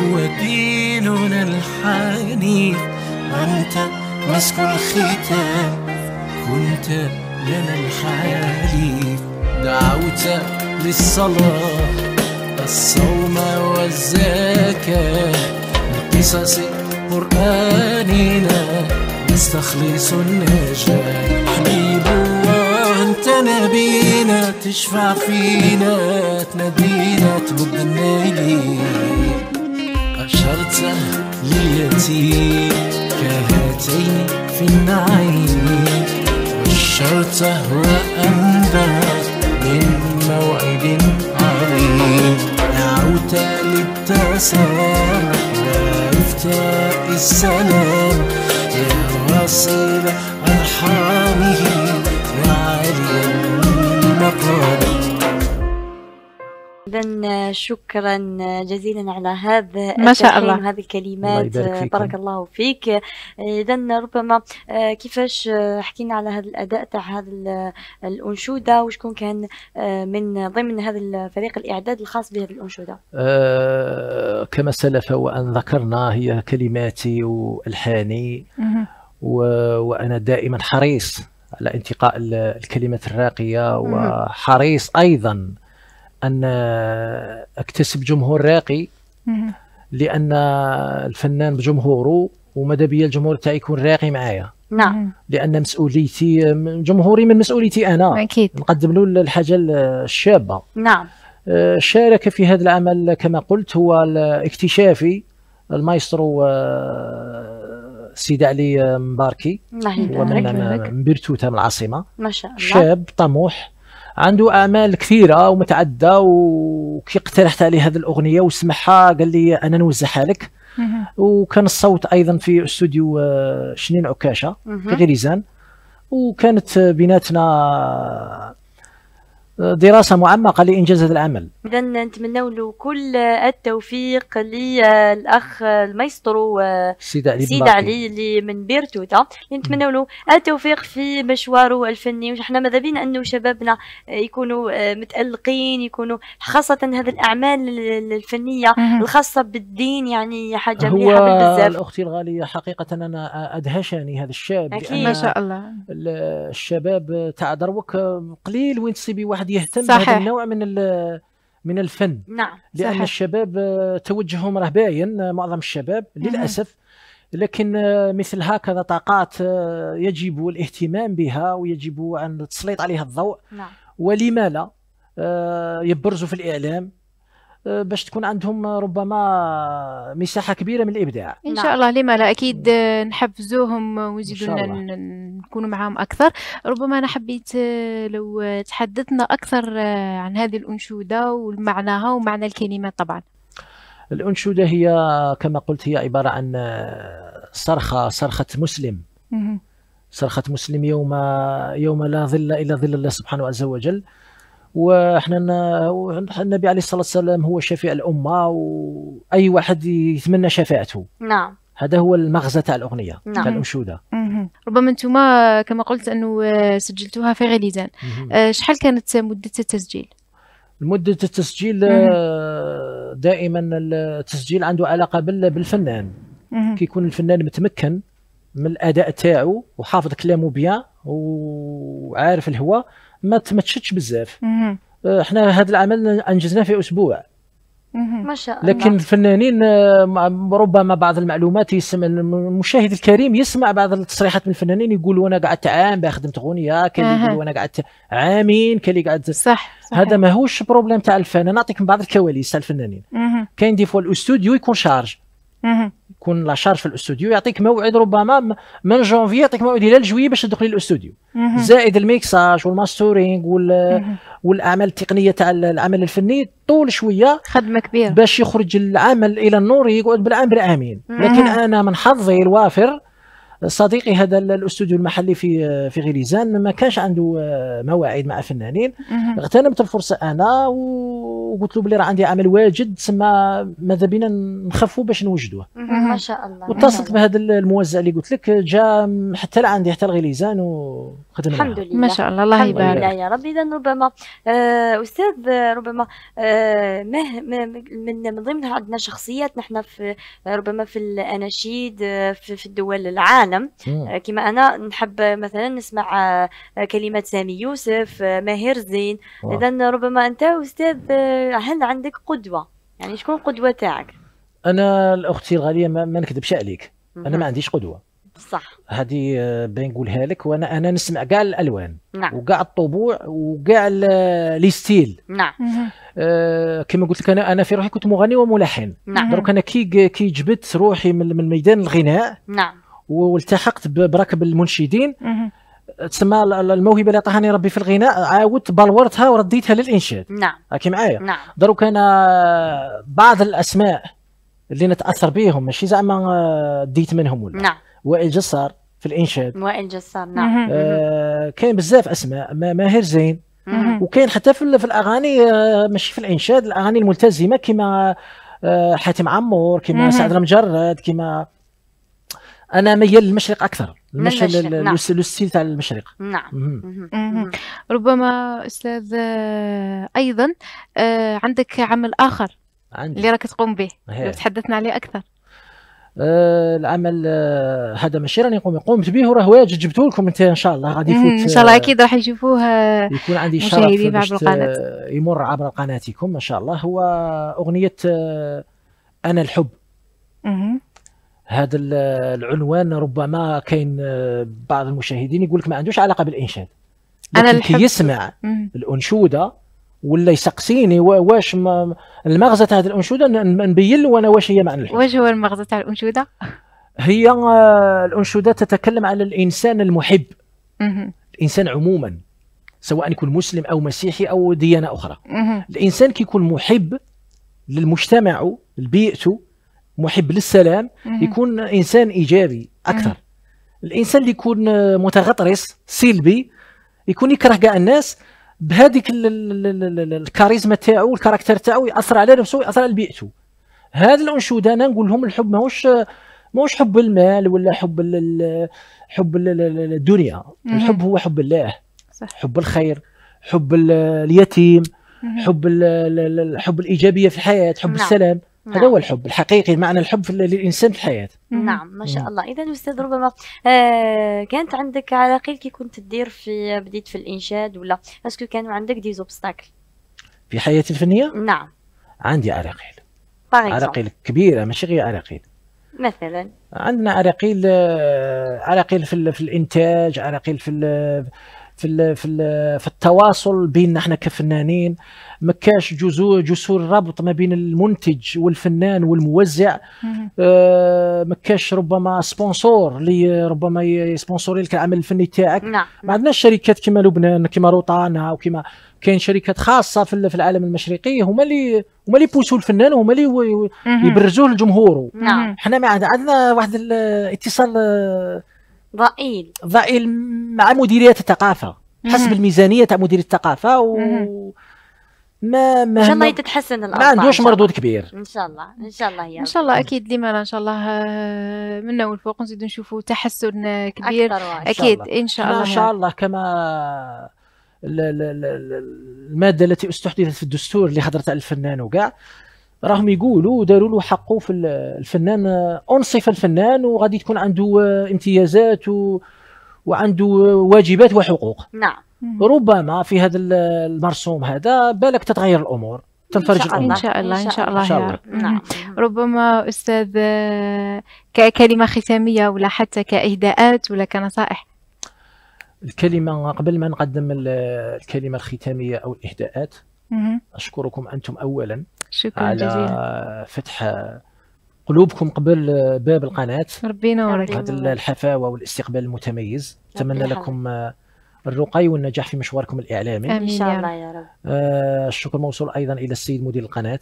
هو ديننا الحنيف أنت مسك الختام كنت لنا الحليف دعوت للصلاة الصوم والزكاة بقصص قرآننا نستخلص النجاة معتنى تشفع فينا تنادينا تمدنا إليك أشرت لليتيم كهاتين في النعيم بشرته وأنبى من موعد عظيم دعوت للتسامح وإفتاء السلام يا واصل أرحامه اذا آه، شكرا آه، جزيلا على هذا ما شاء الله هذه الكلمات الله بارك الله فيك اذا ربما آه، كيفاش حكينا على هذا الاداء تاع هذا الانشوده وشكون كان من ضمن هذا الفريق الاعداد الخاص بهذه الانشوده أه كما سلف وان ذكرنا هي كلماتي والحاني وانا دائما حريص على انتقاء الكلمات الراقيه وحريص ايضا ان اكتسب جمهور راقي لان الفنان بجمهوره وماذا بيا الجمهور تاعي يكون راقي معايا نعم لان مسؤوليتي جمهوري من مسؤوليتي انا اكيد نقدم له الحاجه الشابه نعم أه، شارك في هذا العمل كما قلت هو الاكتشافي المايسترو أه، سيدي علي آه، مباركي هو آه، من بيرتوتا من العاصمه ما شاء الله شاب طموح عنده امال كثيره ومتعدة وكي اقترحت عليه هذه الاغنيه وسمعها قال لي انا نوزعها لك وكان الصوت ايضا في استوديو آه، شنين عكاشه في غريزان وكانت بيناتنا دراسة معمقة لإنجاز هذا العمل إذا نتمنى له كل التوفيق للأخ المايسترو سيد علي, سيد علي اللي من بيرتوتا نتمنى له التوفيق في مشواره الفني ونحن ماذا بينا أنه شبابنا يكونوا متألقين يكونوا خاصة هذه الأعمال الفنية الخاصة بالدين يعني حاجة مليحة بزاف الأختي الغالية حقيقة أنا أدهشني هذا الشاب أكيد ما شاء الله الشباب تاع دروك قليل وين تسيبي واحد واحد يهتم صحيح. بهذا النوع من من الفن نعم لان صحيح. الشباب آه، توجههم راه باين آه، معظم الشباب للاسف لكن آه، مثل هكذا طاقات يجب الاهتمام بها ويجب ان تسليط عليها الضوء نعم. ولما لا يبرزوا في الاعلام آه، باش تكون عندهم ربما مساحه كبيره من الابداع ان شاء نعم. الله لما لا اكيد آه، نحفزوهم ونزيدوا نكونوا معاهم اكثر ربما انا حبيت آه، لو تحدثنا اكثر عن هذه الانشوده ومعناها ومعنى الكلمات طبعا الانشوده هي كما قلت هي عباره عن صرخه صرخه مسلم صرخه مسلم يوم يوم لا ظل الا ظل الله سبحانه عز وجل وحنا النبي عليه الصلاه والسلام هو شفيع الامه واي واحد يتمنى شفاعته نعم هذا هو المغزى تاع الاغنيه نعم. تاع الانشوده ربما انتم كما قلت انه آه، سجلتوها في غليزان آه، شحال كانت مده التسجيل مده التسجيل آه، دائما التسجيل عنده علاقه بالفنان كي يكون الفنان متمكن من الاداء تاعو وحافظ كلامه بيان وعارف الهوى ما تمتشتش بزاف احنا آه، هذا العمل انجزناه في اسبوع ما شاء الله لكن الفنانين آه، ربما بعض المعلومات يسمع المشاهد الكريم يسمع بعض التصريحات من الفنانين يقولوا انا قعدت عام خدمت اغنيه كاين اللي يقولوا انا قعدت عامين كاين اللي قعدت صح هذا ماهوش بروبليم تاع الفن انا نعطيك من بعض الكواليس تاع الفنانين كاين دي فوا الاستوديو يكون شارج يكون لا شارج في الاستوديو يعطيك موعد ربما من جونفي يعطيك موعد الى الجوي باش تدخلي الاستوديو زائد الميكساج والماستورينغ وال والاعمال التقنيه تاع العمل الفني طول شويه خدمه كبيره باش يخرج العمل الى النور يقعد بالعام بالعامين لكن انا من حظي الوافر صديقي هذا الاستوديو المحلي في في غليزان ما كانش عنده آه، مواعيد مع فنانين اغتنمت الفرصه انا وقلت له بلي راه عندي عمل واجد تسمى ماذا بينا نخفوا باش نوجدوه ما شاء الله واتصلت بهذا الموزع اللي قلت لك جا حتى لعندي حتى لغليزان وخدمنا الحمد لله ما شاء الله الله يبارك الحمد لله يا رب اذا ربما آه، استاذ آه، ربما من من ضمنها عندنا شخصيات نحن في ربما في الاناشيد في الدول العالم العالم آه، كما انا نحب مثلا نسمع آه، كلمات سامي يوسف آه، ماهر زين اذا ربما انت استاذ هل عندك قدوه يعني شكون قدوه تاعك انا اختي الغاليه ما, ما نكذبش عليك انا ما عنديش قدوه صح هذه بنقولها نقولها لك وانا انا نسمع كاع الالوان نعم وكاع الطبوع وكاع لي ستيل نعم آه كما قلت لك انا انا في روحي كنت مغني وملحن نعم دروك انا كي كي جبت روحي من, من ميدان الغناء نعم والتحقت بركب المنشدين تسمى الموهبه اللي عطاهاني ربي في الغناء عاودت بلورتها ورديتها للانشاد نعم راكي معايا نعم دروك انا آه، بعض الاسماء اللي نتاثر بهم ماشي زعما آه، ديت منهم ولا نعم وائل جسار في الانشاد وائل جسار نعم آه كاين بزاف اسماء ماهر زين وكاين حتى في, في الاغاني آه، ماشي في الانشاد الاغاني الملتزمه كما حاتم عمور كما سعد المجرد كما انا ميال للمشرق اكثر المشهد الستيل تاع المشرق نعم مم. مم. ربما استاذ آه، ايضا آه، عندك عمل اخر عندي. اللي راك تقوم به لو تحدثنا عليه اكثر آه العمل آه، هذا ماشي راني قمت به وراه واجد جبته لكم انت ان شاء الله غادي يفوت ان شاء الله اكيد راح يشوفوه يكون عندي شرف عبر القناه يمر عبر قناتكم ان شاء الله هو اغنيه انا الحب مم. هذا العنوان ربما كاين آه، بعض المشاهدين يقول لك ما عندوش علاقه بالانشاد انا الحب... يسمع الانشوده ولا يسقسيني واش ما المغزى تاع هذه الانشوده نبين له انا واش هي معنى الحب واش هو المغزى تاع الانشوده هي آه، الانشوده تتكلم على الانسان المحب الانسان عموما سواء يكون مسلم او مسيحي او ديانه اخرى الانسان كيكون محب للمجتمع لبيئته محب للسلام يكون انسان ايجابي اكثر الانسان اللي يكون متغطرس سلبي يكون يكره كاع الناس بهذيك الكاريزما تاعو الكاركتر تاعو ياثر على نفسه ياثر على بيئته هذا الانشوده انا نقول لهم الحب ماهوش ماهوش حب المال ولا حب حب الدنيا الحب هو حب الله صح. حب الخير حب اليتيم حب حب الايجابيه في الحياه حب السلام نعم. هذا هو الحب الحقيقي معنى الحب للانسان في الحياه نعم ما شاء الله اذا استاذ ربما آه كانت عندك عراقيل كي كنت تدير في بديت في الانشاد ولا اسكو كانوا عندك دي زوبستاكل في حياتي الفنيه نعم عندي عراقيل عراقيل كبيره ماشي غير عراقيل مثلا عندنا عراقيل عراقيل آه، في, في الانتاج عراقيل في في الـ في الـ في التواصل بيننا احنا كفنانين ما كاش جسور جسور ربط ما بين المنتج والفنان والموزع آه ما كاش ربما سبونسور اللي ربما يسبونسوري لك العمل الفني تاعك نعم. ما عندناش شركات كما لبنان كما روطانا وكما كاين شركات خاصه في, في العالم المشرقي هما اللي هما اللي يبوسوا الفنان وهما اللي يبرزوه لجمهوره نعم. احنا ما عندنا واحد الاتصال ضئيل ضئيل مع مديريه الثقافه حسب الميزانيه تاع مديريه الثقافه و ما ما ان شاء الله تتحسن الامور ما عندوش مردود كبير ان شاء الله ان شاء الله يا ان شاء الله اكيد ديما ان شاء الله آه، من اول فوق نزيدو نشوفوا تحسن آه، كبير اكيد ان شاء الله ان شاء الله كما الماده التي استحدثت في الدستور اللي حضرت على الفنان وكاع راهم يقولوا داروا له حقه في الفنان انصف الفنان وغادي تكون عنده امتيازات وعنده واجبات وحقوق نعم ربما في هذا المرسوم هذا بالك تتغير الامور تنفرج الامور ان شاء الله, إن شاء الله, إن شاء الله. نعم. ربما استاذ آه، ككلمه ختاميه ولا حتى كاهداءات ولا كنصائح الكلمه قبل ما نقدم الكلمه الختاميه او الاهداءات اشكركم انتم اولا شكرا على جزيلا. فتح قلوبكم قبل باب القناه ربي ينورك هذا الحفاوه والاستقبال المتميز أتمنى لكم الرقي والنجاح في مشواركم الاعلامي امين ان شاء الله يا رب آه الشكر موصول ايضا الى السيد مدير القناه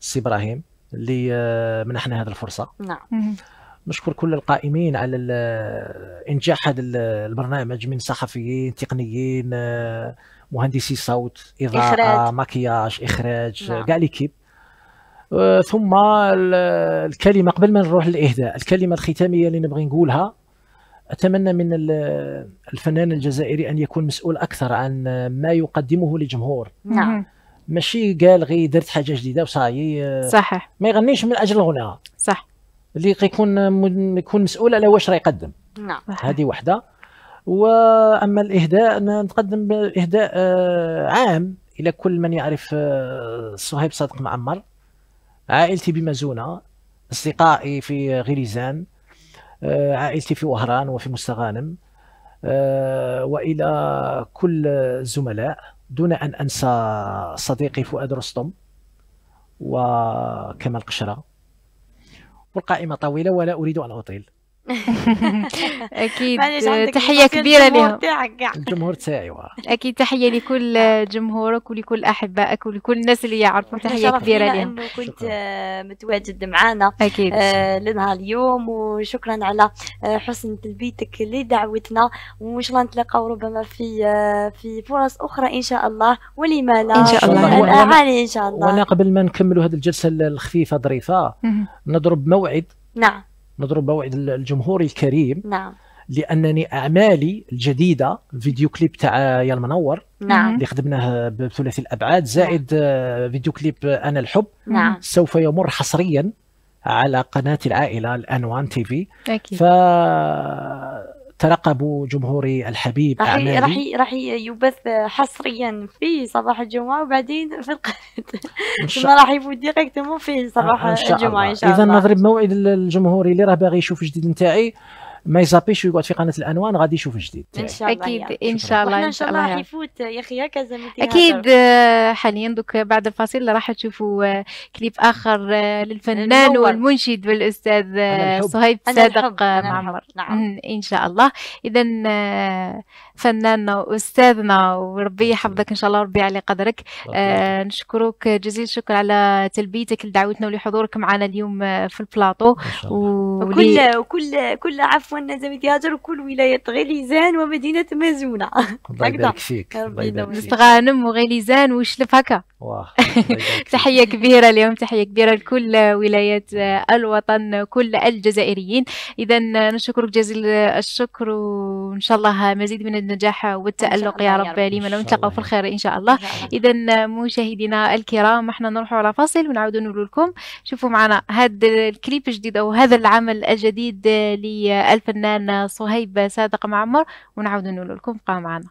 السي ابراهيم اللي آه منحنا هذه الفرصه نعم نشكر كل القائمين على آه، انجاح هذا آه، البرنامج من صحفيين تقنيين آه مهندسي صوت اضاءه إخراج. مكياج اخراج نعم. كاع ليكيب أه، ثم الكلمه قبل ما نروح للاهداء الكلمه الختاميه اللي نبغي نقولها اتمنى من الفنان الجزائري ان يكون مسؤول اكثر عن ما يقدمه للجمهور نعم ماشي قال غير درت حاجه جديده وصاي أه، صحيح ما يغنيش من اجل الغناء صح اللي يكون يكون مسؤول على واش راه يقدم نعم هذه وحده واما الاهداء نقدم اهداء آه، عام الى كل من يعرف آه، صهيب صادق معمر عائلتي بمزونه اصدقائي في غليزان آه، عائلتي في وهران وفي مستغانم والى كل الزملاء دون ان انسى صديقي فؤاد رستم وكمال قشره والقائمه طويله ولا اريد ان اطيل اكيد تحيه كبيره لهم الجمهور تاعي اكيد تحيه لكل جمهورك ولكل احبائك ولكل الناس اللي يعرفوا تحيه كبيره لهم انه كنت متواجد معنا اكيد آه لنهار اليوم وشكرا على آه، حسن تلبيتك لدعوتنا وان شاء الله نتلاقاو ربما في آه، في فرص اخرى ان شاء الله ولما لا ان شاء الله وانا ان شاء الله وانا قبل ما نكملوا هذه الجلسه الخفيفه ظريفه نضرب موعد نعم نضرب موعد الجمهور الكريم نعم لانني اعمالي الجديده فيديو كليب تاع يا المنور نعم اللي خدمناه بثلاثي الابعاد زائد نعم. آه، فيديو كليب آه، انا الحب نعم سوف يمر حصريا على قناه العائله الانوان تي في اكيد ترقبوا جمهوري الحبيب راح راح راح يبث حصريا في صباح الجمعه وبعدين في القناه ثم راح يبث ديريكتومون في صباح الجمعه ان شاء الله اذا نضرب موعد الجمهوري اللي راه باغي يشوف جديد نتاعي ما يزابيش ويقعد في قناه الانوان غادي يشوف جديد ان شاء الله اكيد ان شاء الله ان شاء الله راح يفوت يا اخي هكا اكيد آه، حاليا دوك بعد الفاصل راح تشوفوا آه، كليب اخر آه، للفنان والمنشد والاستاذ صهيب صادق معمر نعم. ان شاء الله اذا فناننا واستاذنا وربي يحفظك ان شاء الله وربي على قدرك آه نشكرك جزيل الشكر على تلبيتك لدعوتنا ولحضورك معنا اليوم آه، في البلاطو وكل وكل كل عفوا زميلتي هاجر وكل ولايه غليزان ومدينه مازونه الله يبارك فيك غانم وغليزان وشلف هكا تحيه كبيره اليوم تحيه كبيره لكل ولايات آه، الوطن كل الجزائريين اذا نشكرك جزيل الشكر وان شاء الله مزيد من النجاح والتألق يا رب لمن لم في الخير إن شاء الله إذا مشاهدينا الكرام احنا نروحوا على فاصل ونعود نقول لكم شوفوا معنا هذا الكليب الجديد أو هذا العمل الجديد للفنان صهيب صادق معمر ونعود نقول لكم بقى معنا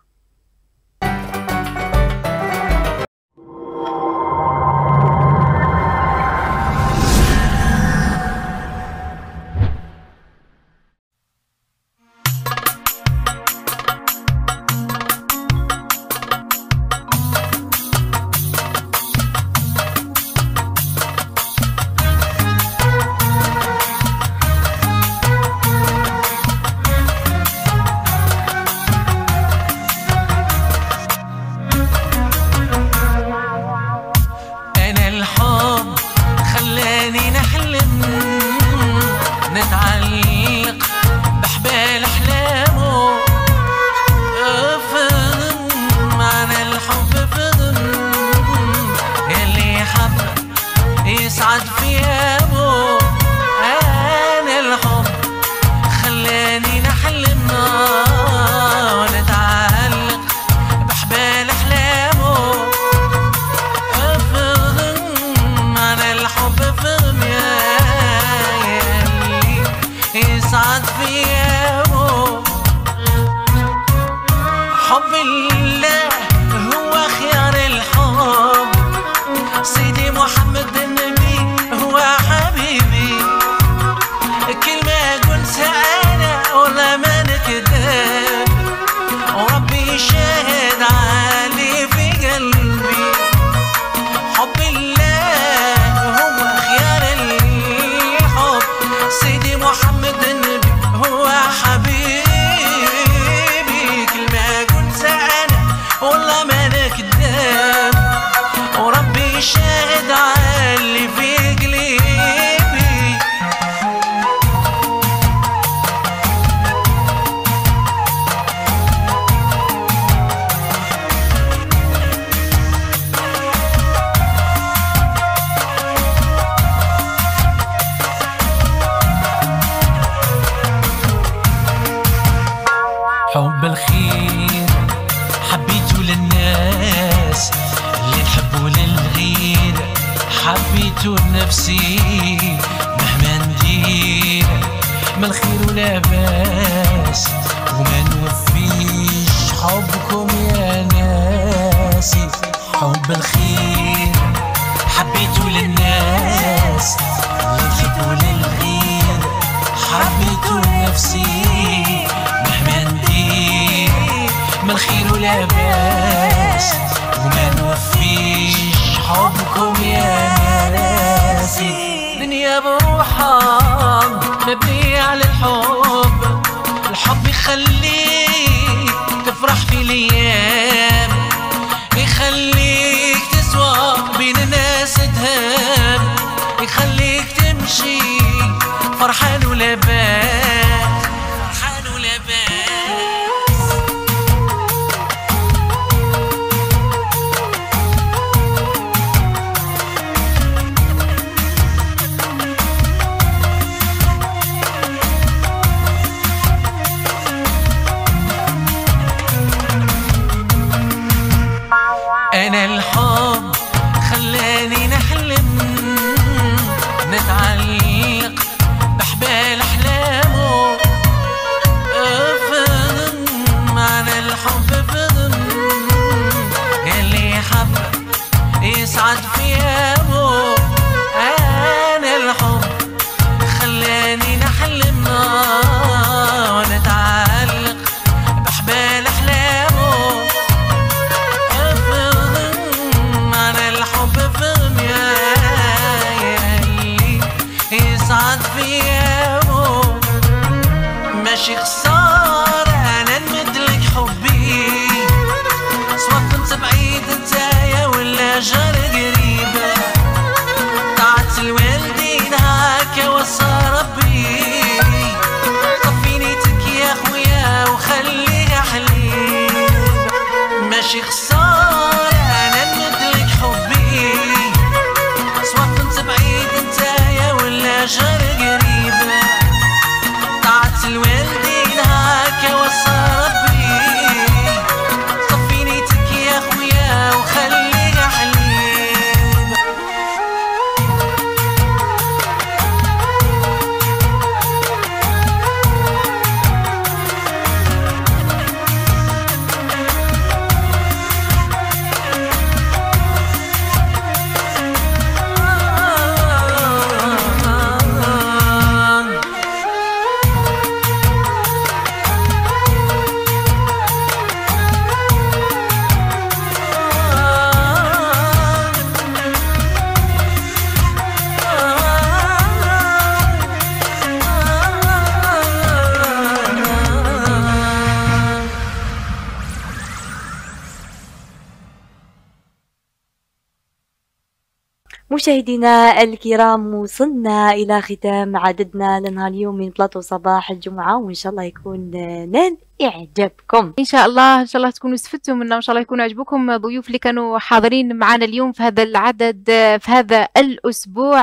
مشاهدينا الكرام وصلنا إلى ختام عددنا لنهار اليوم من بلاطو صباح الجمعة وإن شاء الله يكون نال يعجبكم ان شاء الله ان شاء الله تكونوا استفدتوا منا وان شاء الله يكونوا عجبكم ضيوف اللي كانوا حاضرين معنا اليوم في هذا العدد في هذا الاسبوع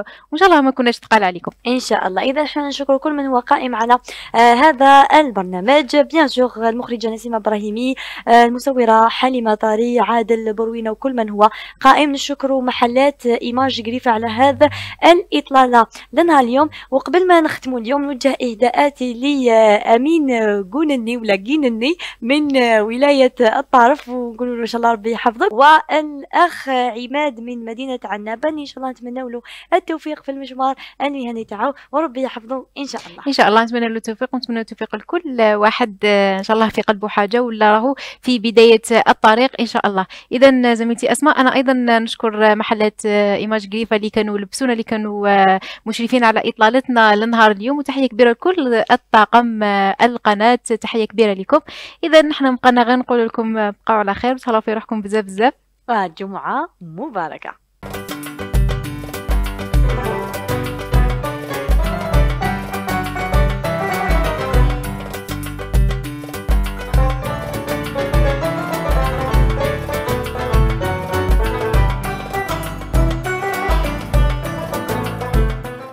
وان شاء الله ما كناش ثقال عليكم ان شاء الله اذا احنا نشكر كل من هو قائم على آه، هذا البرنامج بيان سور المخرجه نسيمه ابراهيمي آه، المصوره حليمه طاري عادل بروينه وكل من هو قائم نشكر محلات ايماج قريفه على هذا الاطلاله لنا اليوم وقبل ما نختموا اليوم نوجه اهداءاتي لامين آه، قوني جينني ولا جينني من ولاية الطرف ونقول له إن شاء الله ربي يحفظك والأخ عماد من مدينة عنابة إن شاء الله نتمنى له التوفيق في المشوار المهني تاعو وربي يحفظه إن شاء الله إن شاء الله نتمنى له التوفيق ونتمنى التوفيق لكل واحد إن شاء الله في قلبه حاجة ولا راهو في بداية الطريق إن شاء الله إذا زميلتي أسماء أنا أيضا نشكر محلات إيماج جريفة اللي كانوا لبسونا اللي كانوا مشرفين على إطلالتنا لنهار اليوم وتحية كبيرة لكل الطاقم القناة تحيه كبيره لكم اذا نحن بقنا غير لكم بقاو على خير وتهلاو في روحكم بزاف بزاف وجمعه آه، مباركه